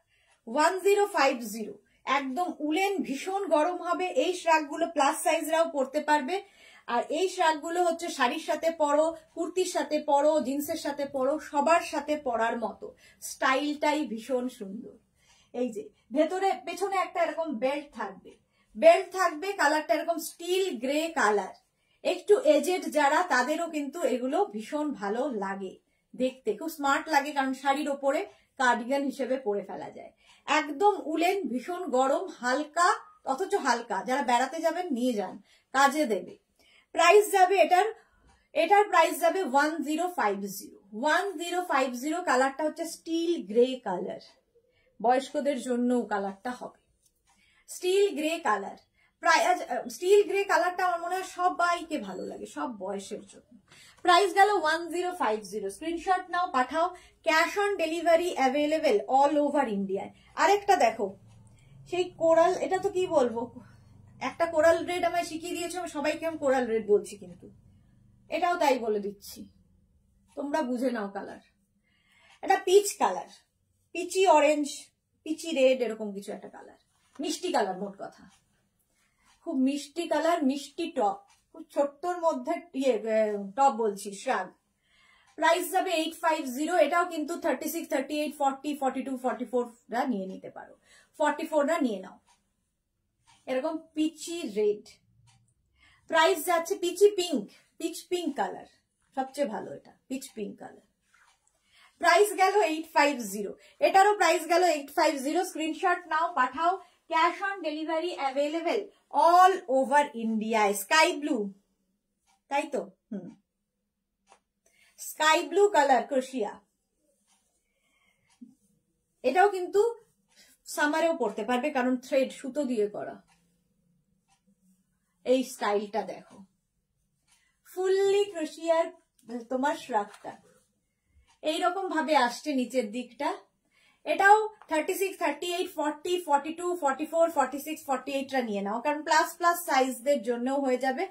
one zero five zero একদম উলেন ভীষণ গরম হবে এই শ্রাগগুলো প্লাস সাইজরাও পরতে পারবে আর এই শ্রাগগুলো হচ্ছে শাড়ির সাথে পরো কুর্তির সাথে পরো জিন্সের সাথে পরো সবার সাথে পরার মতো স্টাইলটাই ভীষণ সুন্দর এই যে ভেতরে পেছনে একটা এরকম বেল্ট থাকবে বেল্ট থাকবে কালারটা এরকম স্টিল গ্রে কালার একটু এজেড যারা তাদেরও কিন্তু এগুলো ভীষণ ভালো লাগে দেখতে খুব স্মার্ট লাগে কারণ শাড়ির ওপরে কার্ডিগান হিসেবে পরে ফেলা যায় একদম উলেন ভীষণ গরম হালকা অথচ হালকা যারা বেড়াতে যাবেন নিয়ে যান কাজে দেবে প্রাইস যাবে এটার এটার প্রাইস যাবে one zero five zero one zero five zero কালারটা হচ্ছে স্টিল গ্রে কালার বয়স্কদের জন্যও কালারটা হবে স্টিল গ্রে কালার প্রায় স্টিল গ্রে কালারটা আমার মনে হয় সবাইকে ভালো লাগে সব বয়সের জন্য প্রাইস গেল one zero five zero screenshot নাও পাঠাও cash on delivery available all over ইন্ডিয়ায় আরেকটা দেখো সেই কোরাল এটা তো কি বলবো একটা কোরাল রেড আমায় শিখিয়ে দিয়েছো আমি সবাইকে আমি কোরাল রেড বলছি কিন্তু এটাও তাই বলে দিচ্ছি তোমরা বুঝে নাও কালার এটা peach colour peachy orange peachy red এরকম কিছু একটা কালার মিষ্টি কালার মোট কথা খুব মিষ্টি কালার মিষ্টি টপ খুব ছোট্টর মধ্যে ইয়ে টপ বলছি শ্রাগ প্রাইস যাবে এইট ফাইভ জিরো এটাও কিন্তু thirty six thirty eight forty forty two forty ফোররা নিয়ে নিতে পারো ফর্টি ফোররা নিয়ে নাও এরকম পিচি রেড প্রাইস যাচ্ছে peachy pink peach pink colour সবচেয়ে ভালো এটা পিচ পিঙ্ক কালার প্রাইস গেল এইট ফাইভ জিরো এটারও প্রাইস গেল এইট ফাইভ জিরো স্ক্রিনশট নাও পাঠাও cash on delivery available all over India sky blue তাই তো হুম স্কাই ব্লু কালার ক্রোশিয়া এটাও কিন্তু সামারেও পড়তে পারবে কারণ থ্রেড সুতো দিয়ে করা এই স্টাইলটা দেখো ফুললি ক্রোশিয়ার তোমার শ্রাগটা এইরকম ভাবে আসছে নিচের দিকটা এটাও thirty six thirty eight forty forty two forty four forty six forty এইটটা নিয়ে নাও কারণ প্লাস প্লাস সাইজদের জন্যও হয়ে যাবে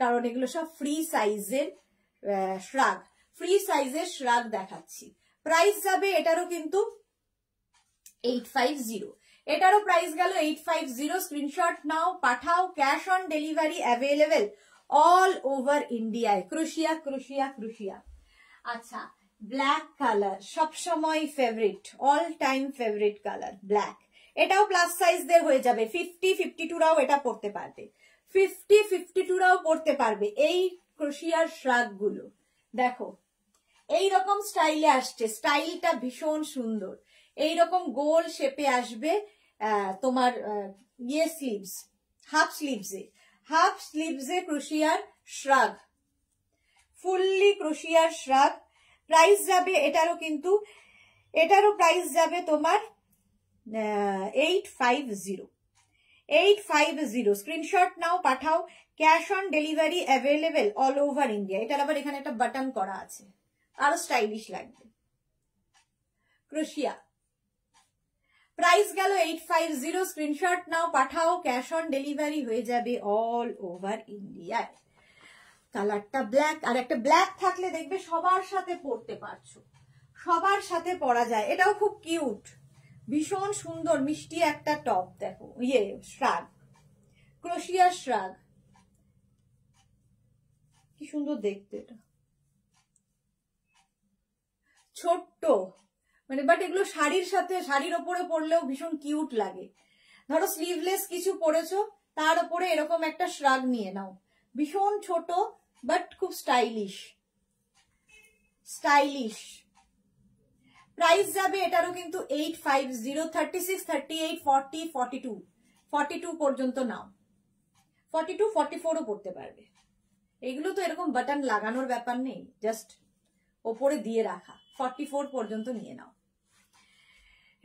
কারণ এগুলো সব ফ্রি সাইজের শ্রাগ ফ্রি সাইজের শ্রাগ দেখাচ্ছি প্রাইস যাবে এটারও কিন্তু এইট ফাইভ জিরো এটারও প্রাইস গেল এইট ফাইভ জিরো স্ক্রিনশট নাও পাঠাও cash on delivery available all over ইন্ডিয়ায় ক্রুশিয়া ক্রুশিয়া ক্রুশিয়া আচ্ছা ব্ল্যাক কালার সবসময় favourite all time favourite colour black এটাও প্লাস সাইজ দের হয়ে যাবে ফিফটি ফিফটি টুরাও এটা পড়তে পারবে ফিফটি ফিফটি টুরাও পড়তে পারবে এই ক্রোশিয়ার শ্রাগ গুলো দেখো এই রকম স্টাইলে আসছে স্টাইলটা ভীষণ সুন্দর এই রকম গোল শেপে আসবে তোমার ইয়ে স্লিভস হাফ স্লিভসে হাফ স্লিভসে ক্রোশিয়ার শ্রাগ ফুললি ক্রোশিয়ার শ্রাগ প্রাইস যাবে এটারও কিন্তু এটারও প্রাইস যাবে তোমার eight five zero eight five zero screenshot নাও পাঠাও cash on delivery available all over India এটার আবার এখানে একটা বাটন করা আছে আরো স্টাইলিশ লাগবে ক্রোশিয়া প্রাইস গেল এইট ফাইভ জিরো স্ক্রিনশট নাও পাঠাও ক্যাশ অন ডেলিভারি হয়ে যাবে অল ওভার ইন্ডিয়ায় কালারটা ব্ল্যাক আর একটা ব্ল্যাক থাকলে দেখবে সবার সাথে পরতে পারছো সবার সাথে পরা যায় এটাও খুব কিউট ভীষণ সুন্দর মিষ্টি একটা টপ দেখো ইয়ে শ্রাগ ক্রোশিয়া শ্রাগ কি সুন্দর দেখতে এটা ছোট্ট মানে বাট এগুলো শাড়ির সাথে শাড়ির ওপরে পরলেও ভীষণ কিউট লাগে ধরো স্লিভলেস কিছু পরেছো তার ওপরে এরকম একটা শ্রাগ নিয়ে নাও ভীষণ ছোট বাট খুব স্টাইলিশ স্টাইলিশ প্রাইস যাবে এটারও কিন্তু eight five zero thirty six thirty eight two two পর্যন্ত নাও ফর্টি টু ফর্টি ফোরও পড়তে পারবে এগুলো তো এরকম বাটন লাগানোর ব্যাপার নেই জাস্ট ওপরে দিয়ে রাখা ফর্টি ফোর পর্যন্ত নিয়ে নাও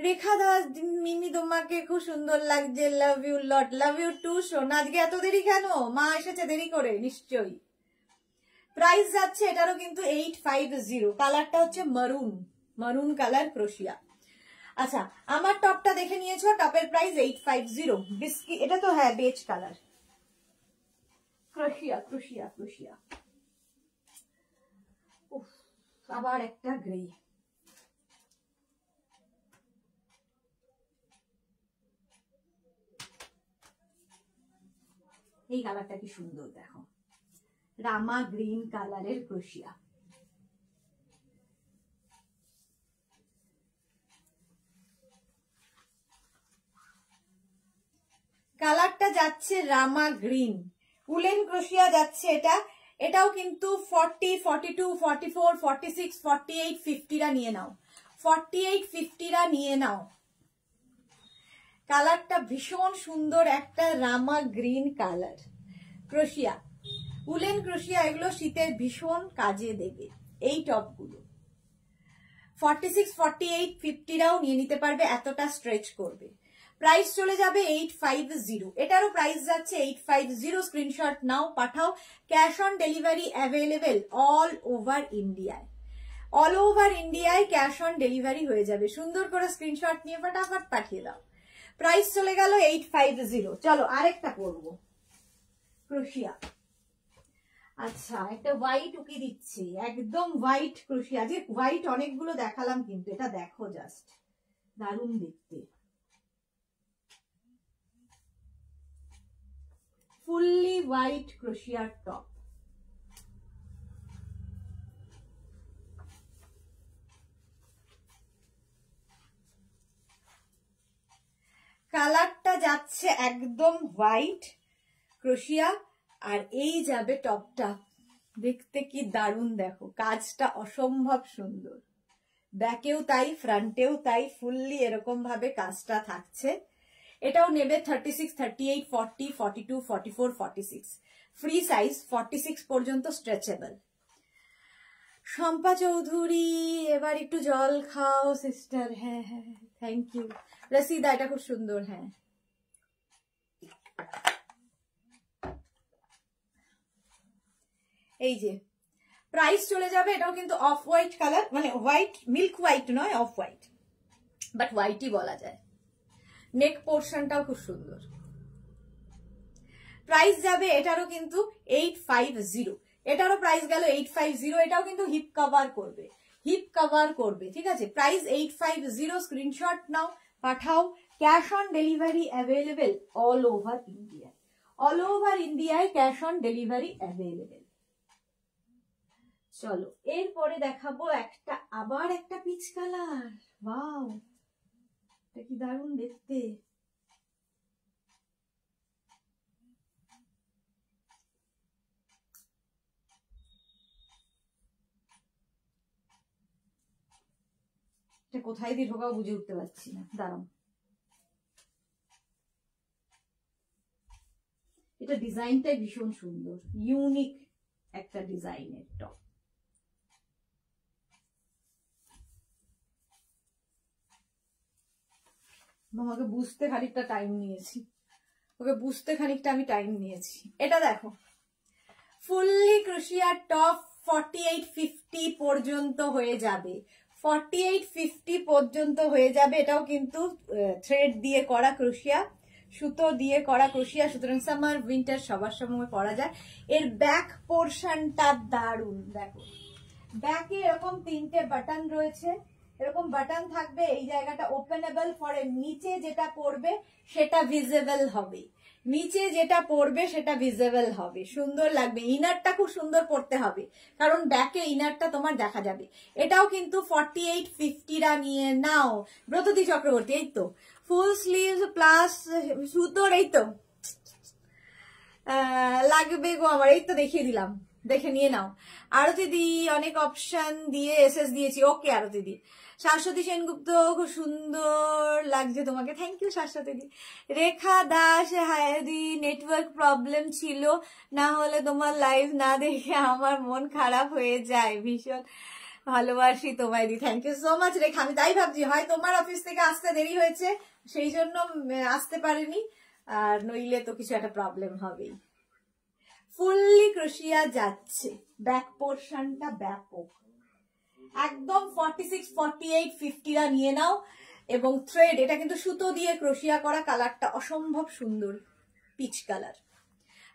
রেখা দাস মিমি তোমাকে খুব সুন্দর লাগছে love you lot love you too শোন আজকে এত দেরি কেন মা এসেছে দেরি করে নিশ্চয়ই প্রাইস যাচ্ছে এটারও কিন্তু এইট ফাইভ জিরো কালারটা হচ্ছে মারুন মারুন কালার ক্রোশিয়া আচ্ছা আমার টপটা দেখে নিয়েছো টপের প্রাইস এইট ফাইভ জিরো বিস্কি এটা তো হ্যাঁ বেজ কালার ক্রোশিয়া ক্রোশিয়া ক্রোশিয়া আবার একটা গ্রে এই কালারটা কি সুন্দর দেখো রামা গ্রিন কালারের ক্রোশিয়া কালারটা যাচ্ছে রামা গ্রিন উলেন ক্রোশিয়া যাচ্ছে এটা এটাও কিন্তু forty forty two forty four forty six forty eight ফিফটিরা নিয়ে নাও ফর্টি এইট ফিফটিরা নিয়ে নাও কালারটা ভীষণ সুন্দর একটা Rama green colour crochet woollen ক্রোশিয়া এগুলো শীতের ভীষণ কাজে দেবে এই টপগুলো ফর্টি সিক্স ফর্টি এইট ফিফটিরাও নিয়ে নিতে পারবে এতটা স্ট্রেচ করবে প্রাইস চলে যাবে এইট ফাইভ জিরো এটারও প্রাইস যাচ্ছে এইট ফাইভ জিরো স্ক্রিনশট নাও পাঠাও cash on delivery available all over ইন্ডিয়ায় অল ওভার ইন্ডিয়ায় ক্যাশ অন ডেলিভারি হয়ে যাবে সুন্দর করে স্ক্রিনশট নিয়ে ফটাফট পাঠিয়ে দাও প্রাইস চলে গেল এইট ফাইভ জিরো চলো আরেকটা করবো ক্রোশিয়া আচ্ছা একটা হোয়াইট উকি দিচ্ছি একদম হোয়াইট ক্রুশি আজকে হোয়াইট অনেকগুলো দেখালাম কিন্তু এটা দেখো জাস্ট দারুণ দেখতে ফুললি হোয়াইট ক্রোশিয়ার টপ কালারটা যাচ্ছে একদম হোয়াইট ক্রোশিয়া আর এই যাবে টপটা দেখতে কি দারুণ দেখো কাজটা অসম্ভব সুন্দর ব্যাকেও তাই ফ্রন্টেও তাই ফুললি এরকম ভাবে কাজটা থাকছে এটাও নেবে thirty six thirty eight forty forty two forty four forty six free size forty six পর্যন্ত স্ট্রেচেবল শম্পা চৌধুরী এবার একটু জল খাও সিস্টার হ্যাঁ হ্যাঁ থ্যাংক ইউ রসিদা এটা খুব সুন্দর হ্যাঁ এই যে প্রাইস চলে যাবে এটাও কিন্তু অফ হোয়াইট কালার মানে হোয়াইট মিল্ক হোয়াইট নয় অফ হোয়াইট বাট হোয়াইটই বলা যায় নেক পোর্শনটাও খুব সুন্দর প্রাইস যাবে এটারও কিন্তু এইট ফাইভ জিরো এটারও প্রাইস গেল এইট ফাইভ জিরো এটাও কিন্তু হিপ কভার করবে হিপ কভার করবে ঠিক আছে price eight five zero screenshot নাও পাঠাও cash on delivery available all over India all over ইন্ডিয়ায় ক্যাশ অন ডেলিভারি অ্যাভেলেবেল চলো এরপরে দেখাবো একটা আবার একটা পিচ কালার বাউ এটা কি দারুন দেখতে কোথায় দিয়ে ঢোকাও বুঝে উঠতে পারছি না দারুন এটা ডিজাইনটাই ভীষণ সুন্দর ইউনিক একটা ডিজাইনের টপ আমাকে বুঝতে খানিকটা টাইম নিয়েছি ওকে বুঝতে খানিকটা আমি টাইম নিয়েছি এটা দেখো ফুললি ক্রুশিয়ার টপ ফর্টি এইট ফিফটি পর্যন্ত হয়ে যাবে ফর্টি এইট ফিফটি পর্যন্ত হয়ে যাবে এটাও কিন্তু থ্রেড দিয়ে করা ক্রুশিয়া সুতো দিয়ে করা ক্রুশিয়া সুতরাং সামার উইন্টার সবার সময় পরা যায় এর ব্যাক পোর্শনটা দারুণ দেখো ব্যাকে এরকম তিনটে বাটন রয়েছে এরকম বাটন থাকবে এই জায়গাটা ওপেনেবল ফর নিচে যেটা পড়বে সেটা ভিজেবল হবে নিচে যেটা পড়বে সেটা ভিজেবল হবে সুন্দর লাগবে ইনারটা খুব সুন্দর পড়তে হবে কারণ ব্যাকে ইনারটা তোমার দেখা যাবে এটাও কিন্তু ফর্টি এইট ফিফটিরা নিয়ে নাও ব্রতদি চক্রবর্তী এই তো ফুল স্লিভ প্লাস সুতোর এই তো লাগবে গো আমার এই তো দেখিয়ে দিলাম দেখে নিয়ে নাও আরতি দি অনেক অপশন দিয়ে এস দিয়েছি ওকে আরতি দি শাশ্বতী সেনগুপ্ত খুব সুন্দর লাগছে তোমাকে থ্যাংক ইউ শাশ্বতী দি রেখা দাস হায়দি নেটওয়ার্ক প্রবলেম ছিল না হলে তোমার লাইভ না দেখে আমার মন খারাপ হয়ে যায় ভীষণ ভালোবাসি তোমায় দি thank you so much Rekha আমি তাই ভাবছি হয় তোমার অফিস থেকে আসতে দেরি হয়েছে সেই জন্য আসতে পারিনি আর নইলে তো কিছু একটা প্রবলেম হবেই ফুললি ক্রোশিয়া যাচ্ছে ব্যাক পোর্শনটা ব্যাপক একদম ফর্টি সিক্স ফর্টি এইট ফিফটিরা নিয়ে নাও এবং থ্রেড এটা কিন্তু সুতো দিয়ে ক্রোশিয়া করা কালারটা অসম্ভব সুন্দর পিচ কালার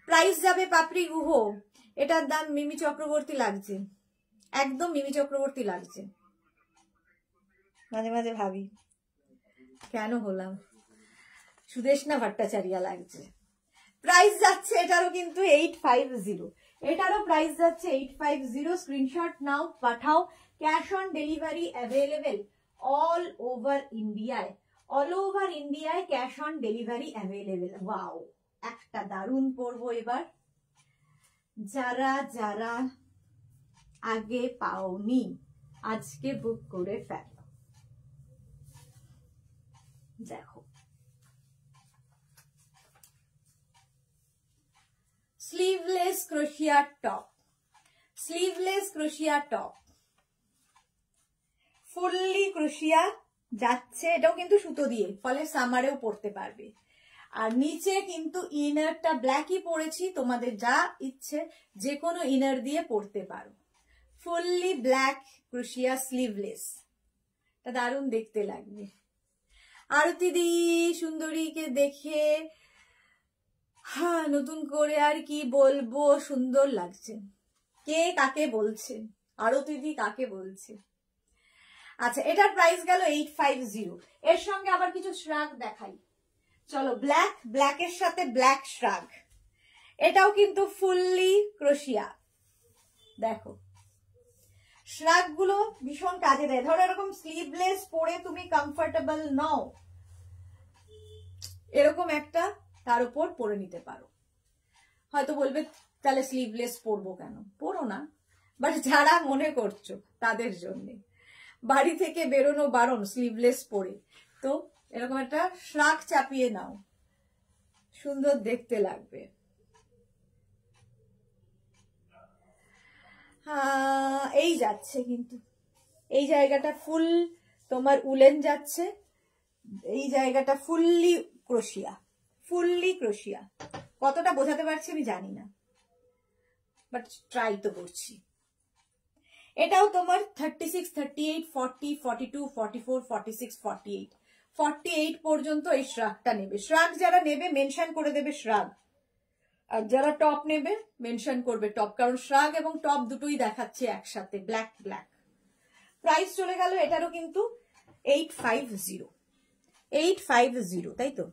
প্রাইস যাবে পাপড়ি গুহ এটার দাম মিমি চক্রবর্তী লাগছে একদম মিমি চক্রবর্তী লাগছে মাঝে মাঝে ভাবি কেন হলাম সুদেশনা ভট্টাচার্য লাগছে প্রাইস যাচ্ছে এটারও কিন্তু এইট ফাইভ জিরো এটারও প্রাইস যাচ্ছে এইট ফাইভ জিরো স্ক্রিনশট নাও পাঠাও cash on delivery available all over ইন্ডিয়ায় অল ওভার ইন্ডিয়ায় cash on delivery available wow একটা দারুণ পড়ব এবার যারা যারা আগে পাওনি আজকে বুক করে ফেল দেখো sleeveless crochet top sleeveless crochet top fully crochet যাচ্ছে এটাও কিন্তু সুতো দিয়ে ফলে সামারেও পড়তে পারবে আর নিচে কিন্তু ইনারটা ব্ল্যাকই পরেছি তোমাদের যা ইচ্ছে যে কোনো ইনার দিয়ে পরতে পারো ফুললি ব্ল্যাক ক্রুশিয়া স্লিভলেস তা দারুণ দেখতে লাগবে আরতিদি সুন্দরীকে দেখে হ্যাঁ নতুন করে আর কি বলবো সুন্দর লাগছে কে কাকে বলছে আরো দিদি কাকে বলছে আচ্ছা এটার প্রাইস গেল এইট ফাইভ জিরো এর সঙ্গে আবার কিছু শ্রাগ দেখাই চলো ব্ল্যাক ব্ল্যাক এর সাথে ব্ল্যাক শ্রাগ এটাও কিন্তু ফুললি ক্রোশিয়া দেখো শ্রাগ গুলো ভীষণ কাজে দেয় ধরো এরকম স্লিভলেস পরে তুমি কমফর্টেবল নও এরকম একটা তার উপর পরে নিতে পারো হয়তো বলবে তাহলে স্লিভলেস পরবো কেন পরো না বাট যারা মনে করছো তাদের জন্যে বাড়ি থেকে বেরোনো বারণ স্লিভলেস পরে তো এরকম একটা শ্রাক চাপিয়ে নাও সুন্দর দেখতে লাগবে এই যাচ্ছে কিন্তু এই জায়গাটা ফুল তোমার উলেন যাচ্ছে এই জায়গাটা ফুললি ক্রোশিয়া ফুললি ক্রোশিয়া কতটা বোঝাতে পারছি আমি জানি না বাট ট্রাই তো করছি এটাও তোমার thirty six thirty eight forty forty two forty four forty six forty eight forty eight পর্যন্ত এই শ্রাগটা নেবে শ্রাগ যারা নেবে মেনশন করে দেবে শ্রাগ আর যারা টপ নেবে মেনশন করবে টপ কারণ শ্রাগ এবং টপ দুটোই দেখাচ্ছে একসাথে ব্ল্যাক ব্ল্যাক প্রাইস চলে গেল এটারও কিন্তু eight five zero eight five zero তাই তো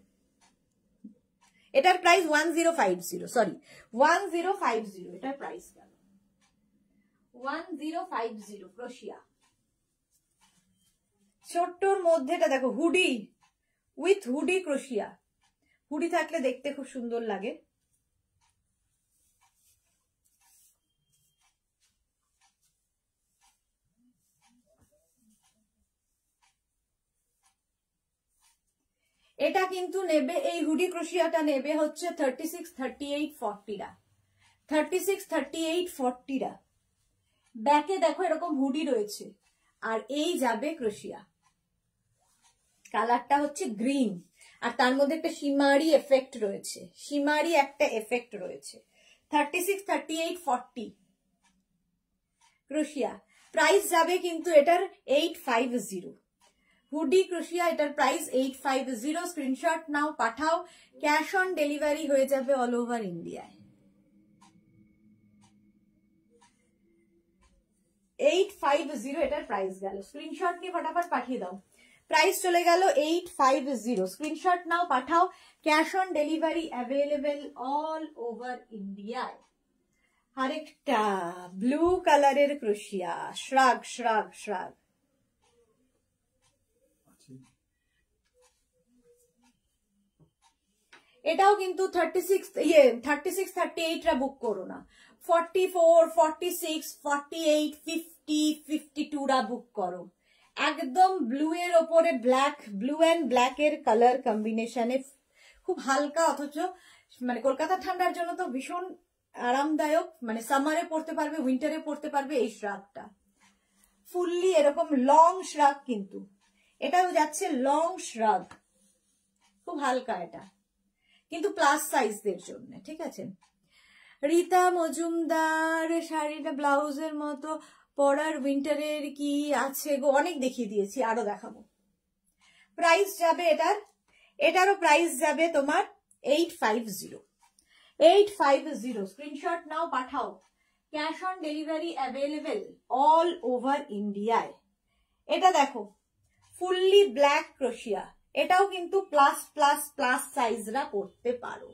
এটার price one zero five zero sorry one zero five zero এটার প্রাইস গেল one zero five zero crochet ছোট্টর মধ্যেটা দেখো hoodie with hoodie crochet hoodie থাকলে দেখতে খুব সুন্দর লাগে এটা কিন্তু নেবে এই হুডি ক্রোশিয়াটা নেবে হচ্ছে থার্টি সিক্স থার্টি এইট ফর্টিটা থার্টি সিক্স থার্টি এইট ফর্টিটা ব্যাকে দেখো এরকম হুডি রয়েছে আর এই যাবে ক্রোশিয়া কালারটা হচ্ছে গ্রিন আর তার মধ্যে একটা সিমারি এফেক্ট রয়েছে সিমারি একটা এফেক্ট রয়েছে thirty six thirty eight forty crochet price যাবে কিন্তু এটার eight five zero hoodie crochet এটার price eight five zero screenshot নাও পাঠাও ক্যাশ অন ডেলিভারি হয়ে যাবে অল ওভার ইন্ডিয়ায় এইট ফাইভ জিরো এটার প্রাইস গেল স্ক্রিনশট নিয়ে ফটাফট পাঠিয়ে দাও প্রাইস চলে গেল এইট ফাইভ জিরো স্ক্রিনশট নাও পাঠাও cash on delivery available all over ইন্ডিয়ায় আরেকটা ব্লু কালারের ক্রোশিয়া শ্রাগ শ্রাগ শ্রাগ এটাও কিন্তু থার্টি সিক্স ইয়ে থার্টি সিক্স থার্টি এইটরা বুক করো না forty four forty six forty eight fifty fifty টুরা বুক করো একদম ব্লু এর ওপরে ব্ল্যাক ব্লু অ্যান্ড ব্ল্যাক এর কালার কম্বিনেশনে খুব হালকা অথচ মানে কলকাতা ঠান্ডার জন্য তো ভীষণ আরামদায়ক মানে সামারে পড়তে পারবে উইন্টারে পড়তে পারবে এই শ্রাগটা ফুললি এরকম লং শ্রাগ কিন্তু এটাও যাচ্ছে লং শ্রাগ খুব হালকা এটা কিন্তু প্লাস সাইজদের জন্য ঠিক আছে রিতা মজুমদার শাড়িটা ব্লাউজের মতো পরার উইন্টারের কি আছে গো অনেক দেখিয়ে দিয়েছি আরো দেখাবো প্রাইস যাবে এটার এটারও প্রাইস যাবে তোমার eight five zero eight five zero screenshot নাও পাঠাও cash on delivery available all over ইন্ডিয়ায় এটা দেখো ফুললি ব্ল্যাক ক্রোশিয়া এটাও কিন্তু প্লাস প্লাস প্লাস সাইজরা করতে পারো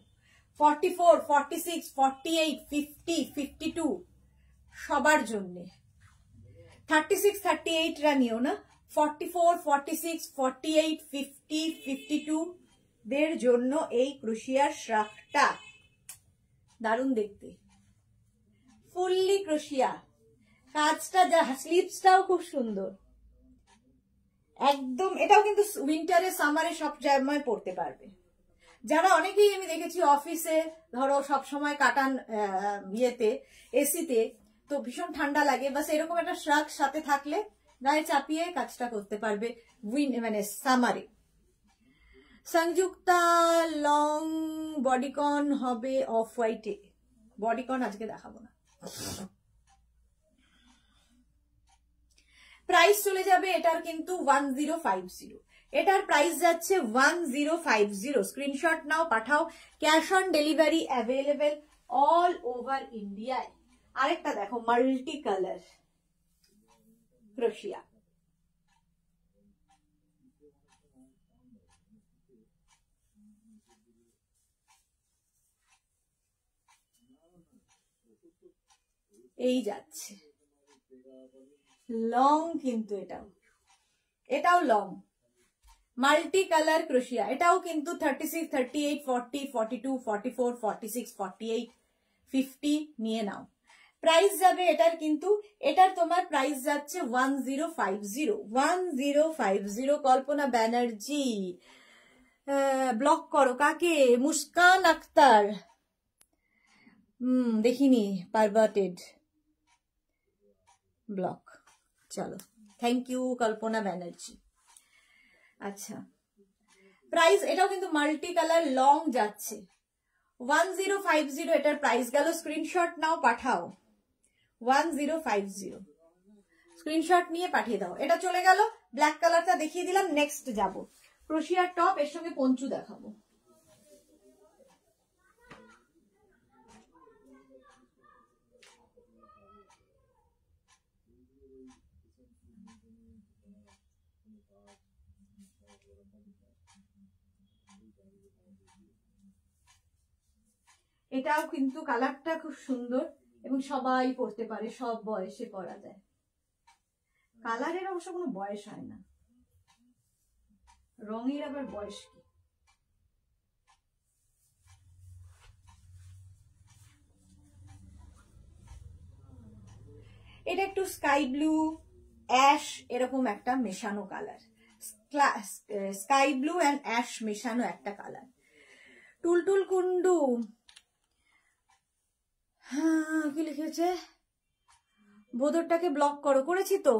forty four forty six forty eight fifty fifty two সবার জন্যে থার্টি সিক্স থার্টি এইটরা নিও না forty four forty six forty eight fifty fifty two দের জন্য এই ক্রোশিয়ার শ্রাকটা দারুণ দেখতে ফুললি ক্রোশিয়া কাজটা যা স্লিপসটাও খুব সুন্দর একদম এটাও কিন্তু উইন্টারে সামারে সব জায়গায় পড়তে পারবে যারা অনেকেই আমি দেখেছি অফিসে ধরো সব সময় কাটান ইয়েতে এসিতে তো ভীষণ ঠান্ডা লাগে বাস এরকম একটা শ্রাক সাথে থাকলে গায়ে চাপিয়ে কাজটা করতে পারবে উইন মানে সামারে সংযুক্তা লং বডিকন হবে অফ হোয়াইটে বডিকন আজকে দেখাবো না প্রাইস চলে যাবে এটার কিন্তু ওয়ান জিরো ফাইভ জিরো এটার প্রাইস যাচ্ছে one zero five zero screenshot নাও পাঠাও cash on delivery available all over ইন্ডিয়ায় আরেকটা দেখো মাল্টি কালার ক্রোশিয়া এই যাচ্ছে লং কিন্তু এটাও এটাও লং মাল্টি কালার ক্রোশিয়া এটাও কিন্তু thirty six thirty eight forty forty two forty four forty six forty eight fifty নিয়ে নাও প্রাইস যাবে এটার কিন্তু এটার তোমার প্রাইস যাচ্ছে one zero five zero one zero five zero Kalpana Banerjee block করো কাকে মুস্কান আক্তার দেখিনি পারভার্টেড ব্লক চলো থ্যাংক ইউ কল্পনা ব্যানার্জি আচ্ছা প্রাইস এটাও কিন্তু মাল্টি কালার লং যাচ্ছে ওয়ান জিরো ফাইভ জিরো এটার প্রাইস গেল স্ক্রিনশট নাও পাঠাও one zero five zero screenshot নিয়ে পাঠিয়ে দাও এটা চলে গেল ব্ল্যাক কালারটা দেখিয়ে দিলাম নেক্সট যাব ক্রোশিয়ার টপ এর সঙ্গে পঞ্চু দেখাবো এটাও কিন্তু কালারটা খুব সুন্দর এবং সবাই পড়তে পারে সব বয়সে পরা যায় কালারের অবশ্য কোনো বয়স হয় না রঙের আবার বয়স কি এটা একটু স্কাই ব্লু অ্যাশ এরকম একটা মেশানো colour sky blue and ash মেশানো একটা কালার টুলটুল কুন্ডু হ্যাঁ, কি লিখেছে ভোদরটাকে ব্লক করো করেছি তো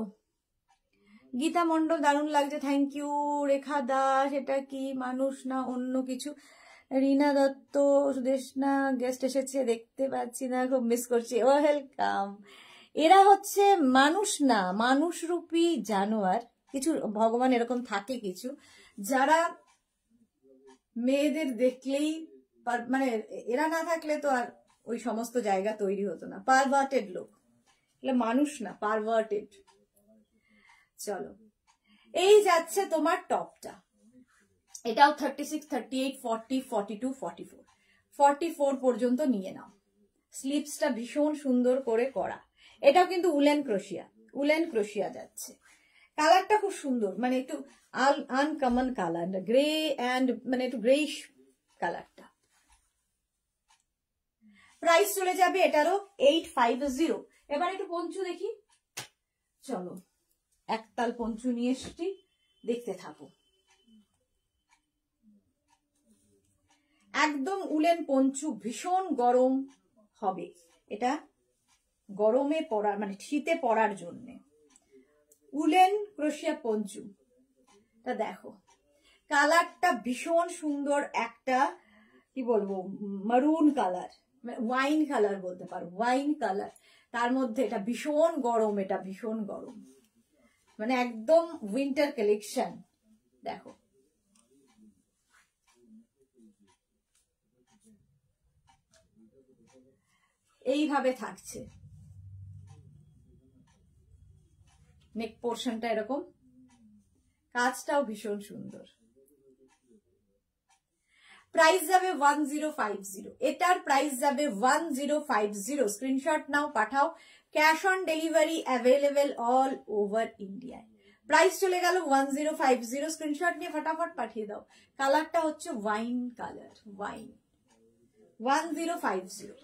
গীতা মন্ডল দারুণ লাগছে থ্যাংক ইউ রেখা দাস এটা কি মানুষ না অন্য কিছু রিনা দত্ত সুদেশনা গেস্ট এসেছে দেখতে পাচ্ছি না খুব মিস করছি ওয়েলকাম এরা হচ্ছে মানুষ না মানুষরূপী জানোয়ার কিছু ভগবান এরকম থাকে কিছু যারা মেয়েদের দেখলেই মানে এরা না থাকলে তো আর ওই সমস্ত জায়গা তৈরি হতো না পারভার্টেড লোক এটা মানুষ না পারভার্টেড চলো এই যাচ্ছে তোমার টপটা এটাও thirty six thirty eight forty forty two forty four forty four পর্যন্ত নিয়ে নাও স্লিপসটা ভীষণ সুন্দর করে করা এটাও কিন্তু উলেন ক্রোশিয়া উলেন ক্রোশিয়া যাচ্ছে কালারটা খুব সুন্দর মানে একটু আনকমন কালার গ্রে অ্যান্ড মানে একটু গ্রেইশ কালারটা প্রাইস চলে যাবে এটারও এইট ফাইভ জিরো এবার একটু পঞ্চু দেখি চলো একতাল পঞ্চু নিয়ে এসছি দেখতে থাকো একদম উলেন পঞ্চু ভীষণ গরম হবে এটা গরমে পড়ার মানে শীতে পড়ার জন্য উলেন ক্রোশিয়া পঞ্চু তা দেখো কালারটা ভীষণ সুন্দর একটা কি বলবো মারুন কালার ওয়াইন মানে কালার বলতে পারো ওয়াইন কালার তার মধ্যে এটা ভীষণ গরম এটা ভীষণ গরম মানে একদম উইন্টার কালেকশন দেখো এইভাবে থাকছে নেক পোর্শনটা এরকম কাজটাও ভীষণ সুন্দর প্রাইস যাবে ওয়ান জিরো ফাইভ জিরো এটার প্রাইস যাবে one zero five zero screenshot নাও পাঠাও cash on delivery available all over ইন্ডিয়ায় প্রাইস চলে গেল one zero five zero screenshot নিয়ে ফটাফট পাঠিয়ে দাও কালারটা হচ্ছে wine colour wine one zero five zero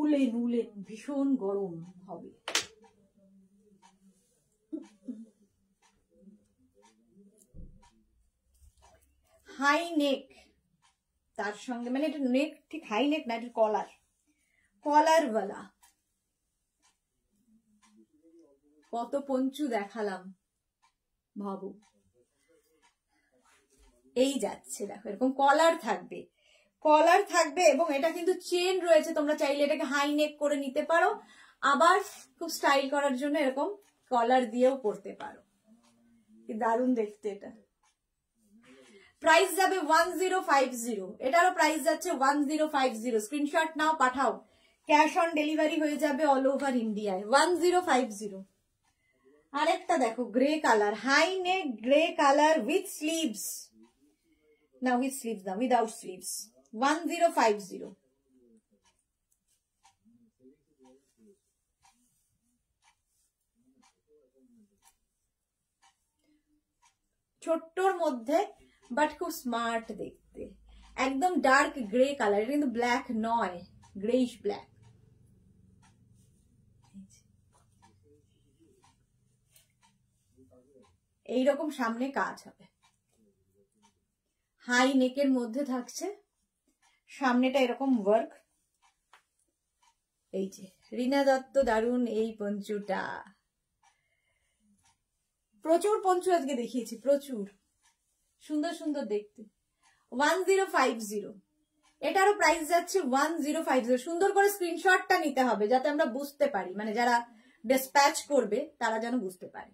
woollen woollen ভীষণ গরম হবে হাই নেক তার সঙ্গে মানে এটা নেক ঠিক হাই নেক না এটা কলার কলারওয়ালা কত পঞ্চু দেখালাম ভাবু এই যাচ্ছে দেখো এরকম কলার থাকবে কলার থাকবে এবং এটা কিন্তু চেন রয়েছে তোমরা চাইলে এটাকে হাই নেক করে নিতে পারো আবার খুব স্টাইল করার জন্য এরকম কলার দিয়েও পরতে পারো দারুণ দেখতে এটা প্রাইস যাবে ওয়ান জিরো ফাইভ জিরো এটারও প্রাইস যাচ্ছে one zero five zero screenshot নাও পাঠাও ক্যাশ অন ডেলিভারি হয়ে যাবে অল ওভার ইন্ডিয়ায় ওয়ান জিরো ফাইভ জিরো আরেকটা দেখো grey colour high neck grey colour with sleeves না উইথ স্লিভস না without sleeves one zero five zero ছোট্টর মধ্যে বাট খুব স্মার্ট দেখতে একদম ডার্ক গ্রে কালার এটা কিন্তু ব্ল্যাক নয় গ্রেইশ ব্ল্যাক এইরকম সামনে কাজ হবে হাই নেকের মধ্যে থাকছে সামনেটা এরকম ওয়ার্ক এই যে রিনা দত্ত দারুন এই পঞ্চুটা প্রচুর পঞ্চু আজকে দেখিয়েছি প্রচুর সুন্দর সুন্দর দেখতে ওয়ান জিরো ফাইভ জিরো এটারও প্রাইস যাচ্ছে ওয়ান জিরো ফাইভ জিরো সুন্দর করে স্ক্রিনশটটা নিতে হবে যাতে আমরা বুঝতে পারি মানে যারা ডিসপ্যাচ করবে তারা যেন বুঝতে পারে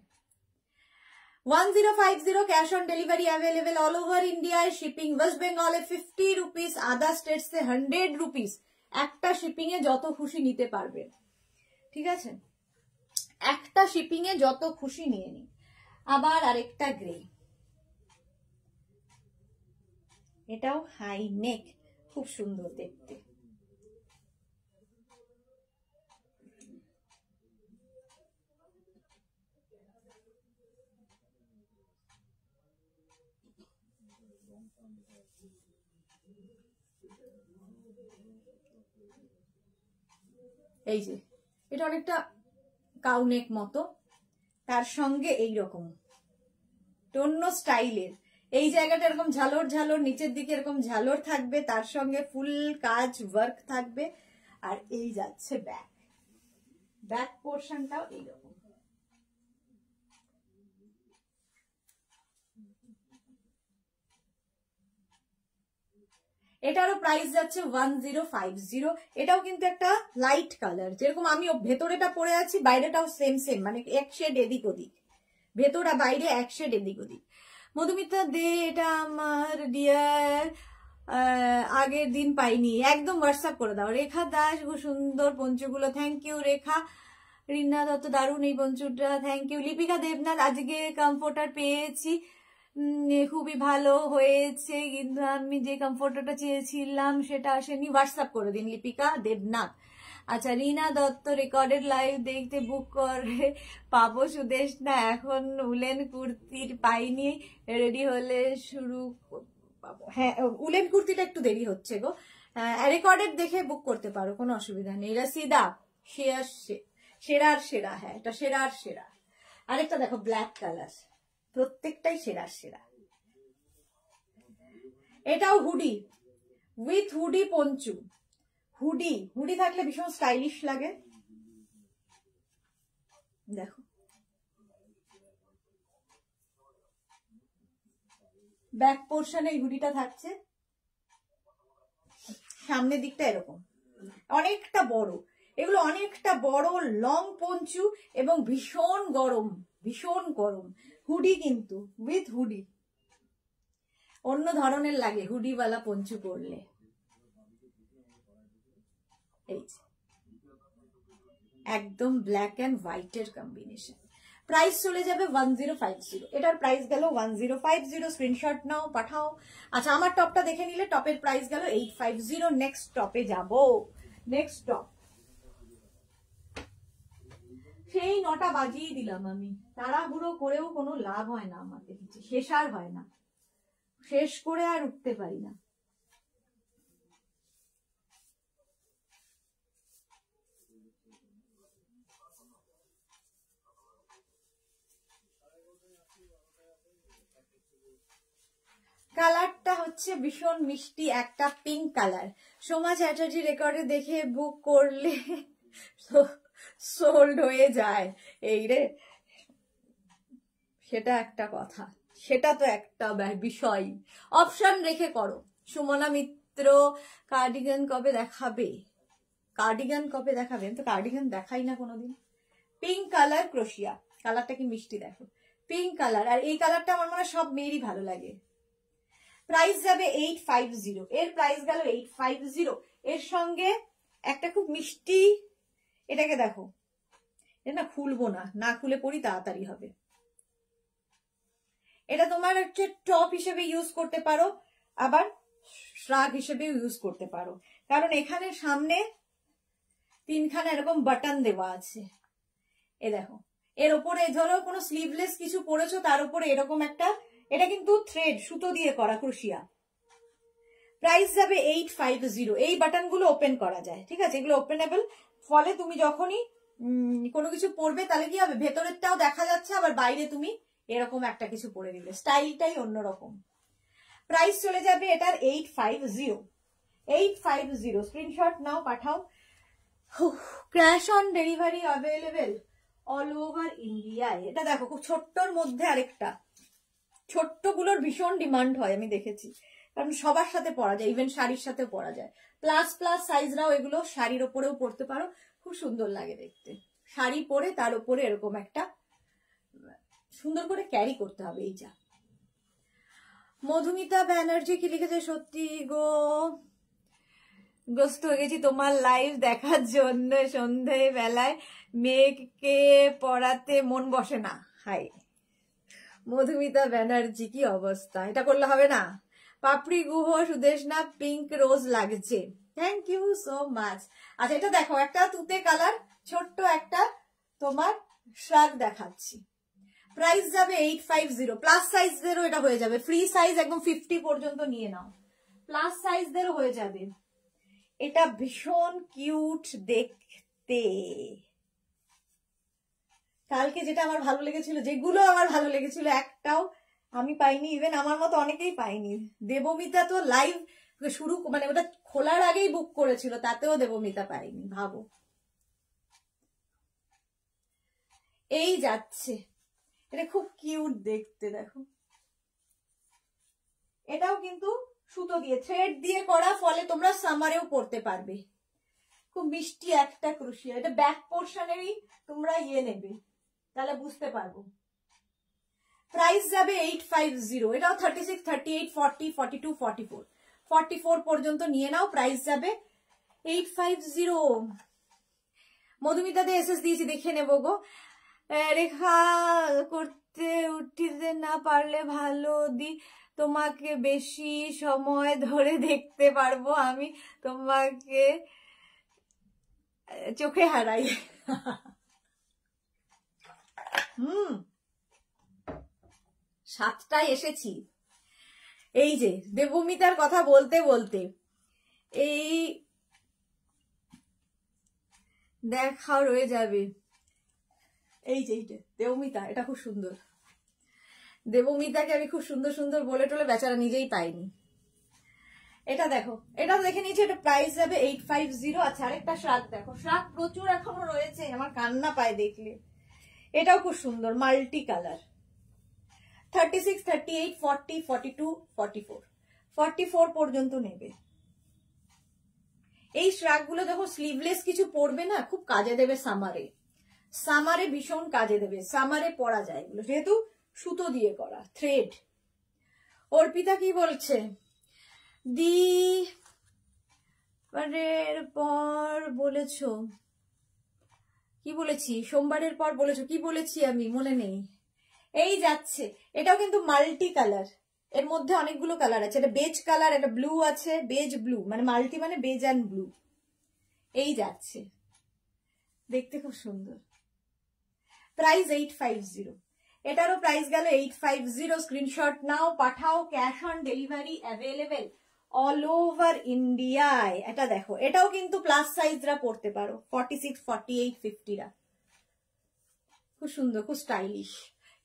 one zero five zero cash on delivery available all over ইন্ডিয়ায় শিপিং ওয়েস্ট বেঙ্গলে ফিফটি রুপিস আদার স্টেটসে হান্ড্রেড রুপিস একটা শিপিং এ যত খুশি নিতে পারবেন ঠিক আছে একটা শিপিং এ যত খুশি নিয়ে নিন আবার আরেকটা গ্রেই এটাও হাই নেক খুব সুন্দর দেখতে এই যে এটা অনেকটা কাউনেক মতো তার সঙ্গে এই রকম টন্য স্টাইলের এই জায়গাটা এরকম ঝালর ঝালর নিচের দিকে এরকম ঝালর থাকবে তার সঙ্গে ফুল কাজ ওয়ার্ক থাকবে আর এই যাচ্ছে ব্যাক ব্যাক পোর্শনটাও এইরকম এটারও প্রাইস যাচ্ছে ওয়ান জিরো ফাইভ জিরো এটাও কিন্তু একটা লাইট কালার যেরকম আমি ভেতরেটা পরে আছি বাইরেটাও সেম সেম মানে এক শেড এদিক ওদিক ভেতর আর বাইরে এক শেড এদিক ওদিক মধুমিতা দে এটা আমার ডিয়ার আগের দিন পাইনি একদম হোয়াটসঅ্যাপ করে দাও রেখা দাস সুন্দর পঞ্চগুলো থ্যাংক ইউ রেখা রিনা দত্ত দারুণ এই পঞ্চুটা থ্যাংক ইউ লিপিকা দেবনাথ আজকে কমফোর্টার পেয়েছি খুবই ভালো হয়েছে কিন্তু আমি যে কমফোর্টারটা চেয়েছিলাম সেটা আসেনি হোয়াটসঅ্যাপ করে দিন লিপিকা দেবনাথ আচ্ছা রীনা দত্ত রেকর্ডেড লাইভ দেখতে বুক করে পাবো সুদেশ না এখন উলেন কুর্তির পাইনি রেডি হলে শুরু হ্যাঁ উলেন কুর্তিটা একটু দেরি হচ্ছে গো রেকর্ডেড দেখে বুক করতে পারো কোনো অসুবিধা নেই রাসিদা সেরা সেরার সেরা হ্যাঁ এটা সেরার সেরা আরেকটা দেখো ব্ল্যাক কালার প্রত্যেকটাই সেরার সেরা এটাও hoodie with hoodie poncho hoodie hoodie থাকলে ভীষণ স্টাইলিশ লাগে দেখো ব্যাক পোর্শনে এই হুডিটা থাকছে সামনের দিকটা এরকম অনেকটা বড় এগুলো অনেকটা বড় লং পঞ্চু এবং ভীষণ গরম ভীষণ গরম হুডি কিন্তু উইথ হুডি অন্য ধরনের লাগে হুডিওয়ালা পঞ্চু পরলে একদম ব্ল্যাক অ্যান্ড হোয়াইটের কম্বিনেশন প্রাইস চলে যাবে ওয়ান জিরো ফাইভ জিরো এটার প্রাইস গেল one zero five zero screenshot নাও পাঠাও আচ্ছা আমার টপটা দেখে নিলে টপের প্রাইস গেল এইট ফাইভ জিরো নেক্সট টপে যাব নেক্সট টপ সেই নটা বাজিয়ে দিলাম আমি তাড়াহুড়ো করেও কোনো লাভ হয় না আমাদের শেষ আর হয় না শেষ করে আর উঠতে পারি না কালারটা হচ্ছে ভীষণ মিষ্টি একটা পিঙ্ক কালার সোমা চ্যাটার্জি রেকর্ডে দেখে বুক করলে সোল্ড হয়ে যায় এই রে সেটা একটা কথা সেটা তো একটা বিষয় অপশন রেখে করো সুমনা মিত্র কার্ডিগান কবে দেখাবে কার্ডিগান কবে দেখাবে আমি তো কার্ডিগান দেখাই না কোনোদিন পিঙ্ক কালার ক্রোশিয়া কালারটা কি মিষ্টি দেখো পিঙ্ক কালার আর এই কালারটা আমার মনে হয় সব মেয়েরই ভালো লাগে প্রাইস যাবে এইট ফাইভ জিরো এর প্রাইস গেল এইট ফাইভ জিরো এর সঙ্গে একটা খুব মিষ্টি এটাকে দেখো এটা না খুলবো না না খুলে পড়ি তাড়াতাড়ি হবে এটা তোমার হচ্ছে টপ হিসেবে ইউজ করতে পারো আবার শ্রাগ হিসেবে ইউজ করতে পারো কারণ এখানে সামনে তিনখানা এরকম বাটন দেওয়া আছে এ দেখো এর ওপরে ধরো কোনো স্লিভলেস কিছু পরেছো তার উপরে এরকম একটা এটা কিন্তু থ্রেড সুতো দিয়ে করা ক্রুশিয়া প্রাইস যাবে এইট ফাইভ জিরো এই বাটনগুলো ওপেন করা যায় ঠিক আছে এগুলো ওপেনেবল ফলে তুমি যখনই কোনো কিছু পরবে তাহলে কি হবে ভেতরেরটাও দেখা যাচ্ছে আবার বাইরে তুমি এরকম একটা কিছু পরে দিলে স্টাইলটাই অন্যরকম প্রাইস চলে যাবে এটার eight five zero eight five zero screenshot নাও পাঠাও cash on delivery available all over ইন্ডিয়ায় এটা দেখো খুব ছোট্টর মধ্যে আরেকটা ছোট্টগুলোর ভীষণ ডিমান্ড হয় আমি দেখেছি কারণ সবার সাথে পরা যায় ইভেন শাড়ির সাথে পরা যায় প্লাস প্লাস সাইজরাও এগুলো শাড়ির ওপরেও পরতে পারো খুব সুন্দর লাগে দেখতে শাড়ি পরে তার উপরে এরকম একটা সুন্দর করে ক্যারি করতে হবে এই যা মধুমিতা ব্যানার্জি কি লিখেছে সত্যি গো গ্রস্ত হয়ে গেছি তোমার লাইভ দেখার জন্য সন্ধ্যে বেলায় মেয়েকে পড়াতে মন বসে না হাই মধুমিতা ব্যানার্জি কি অবস্থা এটা করলে হবে না পাপড়ি গুহ সুদেশনা পিঙ্ক রোজ লাগছে থ্যাংক ইউ সো মাচ আচ্ছা এটা দেখো একটা তুতে কালার ছোট্ট একটা তোমার শাক দেখাচ্ছি প্রাইস যাবে এইট ফাইভ জিরো প্লাস সাইজদেরও এটা হয়ে যাবে ফ্রি সাইজ একদম ফিফটি পর্যন্ত নিয়ে নাও প্লাস সাইজদেরও হয়ে যাবে এটা ভীষণ কিউট দেখতে কালকে যেটা আমার ভালো লেগেছিল যেগুলো আমার ভালো লেগেছিল একটাও আমি পাইনি ইভেন আমার মতো অনেকেই পাইনি দেবমিতা তো লাইভ শুরু মানে ওটা খোলার আগেই বুক করেছিল তাতেও দেবমিতা পাইনি ভাবো এই যাচ্ছে এটা খুব কিউট দেখতে দেখো এটাও কিন্তু সুতো দিয়ে থ্রেড দিয়ে করা ফলে তোমরা সামারেও পড়তে পারবে খুব মিষ্টি একটা ক্রুশিয়া এটা ব্যাক পোর্শনেরই তোমরা ইয়ে নেবে তাহলে বুঝতে পারবো প্রাইস যাবে এইট ফাইভ জিরো এটাও thirty six thirty eight two four four পর্যন্ত নিয়ে নাও প্রাইস যাবে এইট ফাইভ জিরো মধুমিতাতে এসএস দিয়েছি দেখে নেব গো রেখা করতে উঠিতে না পারলে ভালো দি তোমাকে বেশি সময় ধরে দেখতে পারবো আমি তোমাকে চোখে হারাই হুম সাতটায় এসেছি এই যে দেবমিতার কথা বলতে বলতে এই দেখা রয়ে যাবে এই যে এইটা দেবমিতা এটা খুব সুন্দর দেবমিতাকে আমি খুব সুন্দর সুন্দর বলে টলে বেচারা নিজেই পাইনি এটা দেখো এটা দেখে নিয়েছি এটা প্রাইস যাবে এইট ফাইভ জিরো আচ্ছা আরেকটা শ্রাদ দেখো শ্রাদ প্রচুর এখনো রয়েছে আমার কান্না পায় দেখলে এটাও খুব সুন্দর multi colour thirty six thirty eight forty forty two forty four forty four পর্যন্ত নেবে এই শ্রাগগুলো দেখো স্লিভলেস কিছু পরবে না খুব কাজে দেবে সামারে সামারে ভীষণ কাজে দেবে সামারে পরা যায় এগুলো যেহেতু সুতো দিয়ে করা থ্রেড অর্পিতা কি বলছে দি মানে পর বলেছো কি বলেছি সোমবারের পর বলেছো কি বলেছি আমি মনে নেই এই যাচ্ছে এটাও কিন্তু মাল্টি কালার এর মধ্যে অনেকগুলো কালার আছে এটা বেজ কালার এটা ব্লু আছে বেজ ব্লু মানে মাল্টি মানে বেজ অ্যান্ড ব্লু এই যাচ্ছে দেখতে খুব সুন্দর প্রাইস এইট ফাইভ জিরো এটারও প্রাইস গেল এইট ফাইভ জিরো স্ক্রিনশট নাও পাঠাও cash on delivery available all over ইন্ডিয়ায় এটা দেখো এটাও কিন্তু প্লাস সাইজরা পড়তে পারো ফর্টি সিক্স ফর্টি এইট ফিফটিরা খুব সুন্দর খুব স্টাইলিশ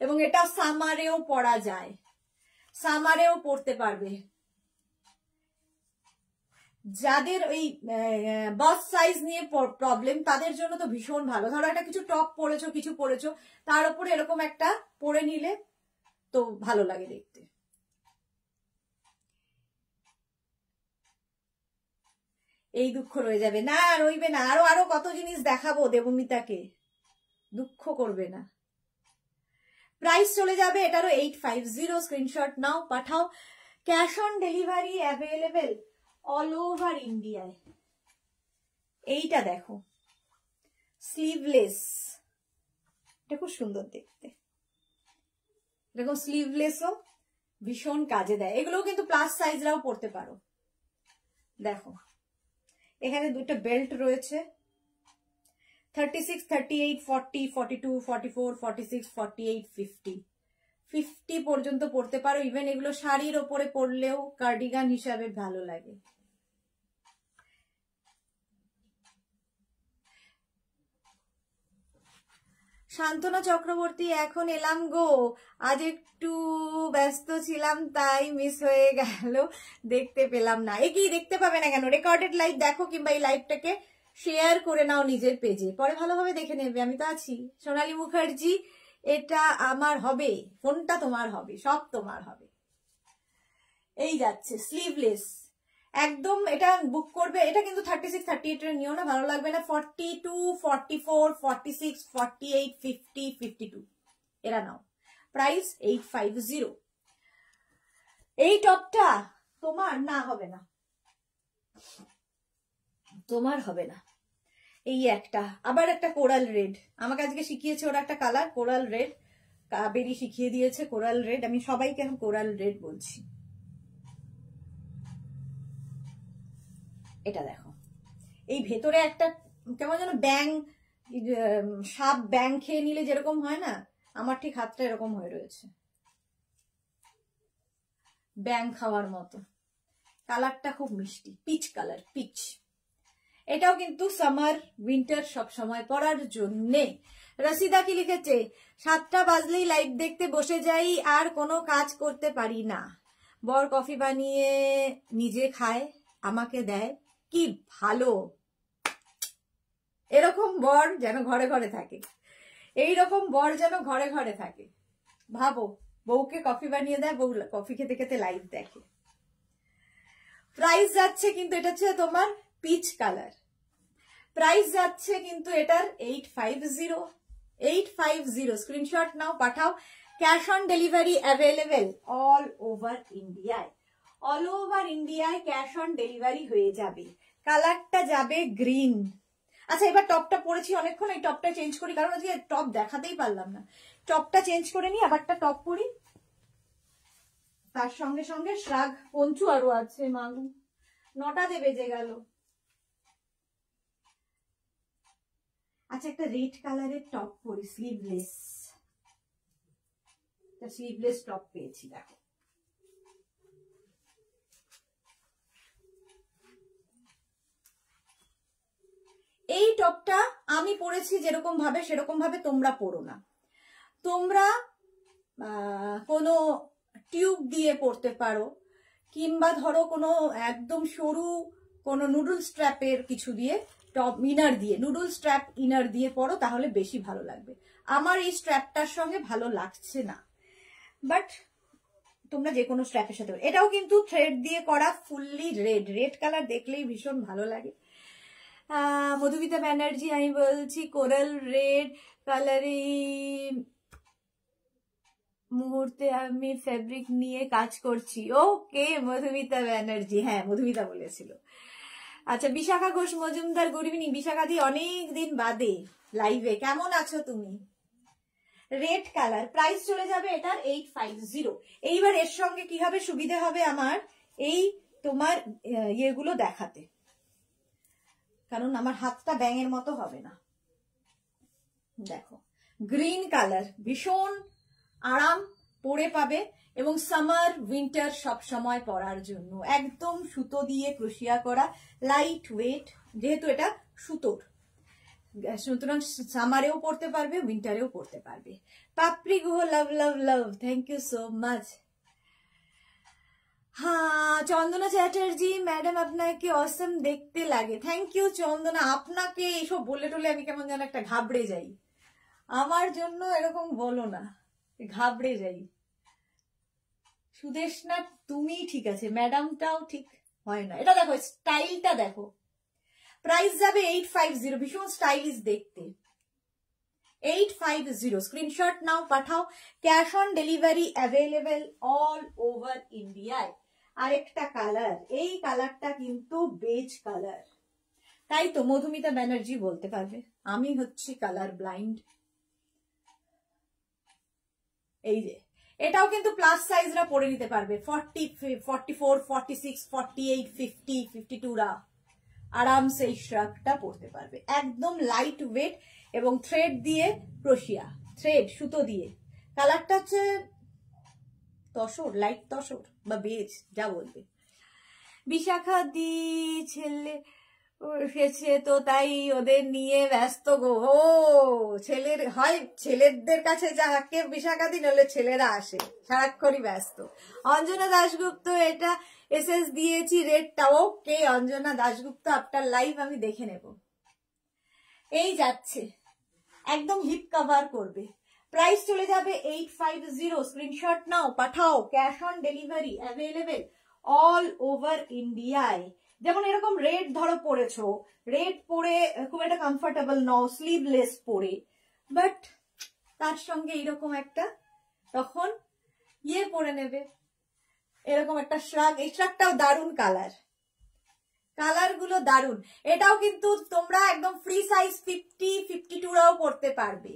এবং এটা সামারেও পরা যায় সামারেও পড়তে পারবে যাদের ওই বাস সাইজ নিয়ে প্রবলেম তাদের জন্য তো ভীষণ ভালো ধরো একটা কিছু টপ পরেছো কিছু পরেছো তার উপরে এরকম একটা পরে নিলে তো ভালো লাগে দেখতে এই দুঃখ রয়ে যাবে না রইবে না আরো আরো কত জিনিস দেখাবো দেবমিতাকে দুঃখ করবে না প্রাইস চলে যাবে এটারও এইট ফাইভ জিরো স্ক্রিনশট নাও পাঠাও cash on delivery available all over ইন্ডিয়ায় এইটা দেখো স্লিভলেস এটা খুব সুন্দর দেখতে দেখো স্লিভলেসও ভীষণ কাজে দেয় এগুলোও কিন্তু প্লাস সাইজরাও পড়তে পারো দেখো এখানে দুটো বেল্ট রয়েছে thirty six thirty eight forty forty two forty four forty six forty eight fifty fifty পর্যন্ত পড়তে পারো ইভেন এগুলো শাড়ির ওপরে পরলেও কার্ডিগান হিসাবে ভালো লাগে শান্তনা চক্রবর্তী এখন এলাম গো আজ একটু ব্যস্ত ছিলাম তাই মিস হয়ে গেল দেখতে পেলাম না এ কি দেখতে পাবে না কেন রেকর্ডেড লাইভ দেখো কিংবা এই লাইভটাকে শেয়ার করে নাও নিজের পেজে পরে ভালোভাবে দেখে নেবে আমি তো আছি সোনালী মুখার্জি এটা আমার হবে ফোনটা তোমার হবে সব তোমার হবে এই যাচ্ছে স্লিভলেস একদম এটা বুক করবে এটা কিন্তু থার্টি সিক্স থার্টি এইট নিও না ভালো লাগবে না forty two forty four forty six forty eight fifty fifty two এরা নাও প্রাইস এইট ফাইভ জিরো এই টপটা তোমার না হবে না তোমার হবে না এই একটা আবার একটা কোরাল রেড আমাকে আজকে শিখিয়েছে ওরা একটা কালার কোরাল রেড কাবেরি শিখিয়ে দিয়েছে কোরাল রেড আমি সবাইকে এখন কোরাল রেড বলছি এটা দেখো এই ভেতরে একটা কেমন যেন ব্যাং সাপ ব্যাং খেয়ে নিলে যেরকম হয় না আমার ঠিক হাতটা এরকম হয়ে রয়েছে ব্যাং খাওয়ার মতো কালারটা খুব মিষ্টি পিচ কালার পিচ এটাও কিন্তু সামার উইন্টার সব সময় পড়ার জন্যে রসিদা কি লিখেছে সাতটা বাজলেই লাইভ দেখতে বসে যাই আর কোনো কাজ করতে পারি না বর কফি বানিয়ে নিজে খায় আমাকে দেয় কি ভালো এরকম বর যেন ঘরে ঘরে থাকে এই রকম বর যেন ঘরে ঘরে থাকে ভাবো বউকে কফি বানিয়ে দেয় বউ কফি খেতে খেতে লাইভ দেখে প্রাইস যাচ্ছে কিন্তু এটা হচ্ছে তোমার পিচ কালার প্রাইস যাচ্ছে কিন্তু এটার eight five zero eight five zero screenshot নাও পাঠাও cash on delivery available all over ইন্ডিয়ায় অল ওভার ইন্ডিয়ায় ক্যাশ অন ডেলিভারি হয়ে যাবে কালারটা যাবে গ্রিন আচ্ছা এবার টপটা পরেছি অনেকক্ষণ এই টপটা চেঞ্জ করি কারণ আজকে টপ দেখাতেই পারলাম না টপটা চেঞ্জ করে নিই আবারটা টপ পরি তার সঙ্গে সঙ্গে শ্রাগ পঞ্চু আরো আছে মাগু নটা দেবে বেজে গেল আচ্ছা একটা রেড কালারের টপ পরি স্লিভলেস স্লিভলেস টপ পেয়েছি দেখো এই টপটা আমি পরেছি যেরকম ভাবে সেরকম ভাবে তোমরা পরো না তোমরা কোনো টিউব দিয়ে পরতে পারো কিংবা ধরো কোনো একদম সরু কোনো নুডল স্ট্র্যাপের কিছু দিয়ে টপ ইনার দিয়ে নুডল স্ট্র্যাপ ইনার দিয়ে পরো তাহলে বেশি ভালো লাগবে আমার এই স্ট্র্যাপটার সঙ্গে ভালো লাগছে না বাট তোমরা যে কোনো স্ট্র্যাপের সাথে এটাও কিন্তু থ্রেড দিয়ে করা ফুললি রেড রেড কালার দেখলেই ভীষণ ভালো লাগে মধুমিতা ব্যানার্জি আমি বলছি কোরাল রেড কালারে মুহূর্তে আমি ফেব্রিক নিয়ে কাজ করছি ওকে মধুমিতা ব্যানার্জি হ্যাঁ মধুমিতা বলেছিল আচ্ছা বিশাখা ঘোষ মজুমদার গুড ইভিনিং বিশাখা দি অনেক দিন বাদে লাইভে কেমন আছো তুমি রেড কালার প্রাইস চলে যাবে এটার এইট ফাইভ জিরো এইবার এর সঙ্গে কি হবে সুবিধে হবে আমার এই তোমার ইয়েগুলো দেখাতে কারণ আমার হাতটা ব্যাঙের মতো হবে না দেখো গ্রিন কালার ভীষণ আরাম পরে পাবে এবং সামার উইন্টার সব সময় পরার জন্য একদম সুতো দিয়ে ক্রুশিয়া করা লাইট ওয়েট যেহেতু এটা সুতোর সুতরাং সামারেও পড়তে পারবে উইন্টারেও পড়তে পারবে Papri Guha love love love thank you so much হ্যাঁ চন্দনা চ্যাটার্জি ম্যাডাম আপনাকে অসম দেখতে লাগে থ্যাংক ইউ চন্দনা আপনাকে এইসব বলে টলে আমি কেমন যেন একটা ঘাবড়ে যাই আমার জন্য এরকম বলো না ঘাবড়ে যাই সুদেশনা তুমি ঠিক আছে ম্যাডামটাও ঠিক হয় না এটা দেখো স্টাইলটা দেখো প্রাইস যাবে এইট ফাইভ জিরো ভীষণ স্টাইলিশ দেখতে এইট ফাইভ জিরো স্ক্রিনশট নাও পাঠাও cash on delivery available all over ইন্ডিয়ায় আরেকটা কালার এই কালারটা কিন্তু বেজ কালার তাই তো মধুমিতা ব্যানার্জি বলতে পারবে আমি হচ্ছি কালার ব্লাইন্ড এই যে এটাও কিন্তু প্লাস সাইজরা পরে নিতে পারবে forty forty four forty six forty eight fifty fifty টুরা আরামসে এই শ্রাকটা পরতে পারবে একদম লাইট ওয়েট এবং থ্রেড দিয়ে প্রশিয়া থ্রেড সুতো দিয়ে কালারটা হচ্ছে তসর লাইট তসর বা বেজ যা বলবে বিশাখা দি ছেলে এসেছে তো তাই ওদের নিয়ে ব্যস্ত গো ও ছেলের হয় ছেলেদের কাছে যাকে দিন হলে ছেলেরা আসে সারাক্ষণই ব্যস্ত অঞ্জনা দাশগুপ্ত এটা এস এস দিয়েছি রেটটা ওকে অঞ্জনা দাশগুপ্ত আপনার লাইভ আমি দেখে নেব এই যাচ্ছে একদম হিপ কভার করবে প্রাইস চলে যাবে এইট ফাইভ জিরো স্ক্রিনশট নাও পাঠাও cash on delivery available all over ইন্ডিয়ায় যেমন এরকম রেড ধরো পরেছো রেড পরে খুব একটা কমফর্টেবল নও স্লিভলেস পরে বাট তার সঙ্গে এইরকম একটা তখন ইয়ে পরে নেবে এরকম একটা শ্রাগ এই শ্রাগটাও দারুণ কালার কালার গুলো দারুণ এটাও কিন্তু তোমরা একদম ফ্রি সাইজ ফিফটি ফিফটি টুরাও পরতে পারবে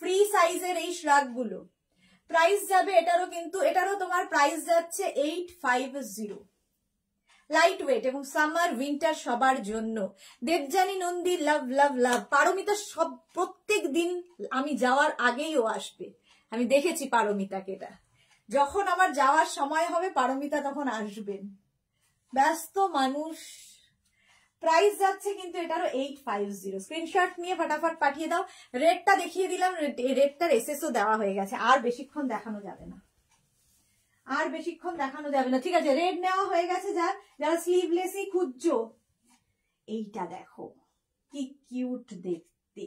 ফ্রি সাইজের এই শ্রাগ গুলো প্রাইস যাবে এটারও কিন্তু এটারও তোমার প্রাইস যাচ্ছে eight five zero light weight এবং সামার উইন্টার সবার জন্য দেবজানী নন্দী লাভ লাভ লাভ পারমিতা সব প্রত্যেক দিন আমি যাওয়ার আগেই ও আসবে আমি দেখেছি পারমিতাকে এটা যখন আমার যাওয়ার সময় হবে পারমিতা তখন আসবেন ব্যস্ত মানুষ প্রাইস যাচ্ছে কিন্তু এটারও এইট ফাইভ জিরো স্ক্রিনশট নিয়ে ফটাফট পাঠিয়ে দাও রেটটা দেখিয়ে দিলাম রেটটার এসএসও দেওয়া হয়ে গেছে আর বেশিক্ষণ দেখানো যাবে না আর বেশিক্ষণ দেখানো যাবে না ঠিক আছে রেড নেওয়া হয়ে গেছে যার যারা স্লিভলেসই খুঁজছো এইটা দেখো কি কিউট দেখতে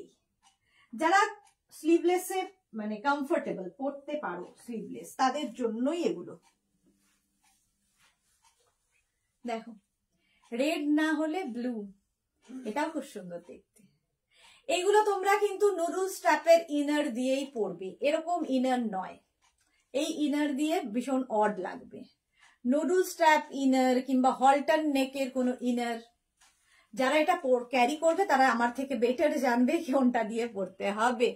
যারা স্লিভলেসে মানে কমফোর্টেবল পড়তে পারো স্লিভলেস তাদের জন্যই এগুলো দেখো রেড না হলে ব্লু এটাও খুব সুন্দর দেখতে এইগুলো তোমরা কিন্তু নুডুল স্ট্র্যাপের ইনার দিয়েই পরবে এরকম ইনার নয় এই ইনার দিয়ে ভীষণ অড লাগবে নুডুল স্ট্র্যাপ ইনার কিংবা হলটার নেকের কোনো ইনার যারা এটা ক্যারি করবে তারা আমার থেকে বেটার জানবে কোনটা দিয়ে পড়তে হবে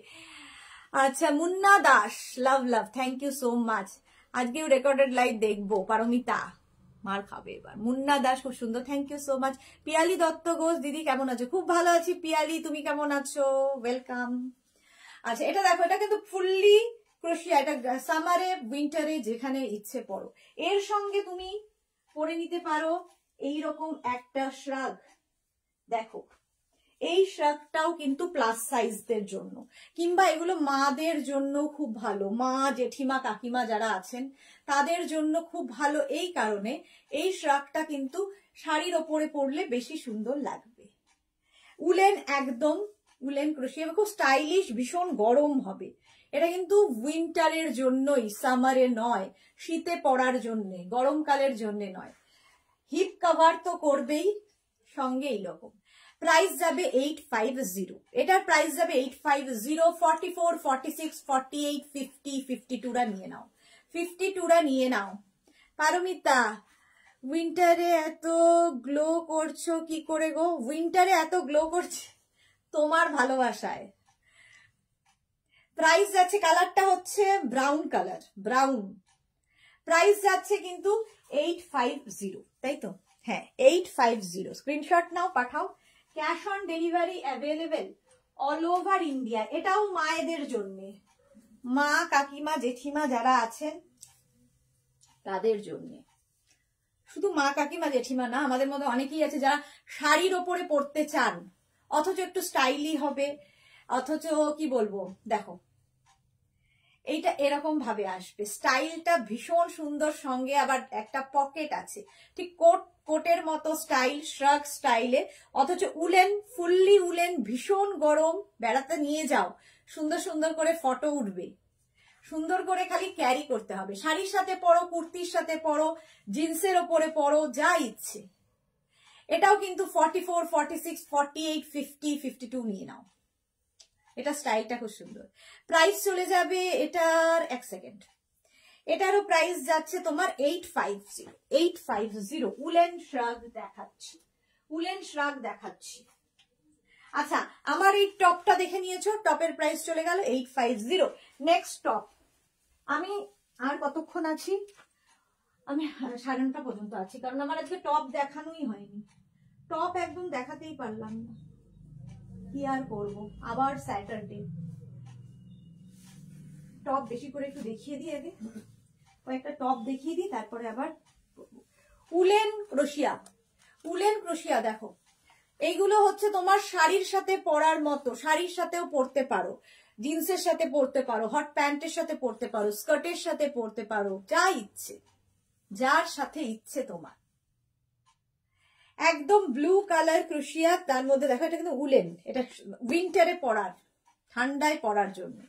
আচ্ছা Munna Das love love thank you so much আজকেও রেকর্ডেড লাইভ দেখবো পারমিতা মার খাবে এবার মুন্না দাস খুব সুন্দর thank you so much Piyali Dutta Ghosh দিদি কেমন আছো খুব ভালো আছি পিয়ালি তুমি কেমন আছো ওয়েলকাম আচ্ছা এটা দেখো এটা কিন্তু ফুললি ক্রোশিয়া এটা সামারে উইন্টারে যেখানে ইচ্ছে পড়ো এর সঙ্গে তুমি পরে নিতে পারো এই রকম একটা শ্রাগ দেখো এই শ্রাগটাও কিন্তু প্লাস সাইজদের জন্য কিংবা এগুলো মাদের জন্য খুব ভালো মা জেঠিমা কাকিমা যারা আছেন তাদের জন্য খুব ভালো এই কারণে এই শ্রাকটা কিন্তু শাড়ির ওপরে পরলে বেশি সুন্দর লাগবে উলেন একদম উলেন ক্রোশি খুব স্টাইলিশ ভীষণ গরম হবে এটা কিন্তু উইন্টারের জন্যই সামারে নয় শীতে পড়ার জন্য গরমকালের জন্য নয় হিপ কভার তো করবেই সঙ্গে এইরকম প্রাইস যাবে এইট ফাইভ জিরো এটার প্রাইস যাবে eight five zero forty four forty six forty eight fifty fifty টুরা নিয়ে নাও ফিফটি টুরা নিয়ে নাও পারমিতা উইন্টারে এত গ্লো করছো কি করে গো উইন্টারে এত গ্লো করছে তোমার ভালোবাসায় প্রাইস যাচ্ছে কালারটা হচ্ছে ব্রাউন কালার ব্রাউন প্রাইস যাচ্ছে কিন্তু এইট ফাইভ জিরো তাই তো হ্যাঁ এইট ফাইভ জিরো স্ক্রিনশট নাও পাঠাও cash on delivery available all over India এটাও মায়েদের জন্যে মা কাকিমা জেঠিমা যারা আছেন তাদের জন্য শুধু মা কাকিমা জেঠিমা না আমাদের মধ্যে অনেকেই আছে যারা শাড়ির ওপরে পড়তে চান অথচ একটু স্টাইলি হবে অথচ কি বলবো দেখো এইটা এরকম ভাবে আসবে স্টাইলটা ভীষণ সুন্দর সঙ্গে আবার একটা পকেট আছে ঠিক কোট কোটের মতো স্টাইল শ্রাক স্টাইলে অথচ উলেন ফুললি উলেন ভীষণ গরম বেড়াতে নিয়ে যাও সুন্দর সুন্দর করে ফটো উঠবে সুন্দর করে খালি ক্যারি করতে হবে শাড়ির সাথে পরো কুর্তির সাথে পরো জিন্সের ওপরে পরো যা ইচ্ছে এটাও কিন্তু forty four forty six forty eight fifty fifty two নিয়ে নাও এটা স্টাইলটা খুব সুন্দর প্রাইস চলে যাবে এটার এক সেকেন্ড এটারও প্রাইস যাচ্ছে তোমার eight five zero eight five zero woollen shrug দেখাচ্ছি উলেন শ্রাগ দেখাচ্ছি আচ্ছা আমার এই টপটা দেখে নিয়েছো টপের প্রাইস চলে গেল eight five zero next top আমি আর কতক্ষণ আছি আমি সাড়ে নটা পর্যন্ত আছি কারণ আমার আজকে টপ দেখানোই হয়নি টপ একদম দেখাতেই পারলাম না কি আর করব আবার স্যাটারডে টপ বেশি করে একটু দেখিয়ে দিই আগে কয়েকটা টপ দেখিয়ে দিই তারপরে আবার উলেন ক্রোশিয়া উলেন ক্রোশিয়া দেখো এইগুলো হচ্ছে তোমার শাড়ির সাথে পরার মতো শাড়ির সাথেও পরতে পারো জিন্সের সাথে পরতে পারো হট প্যান্টের সাথে পরতে পারো স্কার্টের সাথে পরতে পারো যা ইচ্ছে যার সাথে ইচ্ছে তোমার একদম ব্লু কালার ক্রুশিয়া তার মধ্যে দেখো এটা কিন্তু উলেন এটা উইন্টারে পরার ঠান্ডায় পরার জন্য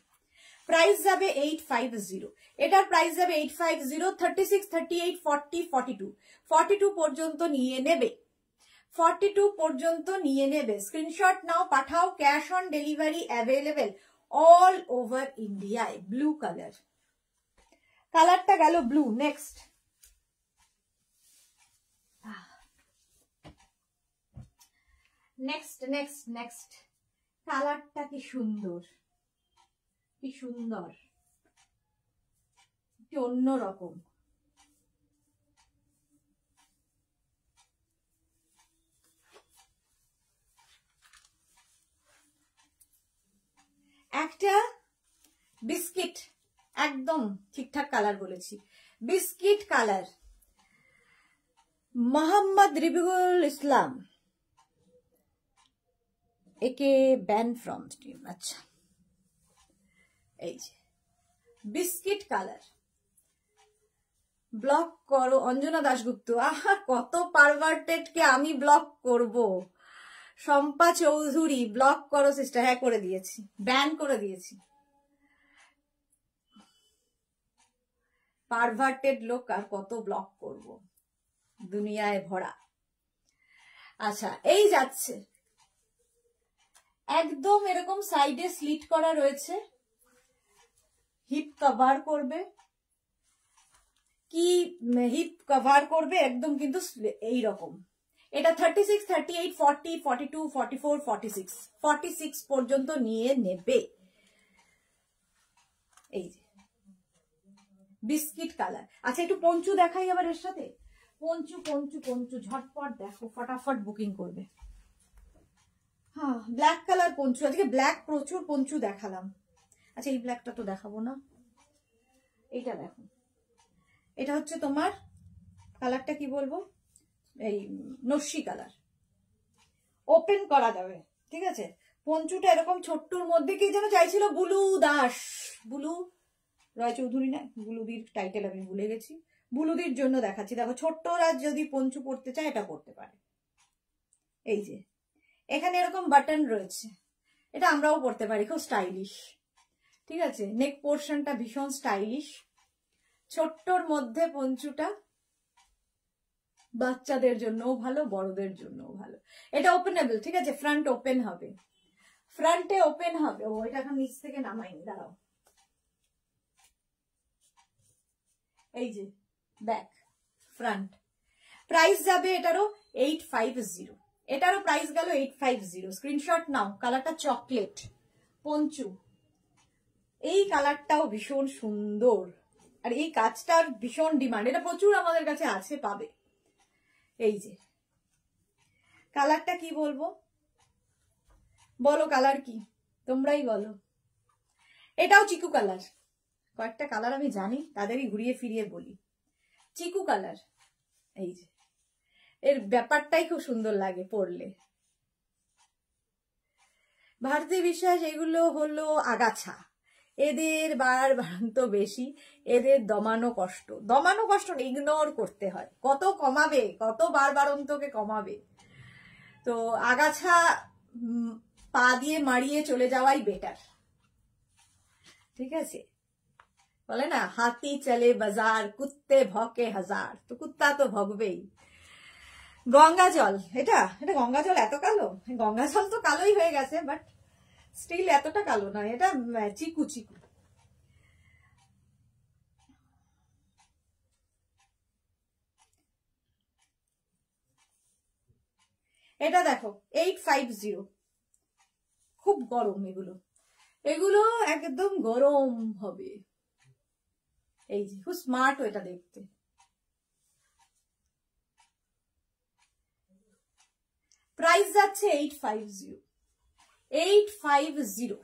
প্রাইস যাবে এইট ফাইভ জিরো এটার প্রাইস যাবে eight five zero thirty six thirty eight forty forty two forty two পর্যন্ত নিয়ে নেবে ফর্টি টু পর্যন্ত নিয়ে নেবে স্ক্রিনশট নাও পাঠাও cash on delivery available all over ইন্ডিয়ায় ব্লু কালার কালারটা গেল blue next next next next কালারটা কি সুন্দর কি সুন্দর অন্য রকম একটা বিস্কিট একদম ঠিকঠাক কালার বলেছি বিস্কিট কালার মোহাম্মদ রিবিউল ইসলাম একে ব্যান ফ্রম স্ট্রিম আচ্ছা এই যে বিস্কিট কালার ব্লক করো অঞ্জনা দাশগুপ্ত আহা কত পারভার্টেডকে আমি ব্লক করবো শম্পা চৌধুরী ব্লক করো সিস্টার হ্যাঁ করে দিয়েছি ব্যান করে দিয়েছি পারভার্টেড লোক আর কত ব্লক করব দুনিয়ায় ভরা আচ্ছা এই যাচ্ছে একদম এরকম সাইডে স্লিট করা রয়েছে হিপ কভার করবে কি হিপ কভার করবে একদম কিন্তু এই রকম এটা thirty six thirty eight forty forty two forty four forty six forty six পর্যন্ত নিয়ে নেবে এই যে বিস্কিট কালার আচ্ছা একটু পঞ্চু দেখাই আবার এর সাথে পঞ্চু পঞ্চু পঞ্চু ঝটপট দেখো ফটাফট বুকিং করবে হ্যাঁ ব্ল্যাক কালার পঞ্চু আজকে ব্ল্যাক প্রচুর পঞ্চু দেখালাম আচ্ছা এই ব্ল্যাকটা তো দেখাবো না এইটা দেখো এটা হচ্ছে তোমার কালারটা কি বলবো এই নস্যি কালার ওপেন করা যাবে ঠিক আছে পঞ্চুটা এরকম ছোট্টর মধ্যে কি যেন চাইছিল বুলু দাস বুলু রয় চৌধুরী না বুলুদির টাইটেল আমি ভুলে গেছি বুলুদির জন্য দেখাচ্ছি দেখো ছোট্টরা যদি পঞ্চু পড়তে চায় এটা করতে পারে এই যে এখানে এরকম বাটন রয়েছে এটা আমরাও পড়তে পারি খুব স্টাইলিশ ঠিক আছে নেক পোর্শনটা ভীষণ স্টাইলিশ ছোট্টর মধ্যে পঞ্চুটা বাচ্চাদের জন্যও ভালো বড়দের জন্যও ভালো এটা ওপেনেবল ঠিক আছে ফ্রন্ট ওপেন হবে ফ্রন্টে ওপেন হবে ও এটা এখন নিচ থেকে নামাইনি দাঁড়াও এই যে ব্যাক ফ্রন্ট প্রাইস যাবে এটারও এইট ফাইভ জিরো এটারও প্রাইস গেল এইট ফাইভ জিরো স্ক্রিনশট নাও কালারটা চকলেট পঞ্চু এই কালারটাও ভীষণ সুন্দর আর এই কাজটার ভীষণ ডিমান্ড এটা প্রচুর আমাদের কাছে আছে পাবে এই যে কালারটা কি বলবো বলো কালার কি তোমরাই বলো এটাও চিকু কালার কয়েকটা কালার আমি জানি তাদেরই ঘুরিয়ে ফিরিয়ে বলি চিকু কালার এই যে এর ব্যাপারটাই খুব সুন্দর লাগে পড়লে ভারতী বিশ্বাস এগুলো হলো আগাছা এদের বাড়ার বাড়ান্ত বেশি এদের দমানো কষ্ট দমানো কষ্ট ইগনোর করতে হয় কত কমাবে কত বার বাড়ন্তকে কমাবে তো আগাছা পা দিয়ে মারিয়ে চলে যাওয়াই বেটার ঠিক আছে বলে না হাতি চলে বাজার কুত্তে ভকে হাজার তো কুত্তা তো ভগবেই গঙ্গা জল এটা এটা গঙ্গা জল এত কালো গঙ্গা জল তো কালোই হয়ে গেছে বাট স্টিল এতটা কালো না এটা চিকু চিকু এটা দেখো এইট ফাইভ জিরো খুব গরম এগুলো এগুলো একদম গরম হবে এই যে খুব স্মার্ট এটা দেখতে প্রাইস যাচ্ছে eight five zero eight five zero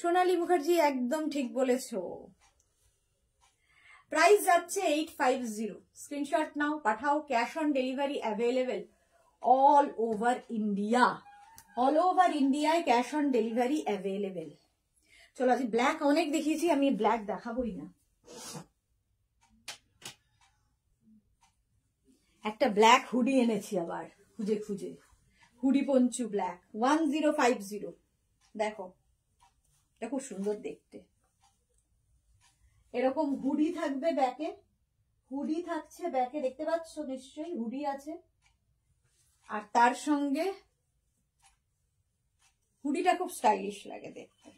Sonali Mukherjee একদম ঠিক বলেছ প্রাইস যাচ্ছে এইট ফাইভ জিরো স্ক্রিনশট নাও পাঠাও cash on delivery available all over India all over ইন্ডিয়ায় ক্যাশ অন ডেলিভারি অ্যাভেলেবেল চলো আজ ব্ল্যাক অনেক দেখিয়েছি আমি ব্ল্যাক দেখাবই না একটা ব্ল্যাক হুডি এনেছি আবার খুঁজে খুঁজে hoodie poncho black one zero five zero দেখো এটা খুব সুন্দর দেখতে এরকম হুডি থাকবে ব্যাকে হুডি থাকছে ব্যাকে দেখতে পাচ্ছ নিশ্চয়ই হুডি আছে আর তার সঙ্গে হুডিটা খুব স্টাইলিশ লাগে দেখতে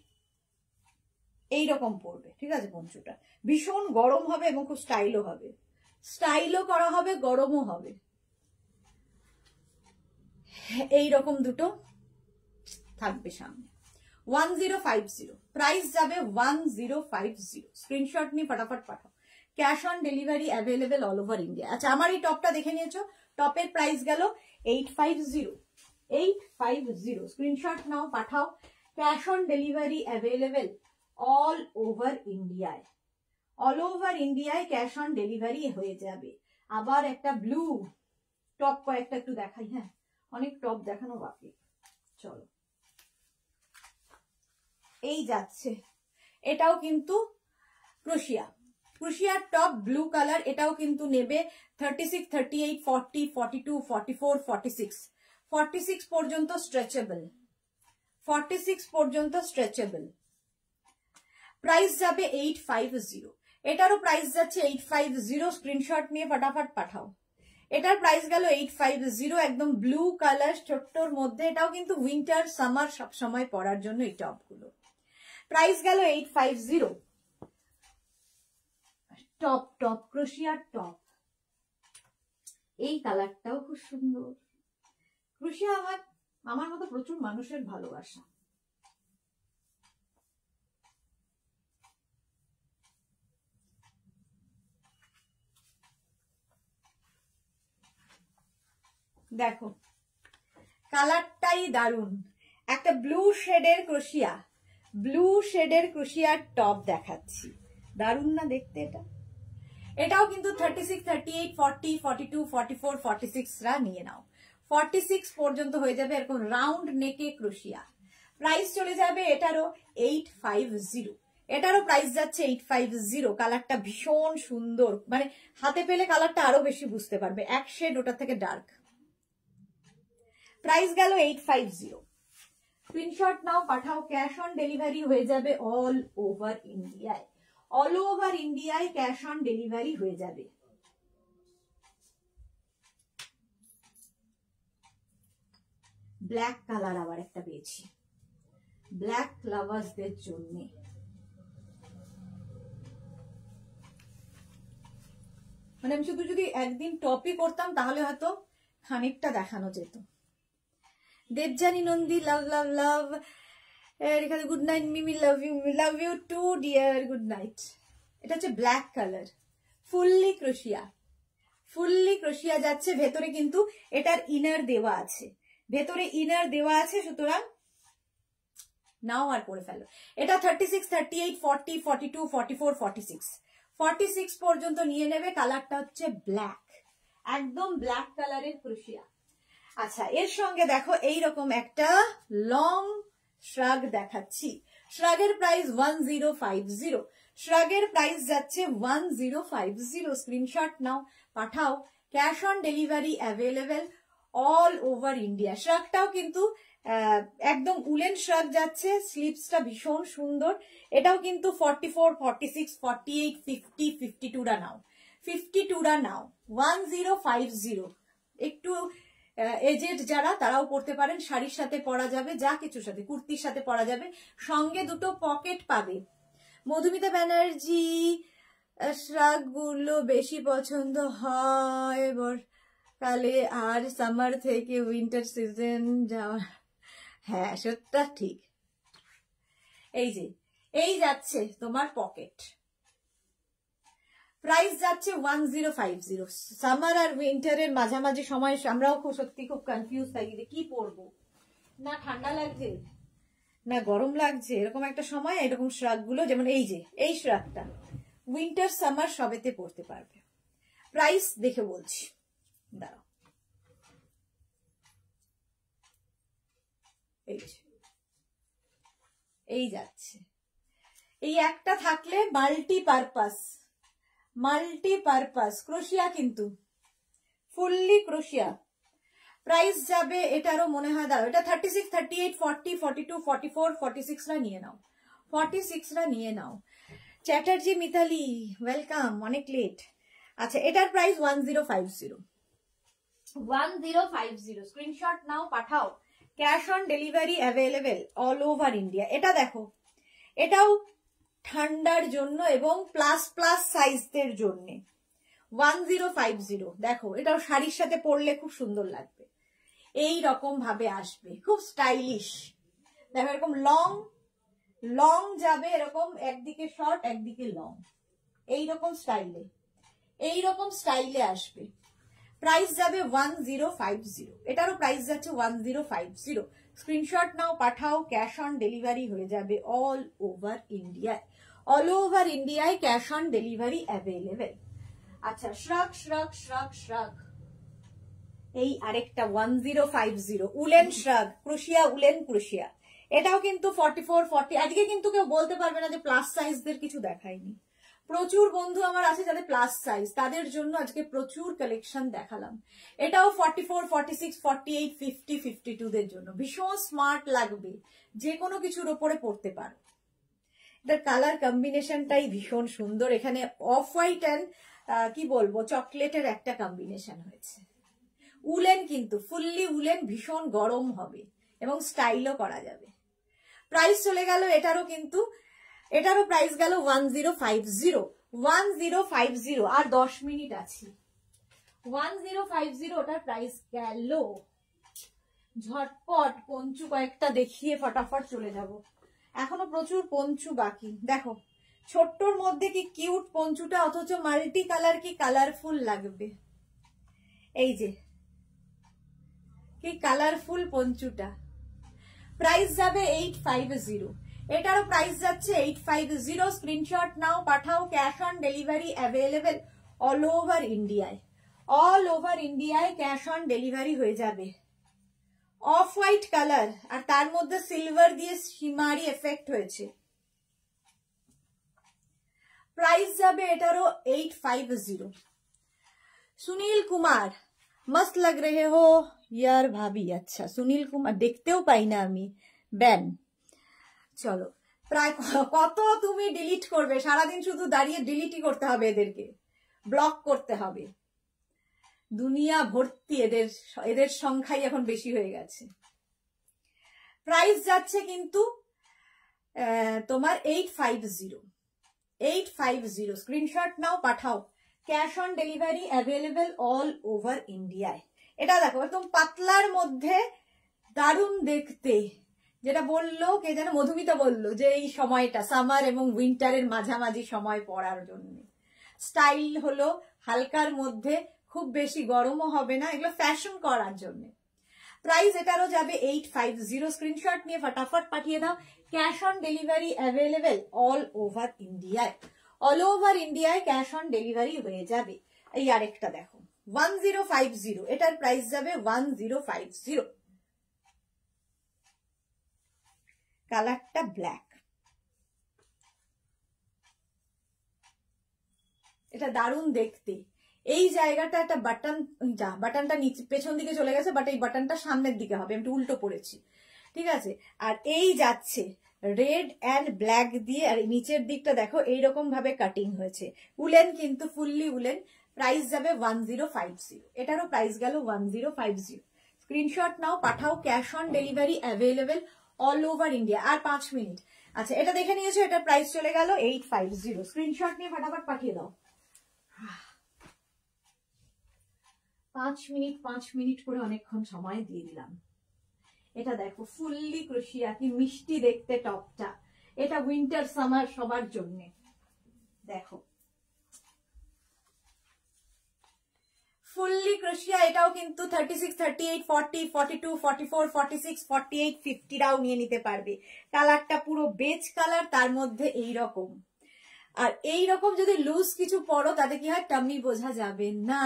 এইরকম পড়বে ঠিক আছে পঞ্চুটা ভীষণ গরম হবে এবং খুব স্টাইলও হবে স্টাইলও করা হবে গরমও হবে এই রকম দুটো থাকবে সামনে one zero five zero price যাবে one zero five zero screenshot নিয়ে ফটাফট পাঠাও cash on delivery available all over India আচ্ছা আমার এই টপটা দেখে নিয়েছো টপের প্রাইস গেল eight five zero eight five zero screenshot নাও পাঠাও cash on delivery available all over ইন্ডিয়ায় অল ওভার ইন্ডিয়ায় ক্যাশ অন ডেলিভারি হয়ে যাবে আবার একটা ব্লু টপ কয়েকটা একটু দেখাই হ্যাঁ অনেক টপ দেখানো বাকি চলো এই যাচ্ছে এটাও কিন্তু ক্রুশিয়া ক্রুশিয়ার টপ ব্লু কালার এটাও কিন্তু নেবে thirty six thirty eight forty forty two forty four forty six forty six পর্যন্ত স্ট্রেচেবল ফর্টি সিক্স পর্যন্ত স্ট্রেচেবল প্রাইস যাবে এইট ফাইভ জিরো এটারও প্রাইস যাচ্ছে এইট ফাইভ জিরো স্ক্রিনশট নিয়ে ফটাফট পাঠাও এটার প্রাইস গেল এইট ফাইভ জিরো একদম ব্লু কালার ছোট্টর মধ্যে এটাও কিন্তু উইন্টার সামার সব সময় পরার জন্য এই টপগুলো প্রাইস গেল eight five zero top top ক্রোশিয়ার টপ এই কালারটাও খুব সুন্দর ক্রোশিয়া আমার আমার মতো প্রচুর মানুষের ভালোবাসা দেখো কালারটাই দারুন একটা ব্লু শেডের ক্রোশিয়া ব্লু শেডের ক্রোশিয়ার টপ দেখাচ্ছি দারুন না দেখতে এটা এটাও কিন্তু thirty six thirty eight forty forty two forty four forty সিক্সরা নিয়ে নাও ফর্টি সিক্স পর্যন্ত হয়ে যাবে এরকম রাউন্ড নেকে ক্রোশিয়া প্রাইস চলে যাবে এটারও এইট ফাইভ জিরো এটারও প্রাইস যাচ্ছে এইট ফাইভ জিরো কালারটা ভীষণ সুন্দর মানে হাতে পেলে কালারটা আরো বেশি বুঝতে পারবে এক শেড ওটার থেকে ডার্ক প্রাইস গেল এইট ফাইভ জিরো স্ক্রিনশট নাও পাঠাও ক্যাশ অন ডেলিভারি হয়ে যাবে অল ওভার ইন্ডিয়ায় অল ওভার ইন্ডিয়ায় ক্যাশ অন ডেলিভারি হয়ে যাবে ব্ল্যাক কালার আবার একটা পেয়েছি ব্ল্যাক লাভার্সদের জন্য মানে আমি শুধু যদি একদিন টপই করতাম তাহলে হয়তো খানিকটা দেখানো যেত দেবজানি নন্দী লাভ লাভ লাভ এখানে good night Mimi love you love you too dear good night এটা হচ্ছে black colour fully ক্রোশিয়া fully crochet যাচ্ছে ভেতরে কিন্তু এটার ইনার দেওয়া আছে ভেতরে ইনার দেওয়া আছে সুতরাং নাও আর পড়ে ফেলো এটা thirty six thirty eight forty forty two forty four forty six forty six পর্যন্ত নিয়ে নেবে কালারটা হচ্ছে ব্ল্যাক একদম ব্ল্যাক কালারের ক্রোশিয়া আচ্ছা এর সঙ্গে দেখো এই রকম একটা লং শ্রাগ দেখাচ্ছি শ্রাগের price one zero five zero শ্রাগের প্রাইস যাচ্ছে one zero five zero screenshot নাও পাঠাও cash on delivery available all over India শ্রাগটাও কিন্তু একদম উলেন শ্রাগ যাচ্ছে স্লিপসটা ভীষণ সুন্দর এটাও কিন্তু forty four forty six forty eight fifty fifty টুরা নাও ফিফটি টুরা নাও ওয়ান জিরো ফাইভ জিরো একটু এজেড যারা তারাও পড়তে পারেন শাড়ির সাথে পরা যাবে যা কিছুর সাথে কুর্তির সাথে পরা যাবে সঙ্গে দুটো পকেট পাবে মধুমিতা ব্যানার্জি শাকগুলো বেশি পছন্দ হয় তাহলে আর সামার থেকে উইন্টার সিজন যাওয়া হ্যাঁ সেটা ঠিক এই যে এই যাচ্ছে তোমার পকেট প্রাইস যাচ্ছে one zero five zero summer আর উইন্টারের মাঝামাঝি সময় আমরাও খুব সত্যি খুব কনফিউজ থাকি যে কি পরবো না ঠান্ডা লাগছে না গরম লাগছে এরকম একটা সময় এরকম গুলো যেমন এই যে এই শ্রাগটা উইন্টার সামার সবেতে পড়তে পারবে প্রাইস দেখে বলছি দাঁড়াও এই এই যাচ্ছে এই একটা থাকলে মাল্টি পারপাস মাল্টিপারপাস ক্রোশিয়া কিন্তু ফুললি ক্রোশিয়া প্রাইস যাবে এটারও মনে হয় দাও এটা thirty six thirty eight forty forty two forty four forty সিক্সরা নিয়ে নাও ফর্টি সিক্সরা নিয়ে নাও চ্যাটার্জি মিতালি ওয়েলকাম অনেক লেট আচ্ছা এটার price one zero five zero one zero five zero screenshot নাও পাঠাও cash on delivery available all over India এটা দেখো এটাও ঠান্ডার জন্য এবং প্লাস প্লাস সাইজদের জন্য ওয়ান জিরো ফাইভ জিরো দেখো এটাও শাড়ির সাথে পরলে খুব সুন্দর লাগবে এই রকম ভাবে আসবে খুব স্টাইলিশ দেখো এরকম লং লং যাবে এরকম একদিকে শর্ট একদিকে লং এই রকম স্টাইলে এই রকম স্টাইলে আসবে প্রাইস যাবে ওয়ান জিরো ফাইভ জিরো এটারও প্রাইস যাচ্ছে one zero five zero screenshot নাও পাঠাও ক্যাশ অন ডেলিভারি হয়ে যাবে অল ওভার ইন্ডিয়ায় অল ওভার ইন্ডিয়ায় ক্যাশ অন ডেলিভারি অ্যাভেলেবেল আচ্ছা শ্রাক শ্রাক শ্রাক শ্রাক এই আরেকটা one zero five zero woollen shrug crochet woollen crochet এটাও কিন্তু ফর্টি ফোর ফর্টি আজকে কিন্তু কেউ বলতে পারবে না যে প্লাস সাইজদের কিছু দেখায়নি প্রচুর বন্ধু আমার আছে যাদের প্লাস সাইজ তাদের জন্য আজকে প্রচুর কালেকশন দেখালাম এটাও forty four forty six forty eight fifty fifty two দের জন্য ভীষণ স্মার্ট লাগবে যে কোনো কিছুর ওপরে পড়তে পারো তার কালার কম্বিনেশনটাই ভীষণ সুন্দর এখানে অফ হোয়াইট অ্যান্ড কি বলবো চকলেটের একটা কম্বিনেশন হয়েছে উলেন কিন্তু ফুললি উলেন ভীষণ গরম হবে এবং স্টাইলও করা যাবে প্রাইস চলে গেল এটারও কিন্তু এটারও প্রাইস গেল one zero five zero one zero five zero আর দশ মিনিট আছে ওয়ান জিরো ফাইভ জিরো ওটার প্রাইস গেল ঝটপট পঞ্চু কয়েকটা দেখিয়ে ফটাফট চলে যাবো এখনো প্রচুর পঞ্চু বাকি দেখো ছোট্টর মধ্যে কি কিউট পঞ্চুটা অথচ মাল্টি কালার কি কালারফুল লাগবে এই যে কি কালারফুল পঞ্চুটা প্রাইস যাবে এইট ফাইভ জিরো এটারও প্রাইস যাচ্ছে এইট ফাইভ জিরো স্ক্রিনশট নাও পাঠাও cash on delivery available all over ইন্ডিয়ায় অল ওভার ইন্ডিয়ায় ক্যাশ অন ডেলিভারি হয়ে যাবে অফ হোয়াইট কালার আর তার মধ্যে সিলভার দিয়ে হিমারি এফেক্ট হয়েছে প্রাইস যাবে এটারও eight five zero Sunil Kumar মস্ত লাগ রে হো ইয়ার ভাবি আচ্ছা সুনীল কুমার দেখতেও পাই না আমি ব্যান চলো প্রায় কত তুমি ডিলিট করবে সারাদিন শুধু দাঁড়িয়ে ডিলিটই করতে হবে এদেরকে ব্লক করতে হবে দুনিয়া ভর্তি এদের এদের সংখ্যাই এখন বেশি হয়ে গেছে প্রাইস যাচ্ছে কিন্তু তোমার eight five zero eight five zero screenshot নাও পাঠাও cash on delivery available all over ইন্ডিয়ায় এটা দেখো একদম পাতলার মধ্যে দারুণ দেখতে যেটা বললো কে যেন মধুমিতা বললো যে এই সময়টা সামার এবং উইন্টারের মাঝামাঝি সময় পড়ার জন্য স্টাইল হলো হালকার মধ্যে খুব বেশি গরমও হবে না এগুলো ফ্যাশন করার জন্য প্রাইস এটারও যাবে এইট ফাইভ জিরো স্ক্রিনশট নিয়ে ফটাফট পাঠিয়ে দাও cash on delivery available all over ইন্ডিয়ায় অল ওভার ইন্ডিয়ায় ক্যাশ অন ডেলিভারি হয়ে যাবে এই আরেকটা দেখো ওয়ান জিরো ফাইভ জিরো এটার প্রাইস যাবে ওয়ান জিরো ফাইভ জিরো কালারটা ব্ল্যাক এটা দারুণ দেখতে এই জায়গাটা একটা বাটন যা বাটনটা নিচে পেছন দিকে চলে গেছে বাট এই বাটনটা সামনের দিকে হবে আমি উল্টো পড়েছি ঠিক আছে আর এই যাচ্ছে রেড অ্যান্ড ব্ল্যাক দিয়ে আর নিচের দিকটা দেখো এইরকম ভাবে কাটিং হয়েছে উলেন কিন্তু ফুললি উলেন প্রাইস যাবে ওয়ান জিরো ফাইভ জিরো এটারও প্রাইস গেল one zero five zero screenshot নাও পাঠাও cash on delivery available all over India আর পাঁচ মিনিট আচ্ছা এটা দেখে নিয়েছো এটার প্রাইস চলে গেল এইট ফাইভ জিরো স্ক্রিনশট নিয়ে ফাটাফাট পাঠিয়ে দাও পাঁচ মিনিট পাঁচ মিনিট করে অনেকক্ষণ সময় দিয়ে দিলাম এটা দেখো ফুললি ক্রোশিয়া কি মিষ্টি দেখতে টপটা এটা উইন্টার সামার সবার জন্য দেখো ফুললি ক্রোশিয়া এটাও কিন্তু নিয়ে নিতে পারবে কালারটা পুরো বেজ কালার তার মধ্যে এই রকম আর এই রকম যদি লুজ কিছু পরো তাতে কি হয় টামনি বোঝা যাবে না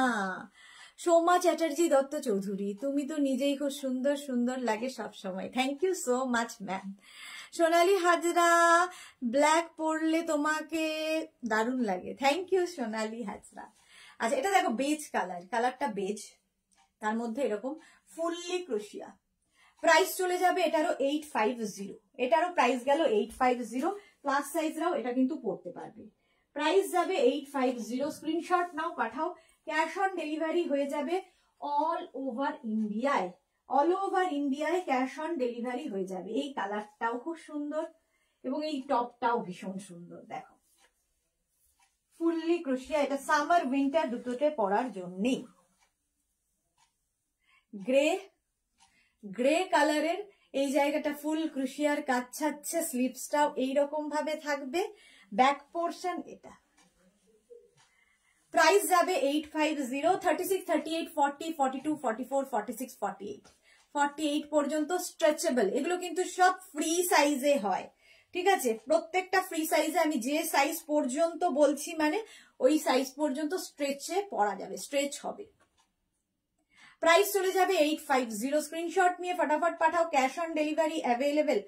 সোমা চ্যাটার্জি দত্ত চৌধুরী তুমি তো নিজেই খুব সুন্দর সুন্দর লাগে সব সময় thank you so much ma'am Sonali Hazra black পরলে তোমাকে দারুণ লাগে থ্যাংক ইউ সোনালি হাজরা আচ্ছা এটা দেখো বেজ কালার কালারটা বেজ তার মধ্যে এরকম ফুললি ক্রোশিয়া প্রাইস চলে যাবে এটারও এইট ফাইভ জিরো এটারও প্রাইস গেল এইট ফাইভ জিরো প্লাস সাইজরাও এটা কিন্তু পড়তে পারবে প্রাইস যাবে এইট ফাইভ জিরো স্ক্রিনশট নাও পাঠাও ক্যাশ অন ডেলিভারি হয়ে যাবে অল ওভার ইন্ডিয়ায় অল ওভার ইন্ডিয়ায় ক্যাশ অন ডেলিভারি হয়ে যাবে এই কালারটাও খুব সুন্দর এবং এই টপটাও ভীষণ সুন্দর দেখো ফুললি ক্রুশিয়া এটা সামার উইন্টার দুটোতে পরার জন্যেই গ্রে গ্রে কালারের এই জায়গাটা ফুল ক্রুশিয়ার কাছাচ্ছে স্লিপসটাও এইরকম ভাবে থাকবে ব্যাক পোর্শন এটা প্রাইস যাবে eight five zero thirty six পর্যন্ত স্ট্রেচেবল এগুলো কিন্তু সব ফ্রি সাইজে হয় ঠিক আছে প্রত্যেকটা ফ্রি সাইজে আমি যে সাইজ পর্যন্ত বলছি মানে ওই সাইজ পর্যন্ত স্ট্রেচে পরা যাবে স্ট্রেচ হবে প্রাইস চলে যাবে এইট ফাইভ জিরো স্ক্রিনশট নিয়ে ফটাফট পাঠাও cash on delivery available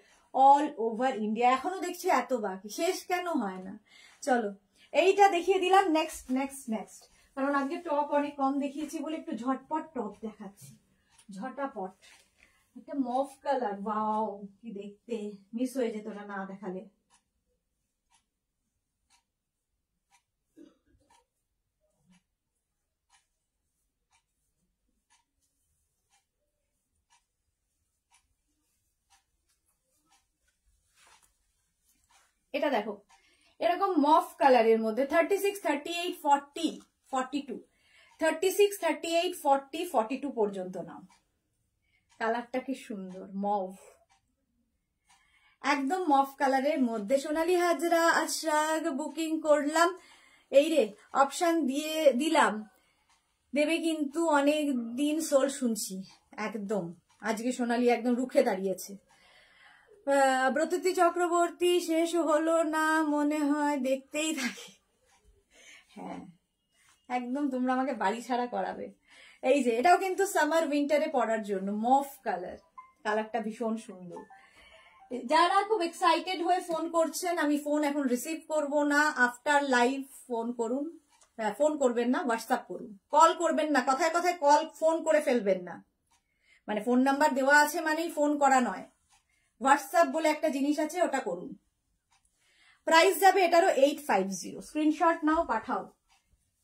all over India এখনো দেখছি এত বাকি শেষ কেন হয় না চলো এইটা দেখিয়ে দিলাম নেক্সট নেক্সট নেক্সট কারণ আজকে টপ অনেক কম দেখিয়েছি বলে একটু ঝটপট টপ দেখাচ্ছি ঝটাপট একটা মফ কালার বাও কি দেখতে মিস হয়ে যেত না না দেখালে এটা দেখো এরকম মফ কালারের মধ্যে thirty six thirty eight forty forty two thirty six thirty eight forty forty two পর্যন্ত নাও কালারটা কি সুন্দর মফ একদম মফ কালারের মধ্যে সোনালি হাজরা আশ্রাগ বুকিং করলাম এই রে অপশান দিয়ে দিলাম দেবে কিন্তু অনেক দিন সোল শুনছি একদম আজকে সোনালি একদম রুখে দাঁড়িয়েছে ব্রততি চক্রবর্তী শেষ হলো না মনে হয় দেখতেই থাকি হ্যাঁ একদম তোমরা আমাকে বাড়ি ছাড়া করাবে এই যে এটাও কিন্তু সামার উইন্টারে পড়ার জন্য মফ কালার কালারটা ভীষণ সুন্দর যারা খুব এক্সাইটেড হয়ে ফোন করছেন আমি ফোন এখন রিসিভ করব না আফটার লাইভ ফোন করুন হ্যাঁ ফোন করবেন না হোয়াটসঅ্যাপ করুন কল করবেন না কথায় কথায় কল ফোন করে ফেলবেন না মানে ফোন নাম্বার দেওয়া আছে মানেই ফোন করা নয় হোয়াটসঅ্যাপ বলে একটা জিনিস আছে ওটা করুন প্রাইস যাবে এটারও এইট ফাইভ জিরো স্ক্রিনশট নাও পাঠাও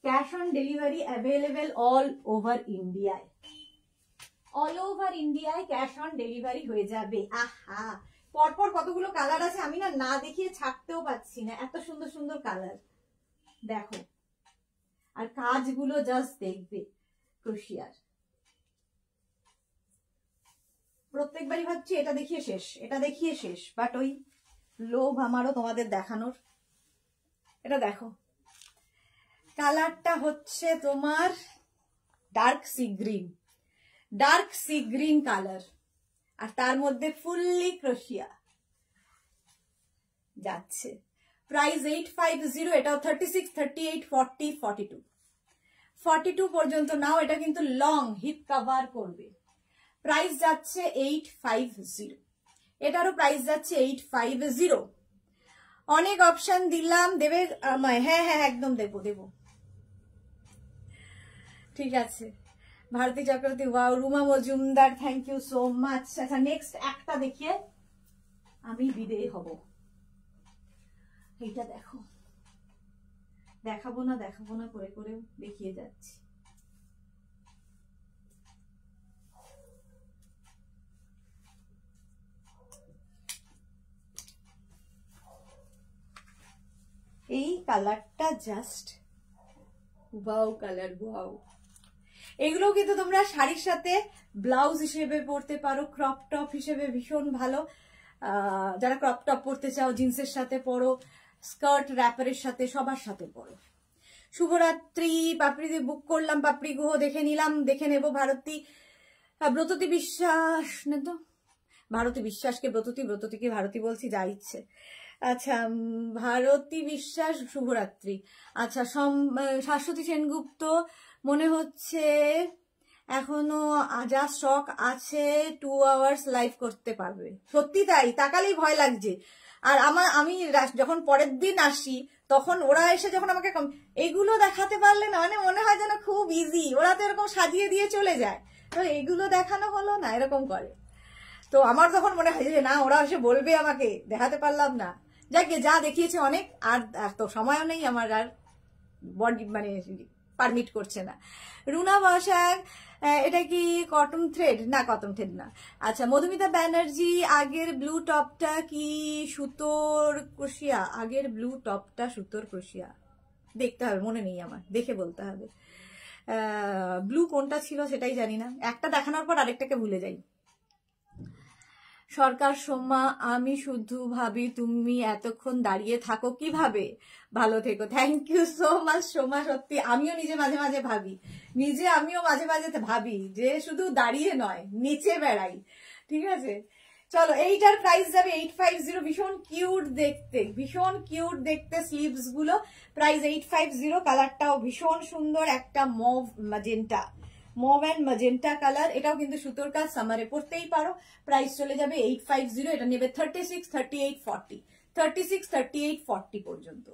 cash on delivery available all over ইন্ডিয়ায় অল ওভার ইন্ডিয়ায় ক্যাশ অন ডেলিভারি হয়ে যাবে আহা পরপর কতগুলো কালার আছে আমি না না দেখিয়ে ছাড়তেও পাচ্ছি না এত সুন্দর সুন্দর কালার দেখো আর কাজগুলো জাস্ট দেখবে ক্রোশিয়ার প্রত্যেকবারই ভাবছি এটা দেখিয়ে শেষ এটা দেখিয়ে শেষ বাট ওই লোভ আমারও তোমাদের দেখানোর এটা দেখো কালারটা হচ্ছে তোমার dark sea green dark sea green colour আর তার মধ্যে ফুললি ক্রোশিয়া যাচ্ছে প্রাইস এইট ফাইভ জিরো এটাও thirty six thirty eight forty forty two forty two পর্যন্ত নাও এটা কিন্তু লং হিপ কাভার করবে প্রাইস যাচ্ছে এইট ফাইভ জিরো এটারও প্রাইস যাচ্ছে এইট ফাইভ জিরো অনেক অপশন দিলাম দেবে আমায় হ্যাঁ হ্যাঁ একদম দেব দেব ঠিক আছে Bharati Chakraborty wow Ruma Majumdar thank you so much আচ্ছা নেক্সট একটা দেখিয়ে আমি বিদেয় হব এইটা দেখো দেখাবো না দেখাবো না করে করে দেখিয়ে যাচ্ছি এই কালারটা জাস্ট বাউ কালার বাউ এগুলো কিন্তু তোমরা শাড়ির সাথে ব্লাউজ হিসেবে পরতে পারো ক্রপ টপ হিসেবে ভীষণ ভালো যারা ক্রপ টপ পরতে চাও জিন্সের সাথে পরো স্কার্ট র্যাপারের সাথে সবার সাথে পরো শুভরাত্রি দিয়ে বুক করলাম পাপড়ি গুহ দেখে নিলাম দেখে নেব ভারতী ব্রততি বিশ্বাস না তো ভারতী বিশ্বাসকে ব্রততি ব্রততিকে ভারতী বলছি যা ইচ্ছে আচ্ছা ভারতী বিশ্বাস শুভরাত্রি আচ্ছা শাশ্বতী সেনগুপ্ত মনে হচ্ছে এখনো যা শখ আছে টু আওয়ার্স লাইভ করতে পারবে সত্যি তাই তাকালেই ভয় লাগছে আর আমার আমি যখন পরের দিন আসি তখন ওরা এসে যখন আমাকে এগুলো দেখাতে পারলে না মানে মনে হয় যেন খুব ইজি ওরা তো এরকম সাজিয়ে দিয়ে চলে যায় তো এগুলো দেখানো হলো না এরকম করে তো আমার তখন মনে হয় যে না ওরা এসে বলবে আমাকে দেখাতে পারলাম না যাকে যা দেখিয়েছে অনেক আর তো সময়ও নেই আমার আর বডি মানে পারমিট করছে না রুনা বসাক এটা কি কটন থ্রেড না কটন থ্রেড না আচ্ছা মধুমিতা ব্যানার্জি আগের ব্লু টপটা কি সুতোর কুশিয়া আগের ব্লু টপটা সুতোর কুশিয়া দেখতে হবে মনে নেই আমার দেখে বলতে হবে ব্লু কোনটা ছিল সেটাই জানি না একটা দেখানোর পর আরেকটাকে ভুলে যাই সরকার সোমা আমি শুধু ভাবি তুমি এতক্ষণ দাঁড়িয়ে থাকো কিভাবে ভালো থেকো thank you so much Soma সত্যি আমিও নিজে মাঝে মাঝে ভাবি নিজে আমিও মাঝে মাঝে ভাবি যে শুধু দাঁড়িয়ে নয় নিচে বেড়াই ঠিক আছে চলো এইটার প্রাইস যাবে এইট ফাইভ জিরো ভীষণ কিউট দেখতে ভীষণ কিউট দেখতে স্লিভস গুলো প্রাইস এইট ফাইভ জিরো কালারটাও ভীষণ সুন্দর একটা mauve magenta mauve and magenta colour এটাও কিন্তু সুতোর কাজ সামারে পড়তেই পারো প্রাইস চলে যাবে এইট ফাইভ জিরো এটা নেবে thirty six thirty eight forty thirty six thirty eight forty পর্যন্ত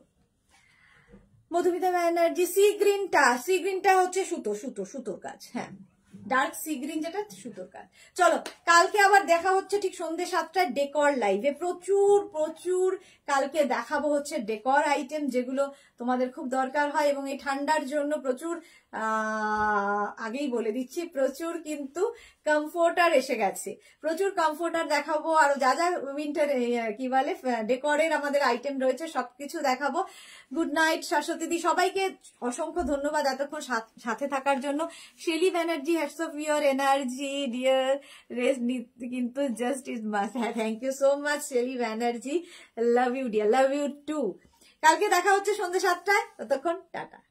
মধুমিতা ব্যানার্জি সি গ্রিনটা সি গ্রিনটা হচ্ছে সুতো সুতো সুতোর কাজ হ্যাঁ ডার্ক সি গ্রিন যেটা সুতোর কাজ চলো কালকে আবার দেখা হচ্ছে ঠিক সন্ধ্যে সাতটায় ডেকর লাইভে প্রচুর প্রচুর কালকে দেখাবো হচ্ছে ডেকর আইটেম যেগুলো তোমাদের খুব দরকার হয় এবং এই ঠান্ডার জন্য প্রচুর আগেই বলে দিচ্ছি প্রচুর কিন্তু কমফোর্টার এসে গেছে প্রচুর কমফোর্টার দেখাবো আর যা যা উইন্টার কি বলে ডেকরের আমাদের আইটেম রয়েছে সবকিছু দেখাবো গুড নাইট শাশ্বতীদি সবাইকে অসংখ্য ধন্যবাদ এতক্ষণ সাথে থাকার জন্য Shelly Banerjee hats off your energy dear রেস কিন্তু জাস্ট ইজ মাস thank you so much Shelly Banerjee love you dear love you too কালকে দেখা হচ্ছে সন্ধ্যে সাতটায় ততক্ষণ টাটা